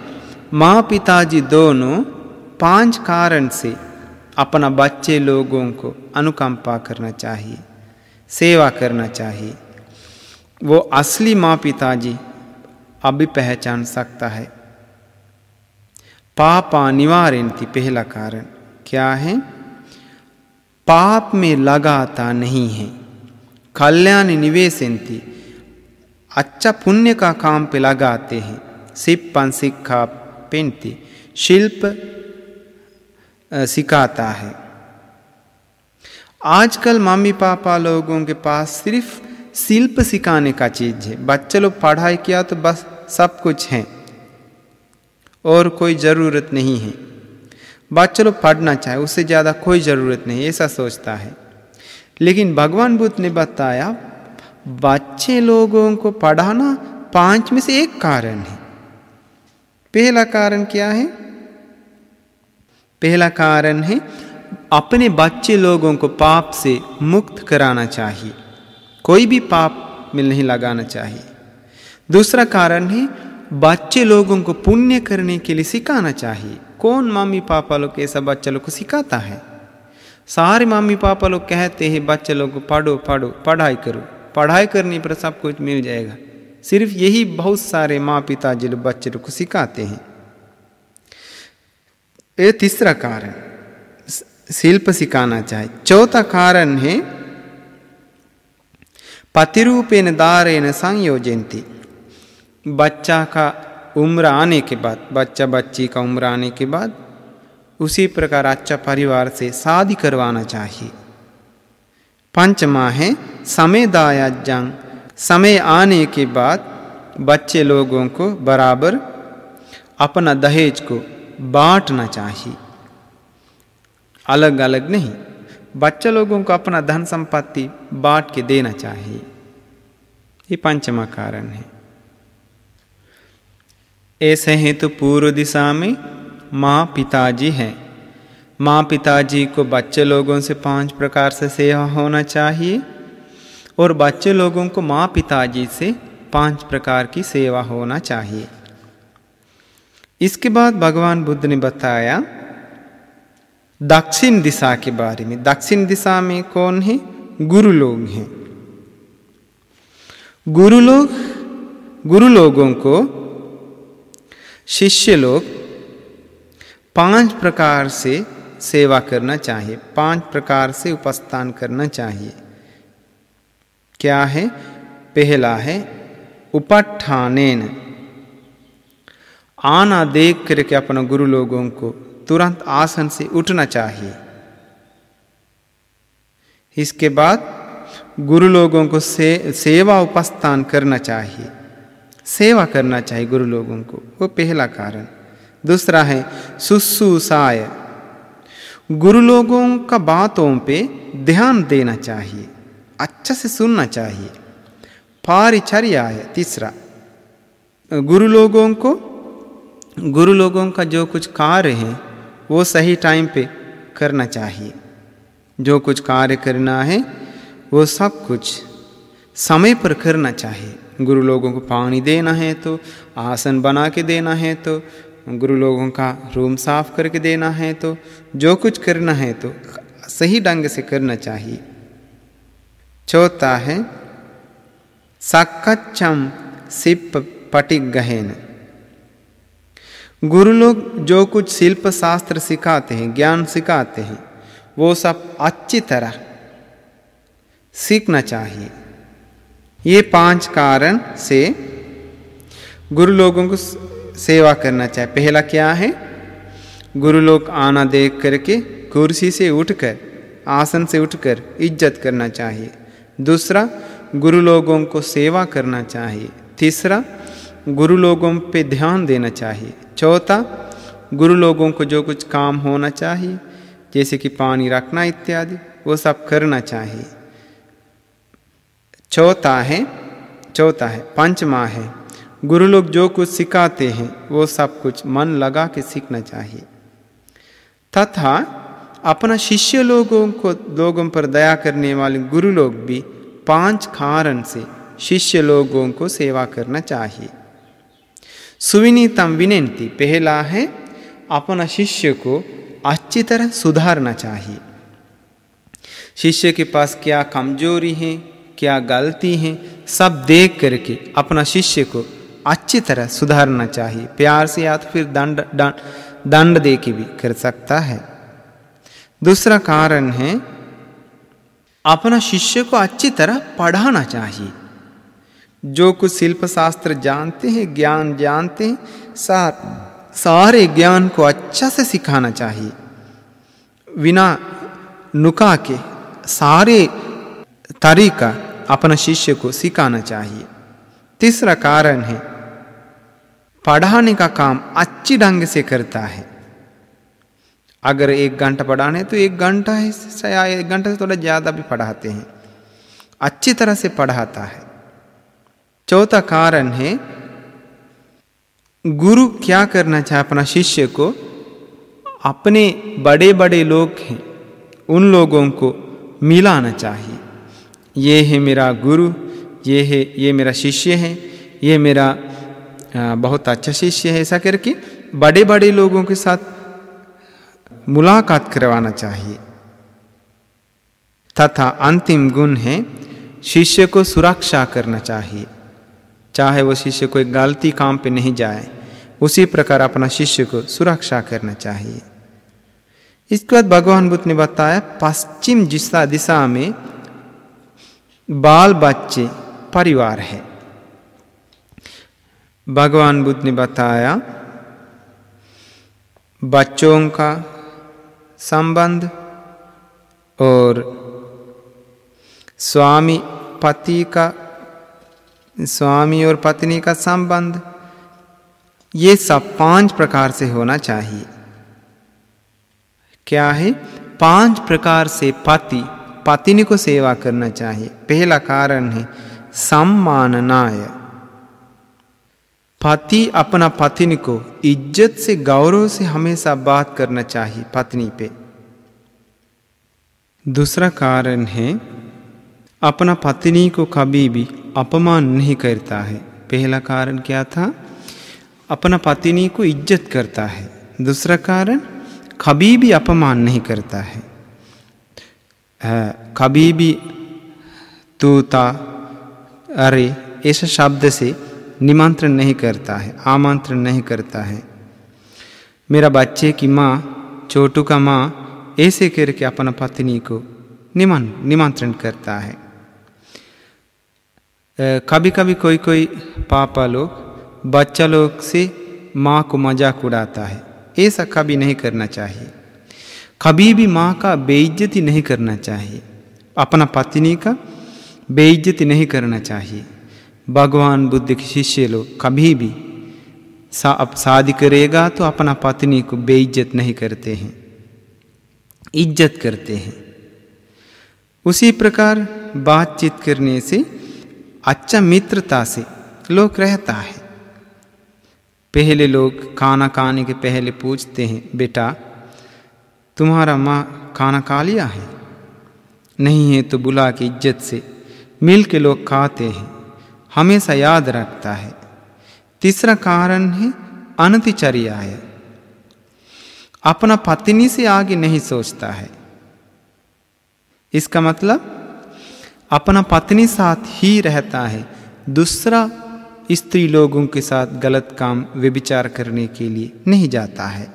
माँ पिताजी दोनों पांच कारण से अपना बच्चे लोगों को अनुकंपा करना चाहिए सेवा करना चाहिए वो असली माँ पिताजी अभी पहचान सकता है पाप थी पहला कारण क्या है पाप में लगाता नहीं है कल्याण थी अच्छा पुण्य का काम पे लगाते हैं सिप्पन सिक्खा पिंती शिल्प सिखाता है आजकल मम्मी पापा लोगों के पास सिर्फ शिल्प सिखाने का चीज़ है बच्चे लोग पढ़ाई किया तो बस सब कुछ है और कोई ज़रूरत नहीं है बच्चे लोग पढ़ना चाहे उससे ज़्यादा कोई ज़रूरत नहीं ऐसा सोचता है लेकिन भगवान बुद्ध ने बताया बच्चे लोगों को पढ़ाना पांच में से एक कारण है पहला कारण क्या है पहला कारण है अपने बच्चे लोगों को पाप से मुक्त कराना चाहिए कोई भी पाप में नहीं लगाना चाहिए दूसरा कारण है बच्चे लोगों को पुण्य करने के लिए सिखाना चाहिए कौन मम्मी पापा लोग ऐसा बच्चे लोग को सिखाता है सारे मम्मी पापा लोग कहते हैं बच्चे लोग को पढ़ो पढ़ो पढ़ाई करो पढ़ाई करने पर सब कुछ मिल जाएगा सिर्फ यही बहुत सारे माँ जी लोग बच्चे लोग को सिखाते हैं ये तीसरा कारण शिल्प सिखाना चाहिए चौथा कारण है पतिरूपेण दारेण संयोजयती बच्चा का उम्र आने के बाद बच्चा बच्ची का उम्र आने के बाद उसी प्रकार अच्छा परिवार से शादी करवाना चाहिए पंचमा है समय दाया जंग समय आने के बाद बच्चे लोगों को बराबर अपना दहेज को बांटना चाहिए अलग अलग नहीं बच्चे लोगों को अपना धन संपत्ति बांट के देना चाहिए ये पंचमा कारण है ऐसे हेतु तो पूर्व दिशा में माँ पिताजी हैं माँ पिताजी को बच्चे लोगों से पांच प्रकार से सेवा होना चाहिए और बच्चे लोगों को माँ पिताजी से पांच प्रकार की सेवा होना चाहिए इसके बाद भगवान बुद्ध ने बताया दक्षिण दिशा के बारे में दक्षिण दिशा में कौन है गुरु लोग हैं गुरु लोग गुरु लोगों को शिष्य लोग पांच प्रकार से सेवा करना चाहिए पांच प्रकार से उपस्थान करना चाहिए क्या है पहला है उपठान आना देख करके अपने गुरु लोगों को तुरंत आसन से उठना चाहिए इसके बाद गुरु लोगों को से, सेवा उपस्थान करना चाहिए सेवा करना चाहिए गुरु लोगों को वो पहला कारण दूसरा है सुसुसाय गुरु लोगों का बातों पे ध्यान देना चाहिए अच्छे से सुनना चाहिए पारिचर्या है तीसरा गुरु लोगों को गुरु लोगों का जो कुछ कार्य है वो सही टाइम पे करना चाहिए जो कुछ कार्य करना है वो सब कुछ समय पर करना चाहिए गुरु लोगों को पानी देना है तो आसन बना के देना है तो गुरु लोगों का रूम साफ करके देना है तो जो कुछ करना है तो सही ढंग से करना चाहिए चौथा है साक्कच्चम सिप पटिक गहन गुरु लोग जो कुछ शिल्प शास्त्र सिखाते हैं ज्ञान सिखाते हैं वो सब अच्छी तरह सीखना चाहिए ये पांच कारण से गुरु लोगों को सेवा करना चाहिए पहला क्या है गुरु लोग आना देख करके कुर्सी से उठकर आसन से उठकर इज्जत करना चाहिए दूसरा गुरु लोगों को सेवा करना चाहिए तीसरा गुरु लोगों पे ध्यान देना चाहिए चौथा गुरु लोगों को जो कुछ काम होना चाहिए जैसे कि पानी रखना इत्यादि वो सब करना चाहिए चौथा है चौथा है पंचमा है गुरु लोग जो कुछ सिखाते हैं वो सब कुछ मन लगा के सीखना चाहिए तथा अपना शिष्य लोगों को लोगों पर दया करने वाले गुरु लोग भी पांच कारण से शिष्य लोगों को सेवा करना चाहिए सुविनीतम विनती पहला है अपना शिष्य को अच्छी तरह सुधारना चाहिए शिष्य के पास क्या कमजोरी है क्या गलती है सब देख करके अपना शिष्य को अच्छी तरह सुधारना चाहिए प्यार से या तो फिर दंड दंड दंड दे के भी कर सकता है दूसरा कारण है अपना शिष्य को अच्छी तरह पढ़ाना चाहिए जो कुछ शिल्प शास्त्र जानते हैं ज्ञान जानते हैं सार, सारे ज्ञान को अच्छा से सिखाना चाहिए बिना नुका के सारे तरीका अपना शिष्य को सिखाना चाहिए तीसरा कारण है पढ़ाने का काम अच्छी ढंग से करता है अगर एक घंटा पढ़ाने तो एक घंटा है एक घंटा से थोड़ा ज़्यादा भी पढ़ाते हैं अच्छी तरह से पढ़ाता है चौथा कारण है गुरु क्या करना चाहे अपना शिष्य को अपने बड़े बड़े लोग हैं उन लोगों को मिलाना चाहिए ये है मेरा गुरु ये है ये मेरा शिष्य है ये मेरा बहुत अच्छा शिष्य है ऐसा करके बड़े बड़े लोगों के साथ मुलाकात करवाना चाहिए तथा अंतिम गुण है शिष्य को सुरक्षा करना चाहिए चाहे वह शिष्य कोई गलती काम पे नहीं जाए उसी प्रकार अपना शिष्य को सुरक्षा करना चाहिए इसके बाद भगवान बुद्ध ने बताया पश्चिम दिशा दिशा में बाल बच्चे परिवार है भगवान बुद्ध ने बताया बच्चों का संबंध और स्वामी पति का स्वामी और पत्नी का संबंध ये सब पांच प्रकार से होना चाहिए क्या है पांच प्रकार से पति पत्नी को सेवा करना चाहिए पहला कारण है सम्माननाय पति अपना पत्नी को इज्जत से गौरव से हमेशा बात करना चाहिए पत्नी पे दूसरा कारण है अपना पत्नी को कभी भी अपमान नहीं करता है पहला कारण क्या था अपना पत्नी को इज्जत करता है दूसरा कारण कभी भी अपमान नहीं करता है कभी भी तूता अरे ऐसे शब्द से निमंत्रण नहीं करता है आमंत्रण नहीं करता है मेरा बच्चे की माँ छोटू का माँ ऐसे करके अपना पत्नी को निमन निमंत्रण करता है कभी कभी कोई कोई पापा लोग बच्चा लोग से माँ को मजाक उड़ाता है ऐसा कभी नहीं करना चाहिए कभी भी माँ का बेइज्जती नहीं करना चाहिए अपना पत्नी का बेइज्जती नहीं करना चाहिए भगवान बुद्ध के शिष्य लोग कभी भी सा अब शादी करेगा तो अपना पत्नी को बेइज्जत नहीं करते हैं इज्जत करते हैं उसी प्रकार बातचीत करने से अच्छा मित्रता से लोग रहता है पहले लोग खाना खाने के पहले पूछते हैं बेटा तुम्हारा माँ खाना खा लिया है नहीं है तो बुला के इज्जत से मिल के लोग खाते हैं हमेशा याद रखता है तीसरा कारण है अनतिचर्या है अपना पत्नी से आगे नहीं सोचता है इसका मतलब अपना पत्नी साथ ही रहता है दूसरा स्त्री लोगों के साथ गलत काम व्यभिचार करने के लिए नहीं जाता है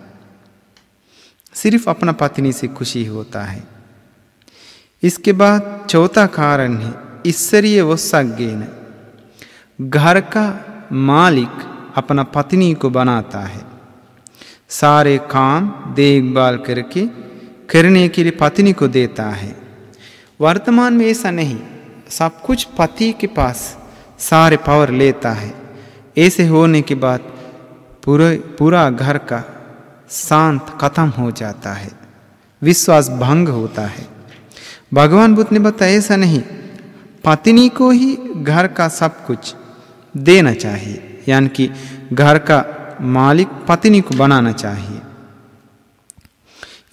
सिर्फ अपना पत्नी से खुशी होता है इसके बाद चौथा कारण है ईश्वरीय व सज्ञन घर का मालिक अपना पत्नी को बनाता है सारे काम देखभाल करके करने के लिए पत्नी को देता है वर्तमान में ऐसा नहीं सब कुछ पति के पास सारे पावर लेता है ऐसे होने के बाद पूरे पूरा घर का शांत खत्म हो जाता है विश्वास भंग होता है भगवान बुद्ध ने बताया ऐसा नहीं पत्नी को ही घर का सब कुछ देना चाहिए यानी कि घर का मालिक पत्नी को बनाना चाहिए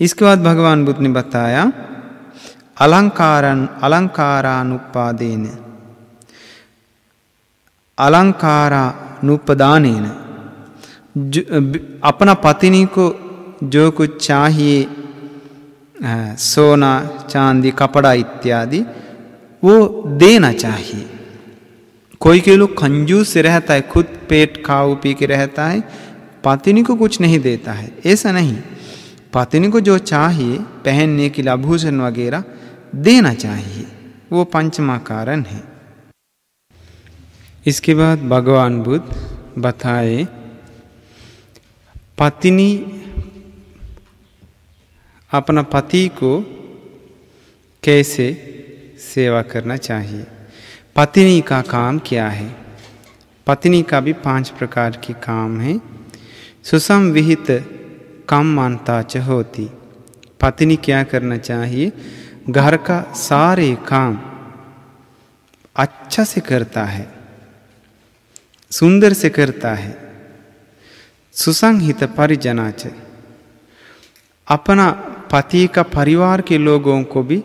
इसके बाद भगवान बुद्ध ने बताया अलंकार अलंकारानुपादेन अलंकारानुपदान अपना पत्नी को जो कुछ चाहिए सोना चांदी कपड़ा इत्यादि वो देना चाहिए कोई के लोग खंजूस रहता है खुद पेट खाओ पी के रहता है पत्नी को कुछ नहीं देता है ऐसा नहीं पत्नी को जो चाहिए पहनने के लिए आभूषण वगैरह देना चाहिए वो पंचमा कारण है इसके बाद भगवान बुद्ध बताए पत्नी अपना पति को कैसे सेवा करना चाहिए पत्नी का काम क्या है पत्नी का भी पांच प्रकार के काम है सुसम विहित काम मानता च होती पत्नी क्या करना चाहिए घर का सारे काम अच्छा से करता है सुंदर से करता है सुसंहित परिजनाच अपना पति का परिवार के लोगों को भी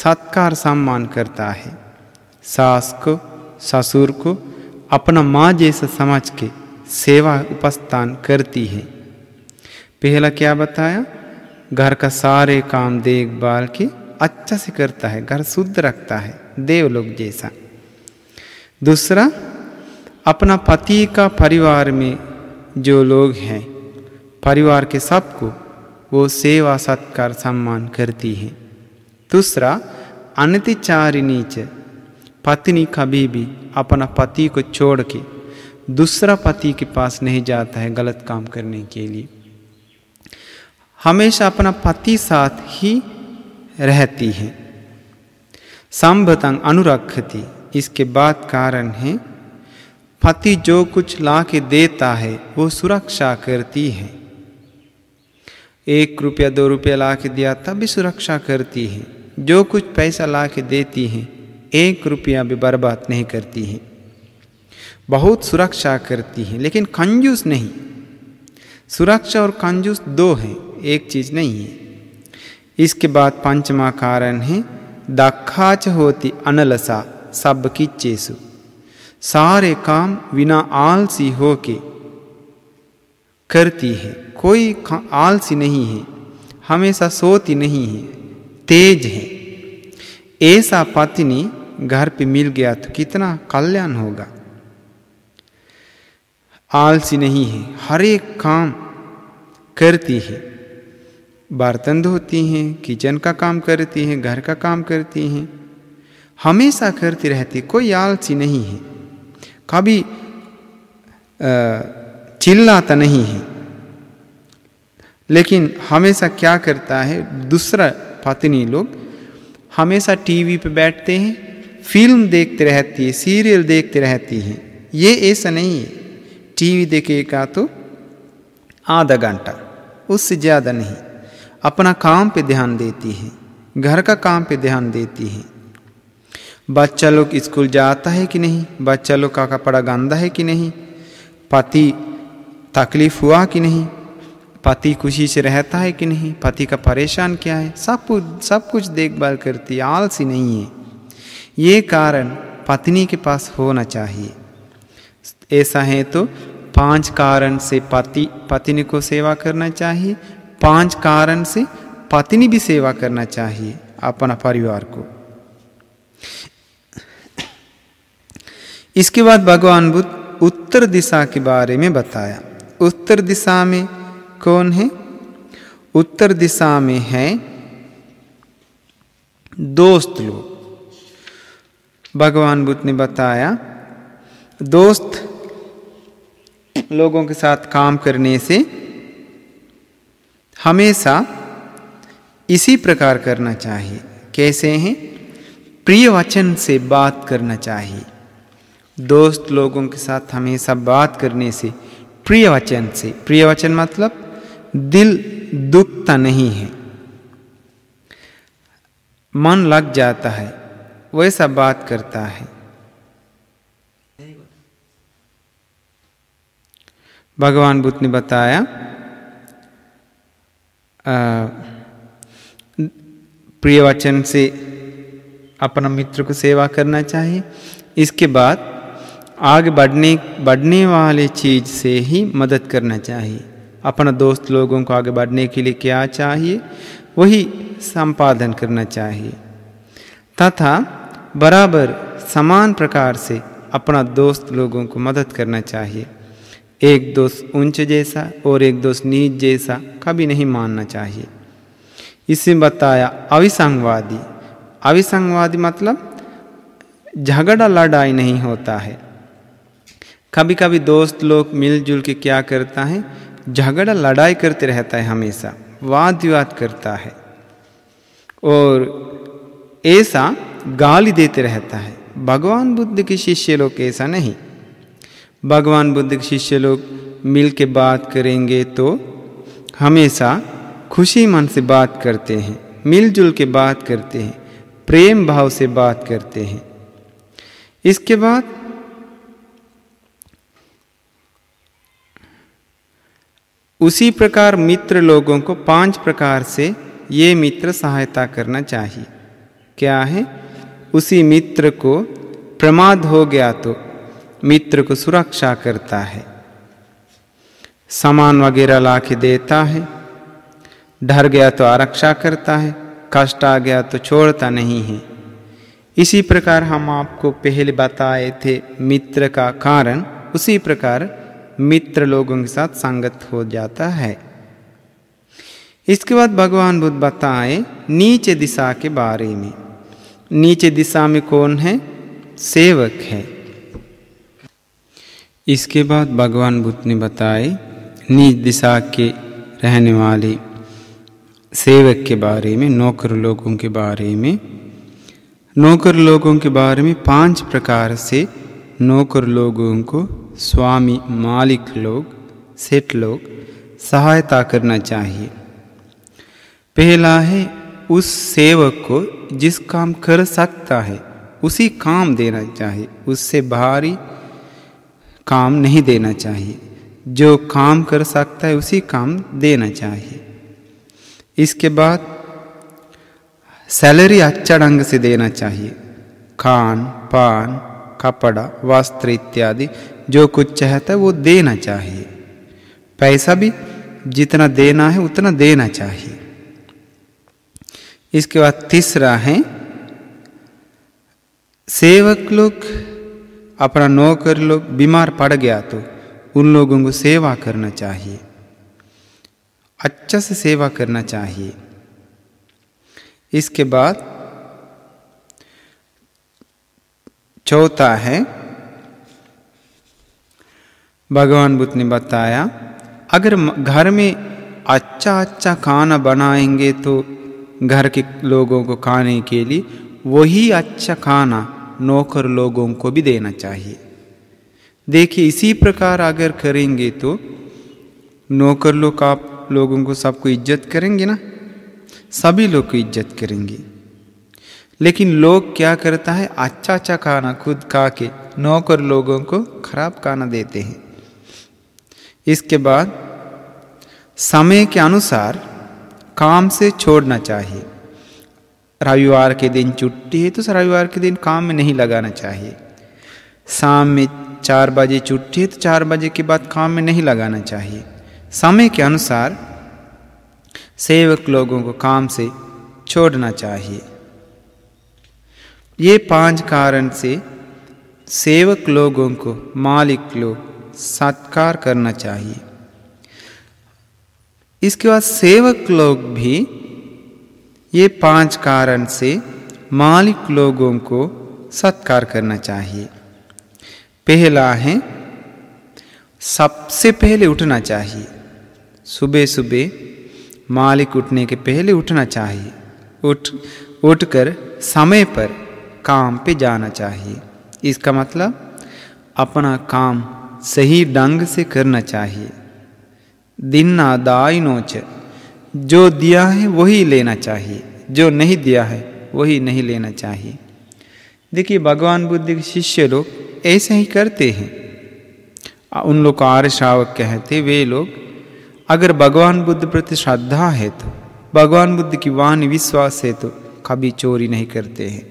सत्कार सम्मान करता है सास को ससुर को अपना माँ जैसा समझ के सेवा उपस्थान करती है पहला क्या बताया घर का सारे काम देखभाल की अच्छा से करता है घर शुद्ध रखता है देवलोक जैसा दूसरा अपना पति का परिवार में जो लोग हैं परिवार के सबको वो सेवा सत्कार सम्मान करती है दूसरा अनतिचारी नीचे पत्नी कभी भी अपना पति को छोड़ के दूसरा पति के पास नहीं जाता है गलत काम करने के लिए हमेशा अपना पति साथ ही रहती है संभतंग अनुरक्षति इसके बाद कारण है पति जो कुछ ला के देता है वो सुरक्षा करती है एक रुपया दो रुपया ला के दिया तब भी सुरक्षा करती है जो कुछ पैसा ला के देती है एक रुपया भी बर्बाद नहीं करती है बहुत सुरक्षा करती है लेकिन कंजूस नहीं सुरक्षा और कंजूस दो हैं एक चीज़ नहीं है इसके बाद पंचमा कारण है दक्षाच होती अनलसा सब किच्चेसु सारे काम बिना आलसी हो के करती है कोई आलसी नहीं है हमेशा सोती नहीं है तेज है ऐसा पत्नी घर पे मिल गया तो कितना कल्याण होगा आलसी नहीं है हर एक काम करती है बर्तन धोती हैं किचन का काम करती हैं घर का काम करती हैं हमेशा करती रहती कोई आलसी नहीं है कभी चिल्लाता नहीं है लेकिन हमेशा क्या करता है दूसरा पत्नी लोग हमेशा टीवी पे बैठते हैं फिल्म देखते रहती है सीरियल देखते रहती हैं ये ऐसा नहीं है टीवी देखेगा तो आधा घंटा उससे ज़्यादा नहीं अपना काम पे ध्यान देती है घर का काम पे ध्यान देती है बच्चा लोग स्कूल जाता है कि नहीं बच्चा लोग का कपड़ा गंदा है कि नहीं पति तकलीफ हुआ कि नहीं पति खुशी से रहता है कि नहीं पति का परेशान क्या है सब कुछ सब कुछ देखभाल करती है आलसी नहीं है ये कारण पत्नी के पास होना चाहिए ऐसा है तो पांच कारण से पति पत्नी को सेवा करना चाहिए पांच कारण से पत्नी भी सेवा करना चाहिए अपना परिवार को इसके बाद भगवान बुद्ध उत्तर दिशा के बारे में बताया उत्तर दिशा में कौन है उत्तर दिशा में है दोस्त लोग भगवान बुद्ध ने बताया दोस्त लोगों के साथ काम करने से हमेशा इसी प्रकार करना चाहिए कैसे हैं प्रिय वचन से बात करना चाहिए दोस्त लोगों के साथ हमेशा बात करने से प्रिय वचन से प्रिय वचन मतलब दिल दुखता नहीं है मन लग जाता है वैसा बात करता है भगवान बुद्ध ने बताया प्रिय वचन से अपना मित्र को सेवा करना चाहिए इसके बाद आगे बढ़ने बढ़ने वाले चीज़ से ही मदद करना चाहिए अपना दोस्त लोगों को आगे बढ़ने के लिए क्या चाहिए वही संपादन करना चाहिए तथा बराबर समान प्रकार से अपना दोस्त लोगों को मदद करना चाहिए एक दोष उंच जैसा और एक दोष नीच जैसा कभी नहीं मानना चाहिए इसे बताया अविसंगवादी अविसंगवादी मतलब झगड़ा लड़ाई नहीं होता है कभी कभी दोस्त लोग मिलजुल के क्या करता है झगड़ा लड़ाई करते रहता है हमेशा वाद विवाद करता है और ऐसा गाली देते रहता है भगवान बुद्ध के शिष्य लोग ऐसा नहीं भगवान बुद्ध के शिष्य लोग मिल के बात करेंगे तो हमेशा खुशी मन से बात करते हैं मिलजुल के बात करते हैं प्रेम भाव से बात करते हैं इसके बाद उसी प्रकार मित्र लोगों को पांच प्रकार से ये मित्र सहायता करना चाहिए क्या है उसी मित्र को प्रमाद हो गया तो मित्र को सुरक्षा करता है सामान वगैरह ला के देता है डर गया तो आरक्षा करता है कष्ट आ गया तो छोड़ता नहीं है इसी प्रकार हम आपको पहले बताए थे मित्र का कारण उसी प्रकार मित्र लोगों के साथ संगत हो जाता है इसके बाद भगवान बुद्ध बताए नीचे दिशा के बारे में नीचे दिशा में कौन है सेवक है इसके बाद भगवान बुद्ध ने बताए निज दिशा के रहने वाले सेवक के बारे में नौकर लोगों के बारे में नौकर लोगों के बारे में पांच प्रकार से नौकर लोगों को स्वामी मालिक लोग सेठ लोग सहायता करना चाहिए पहला है उस सेवक को जिस काम कर सकता है उसी काम देना चाहिए उससे भारी काम नहीं देना चाहिए जो काम कर सकता है उसी काम देना चाहिए इसके बाद सैलरी अच्छा ढंग से देना चाहिए खान पान कपड़ा वस्त्र इत्यादि जो कुछ चाहता है वो देना चाहिए पैसा भी जितना देना है उतना देना चाहिए इसके बाद तीसरा है सेवक लोग अपना नौकर लोग बीमार पड़ गया तो उन लोगों को सेवा करना चाहिए अच्छा से सेवा करना चाहिए इसके बाद चौथा है भगवान बुद्ध ने बताया अगर घर में अच्छा अच्छा खाना बनाएंगे तो घर के लोगों को खाने के लिए वही अच्छा खाना नौकर लोगों को भी देना चाहिए देखिए इसी प्रकार अगर करेंगे तो नौकर लोग आप लोगों को सबको इज्जत करेंगे ना सभी लोग को इज्जत करेंगे लेकिन लोग क्या करता है अच्छा अच्छा खाना खुद खा के नौकर लोगों को खराब खाना देते हैं इसके बाद समय के अनुसार काम से छोड़ना चाहिए रविवार के दिन छुट्टी है तो रविवार के दिन काम में नहीं लगाना चाहिए शाम में चार बजे छुट्टी है तो चार बजे के बाद काम में नहीं लगाना चाहिए समय के अनुसार सेवक लोगों को काम से छोड़ना चाहिए ये पांच कारण से सेवक लोगों को मालिक लोग सत्कार करना चाहिए इसके बाद सेवक लोग भी ये पांच कारण से मालिक लोगों को सत्कार करना चाहिए पहला है सबसे पहले उठना चाहिए सुबह सुबह मालिक उठने के पहले उठना चाहिए उठ उठकर समय पर काम पे जाना चाहिए इसका मतलब अपना काम सही ढंग से करना चाहिए दिन आदाय नोच जो दिया है वही लेना चाहिए जो नहीं दिया है वही नहीं लेना चाहिए देखिए भगवान बुद्ध के शिष्य लोग ऐसे ही करते हैं उन लोग को आर्य श्रावक कहते वे लोग अगर भगवान बुद्ध प्रति श्रद्धा है तो भगवान बुद्ध की वाण विश्वास है तो कभी चोरी नहीं करते हैं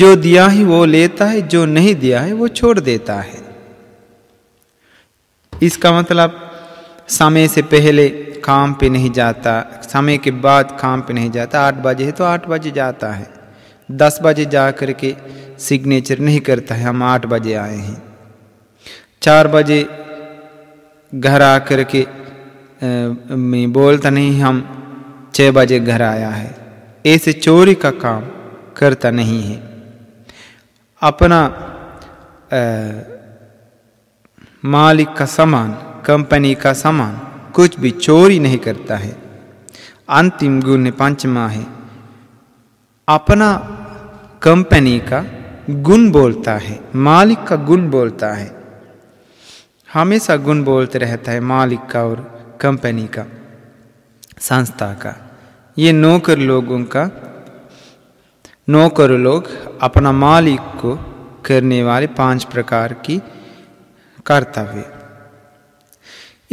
जो दिया है वो लेता है जो नहीं दिया है वो छोड़ देता है इसका मतलब समय से पहले काम पे नहीं जाता समय के बाद काम पे नहीं जाता आठ बजे है तो आठ बजे जाता है दस बजे जा कर के सिग्नेचर नहीं करता है हम आठ बजे आए हैं चार बजे घर आ कर के मैं बोलता नहीं हम छः बजे घर आया है ऐसे चोरी का काम करता नहीं है अपना आ, मालिक का सामान कंपनी का सामान कुछ भी चोरी नहीं करता है अंतिम गुण पांचवा है अपना कंपनी का गुण बोलता है मालिक का गुण बोलता है हमेशा गुण बोलते रहता है मालिक का और कंपनी का संस्था का ये नौकर लोगों का नौकर लोग अपना मालिक को करने वाले पांच प्रकार की कर्तव्य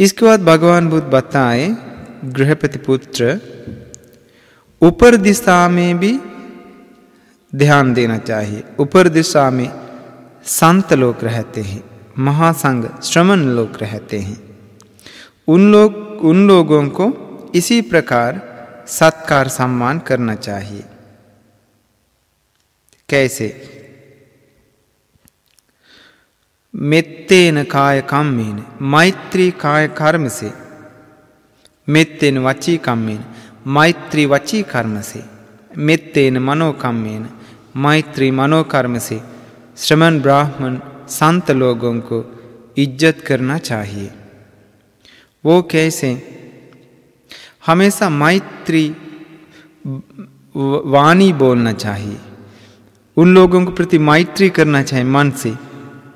इसके बाद भगवान बुद्ध बताए गृहपति पुत्र ऊपर दिशा में भी ध्यान देना चाहिए ऊपर दिशा में संत लोग रहते हैं महासंघ श्रमण लोग रहते हैं उन लोग उन लोगों को इसी प्रकार सत्कार सम्मान करना चाहिए कैसे मेत्तेन काय काम्येन मैत्री काय कर्म से मेत्तेन वची काम्येन मैत्री वची कर्म से मेत्तेन मनोकाम्येन मैत्री मनोकर्म से श्रमण ब्राह्मण संत लोगों को इज्जत करना चाहिए वो कैसे हमेशा मैत्री वाणी बोलना चाहिए उन लोगों के प्रति मैत्री करना चाहिए मन से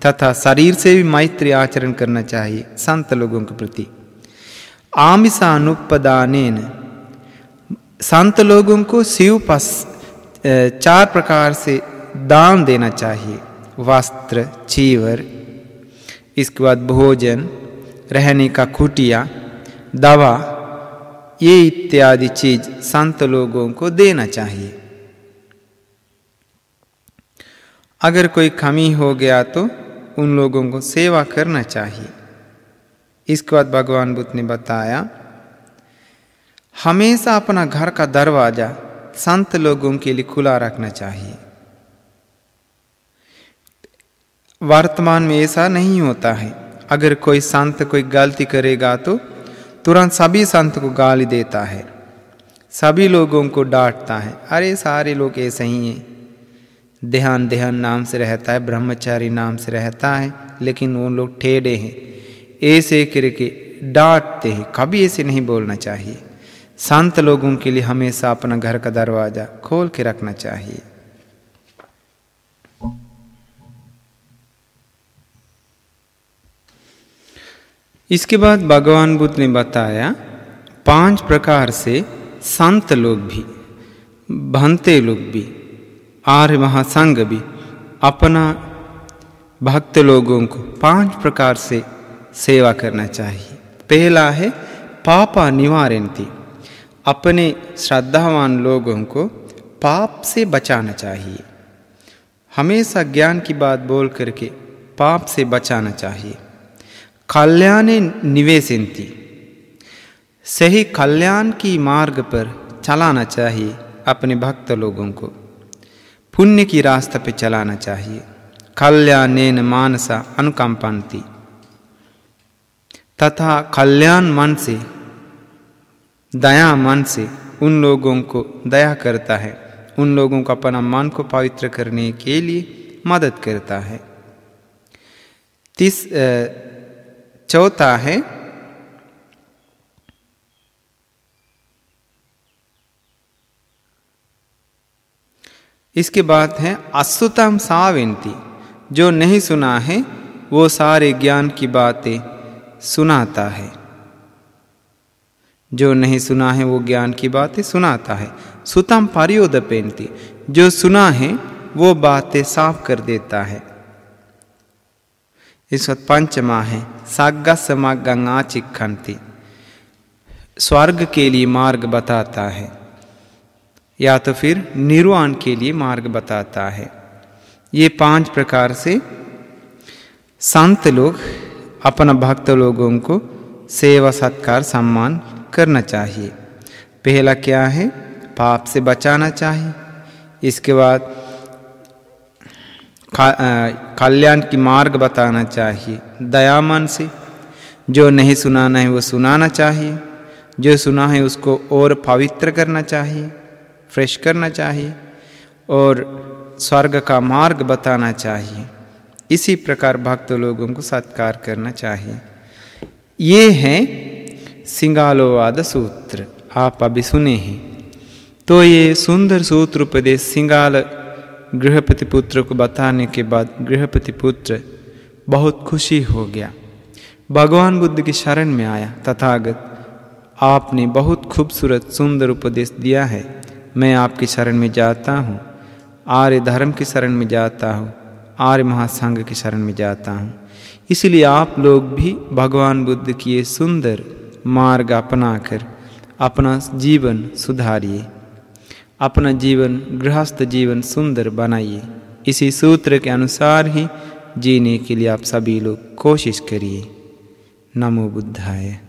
तथा शरीर से भी मैत्री आचरण करना चाहिए संत लोगों के प्रति आमिषानुपदान संत लोगों को शिव पस चार प्रकार से दान देना चाहिए वस्त्र चीवर इसके बाद भोजन रहने का कुटिया दवा ये इत्यादि चीज संत लोगों को देना चाहिए अगर कोई कमी हो गया तो उन लोगों को सेवा करना चाहिए इसके बाद भगवान बुद्ध ने बताया हमेशा अपना घर का दरवाजा संत लोगों के लिए खुला रखना चाहिए वर्तमान में ऐसा नहीं होता है अगर कोई संत कोई गलती करेगा तो तुरंत सभी संत को गाली देता है सभी लोगों को डांटता है अरे सारे लोग ऐसे ही हैं ध्यान ध्यान नाम से रहता है ब्रह्मचारी नाम से रहता है लेकिन वो लोग ठेढे हैं ऐसे करके डांटते हैं कभी ऐसे नहीं बोलना चाहिए शांत लोगों के लिए हमेशा अपना घर का दरवाज़ा खोल के रखना चाहिए इसके बाद भगवान बुद्ध ने बताया पांच प्रकार से संत लोग भी भंते लोग भी आर्य महासंघ भी अपना भक्त लोगों को पांच प्रकार से सेवा करना चाहिए पहला है पापा थी अपने श्रद्धावान लोगों को पाप से बचाना चाहिए हमेशा ज्ञान की बात बोल करके पाप से बचाना चाहिए कल्याण निवेशनती सही कल्याण की मार्ग पर चलाना चाहिए अपने भक्त लोगों को पुण्य की रास्ता पे चलाना चाहिए कल्याण मानसा अनुकंपनती तथा कल्याण मन से दया मन से उन लोगों को दया करता है उन लोगों को अपना मन को पवित्र करने के लिए मदद करता है तीस चौथा है इसके बाद है अश्रुतम साविनती जो नहीं सुना है वो सारे ज्ञान की बातें सुनाता है जो नहीं सुना है वो ज्ञान की बातें सुनाता है सुतम पेंती जो सुना है वो बातें साफ कर देता है इस वक्त पंचमा है साग्गा गंगा चिखंती स्वर्ग के लिए मार्ग बताता है या तो फिर निर्वाण के लिए मार्ग बताता है ये पांच प्रकार से संत लोग अपना भक्त लोगों को सेवा सत्कार सम्मान करना चाहिए पहला क्या है पाप से बचाना चाहिए इसके बाद कल्याण की मार्ग बताना चाहिए मन से जो नहीं सुनाना है वो सुनाना चाहिए जो सुना है उसको और पवित्र करना चाहिए फ्रेश करना चाहिए और स्वर्ग का मार्ग बताना चाहिए इसी प्रकार भक्त लोगों को सत्कार करना चाहिए ये है सिंगालोवाद सूत्र आप अभी सुने हैं तो ये सुंदर सूत्र उपदेश सिंगाल गृहपति पुत्र को बताने के बाद गृहपति पुत्र बहुत खुशी हो गया भगवान बुद्ध की शरण में आया तथागत आपने बहुत खूबसूरत सुंदर उपदेश दिया है मैं आपकी शरण में जाता हूँ आर्य धर्म की शरण में जाता हूँ आर्य महासंघ की शरण में जाता हूँ इसलिए आप लोग भी भगवान बुद्ध की ये सुंदर मार्ग अपना कर अपना जीवन सुधारिए अपना जीवन गृहस्थ जीवन सुंदर बनाइए इसी सूत्र के अनुसार ही जीने के लिए आप सभी लोग कोशिश करिए नमो बुद्धाय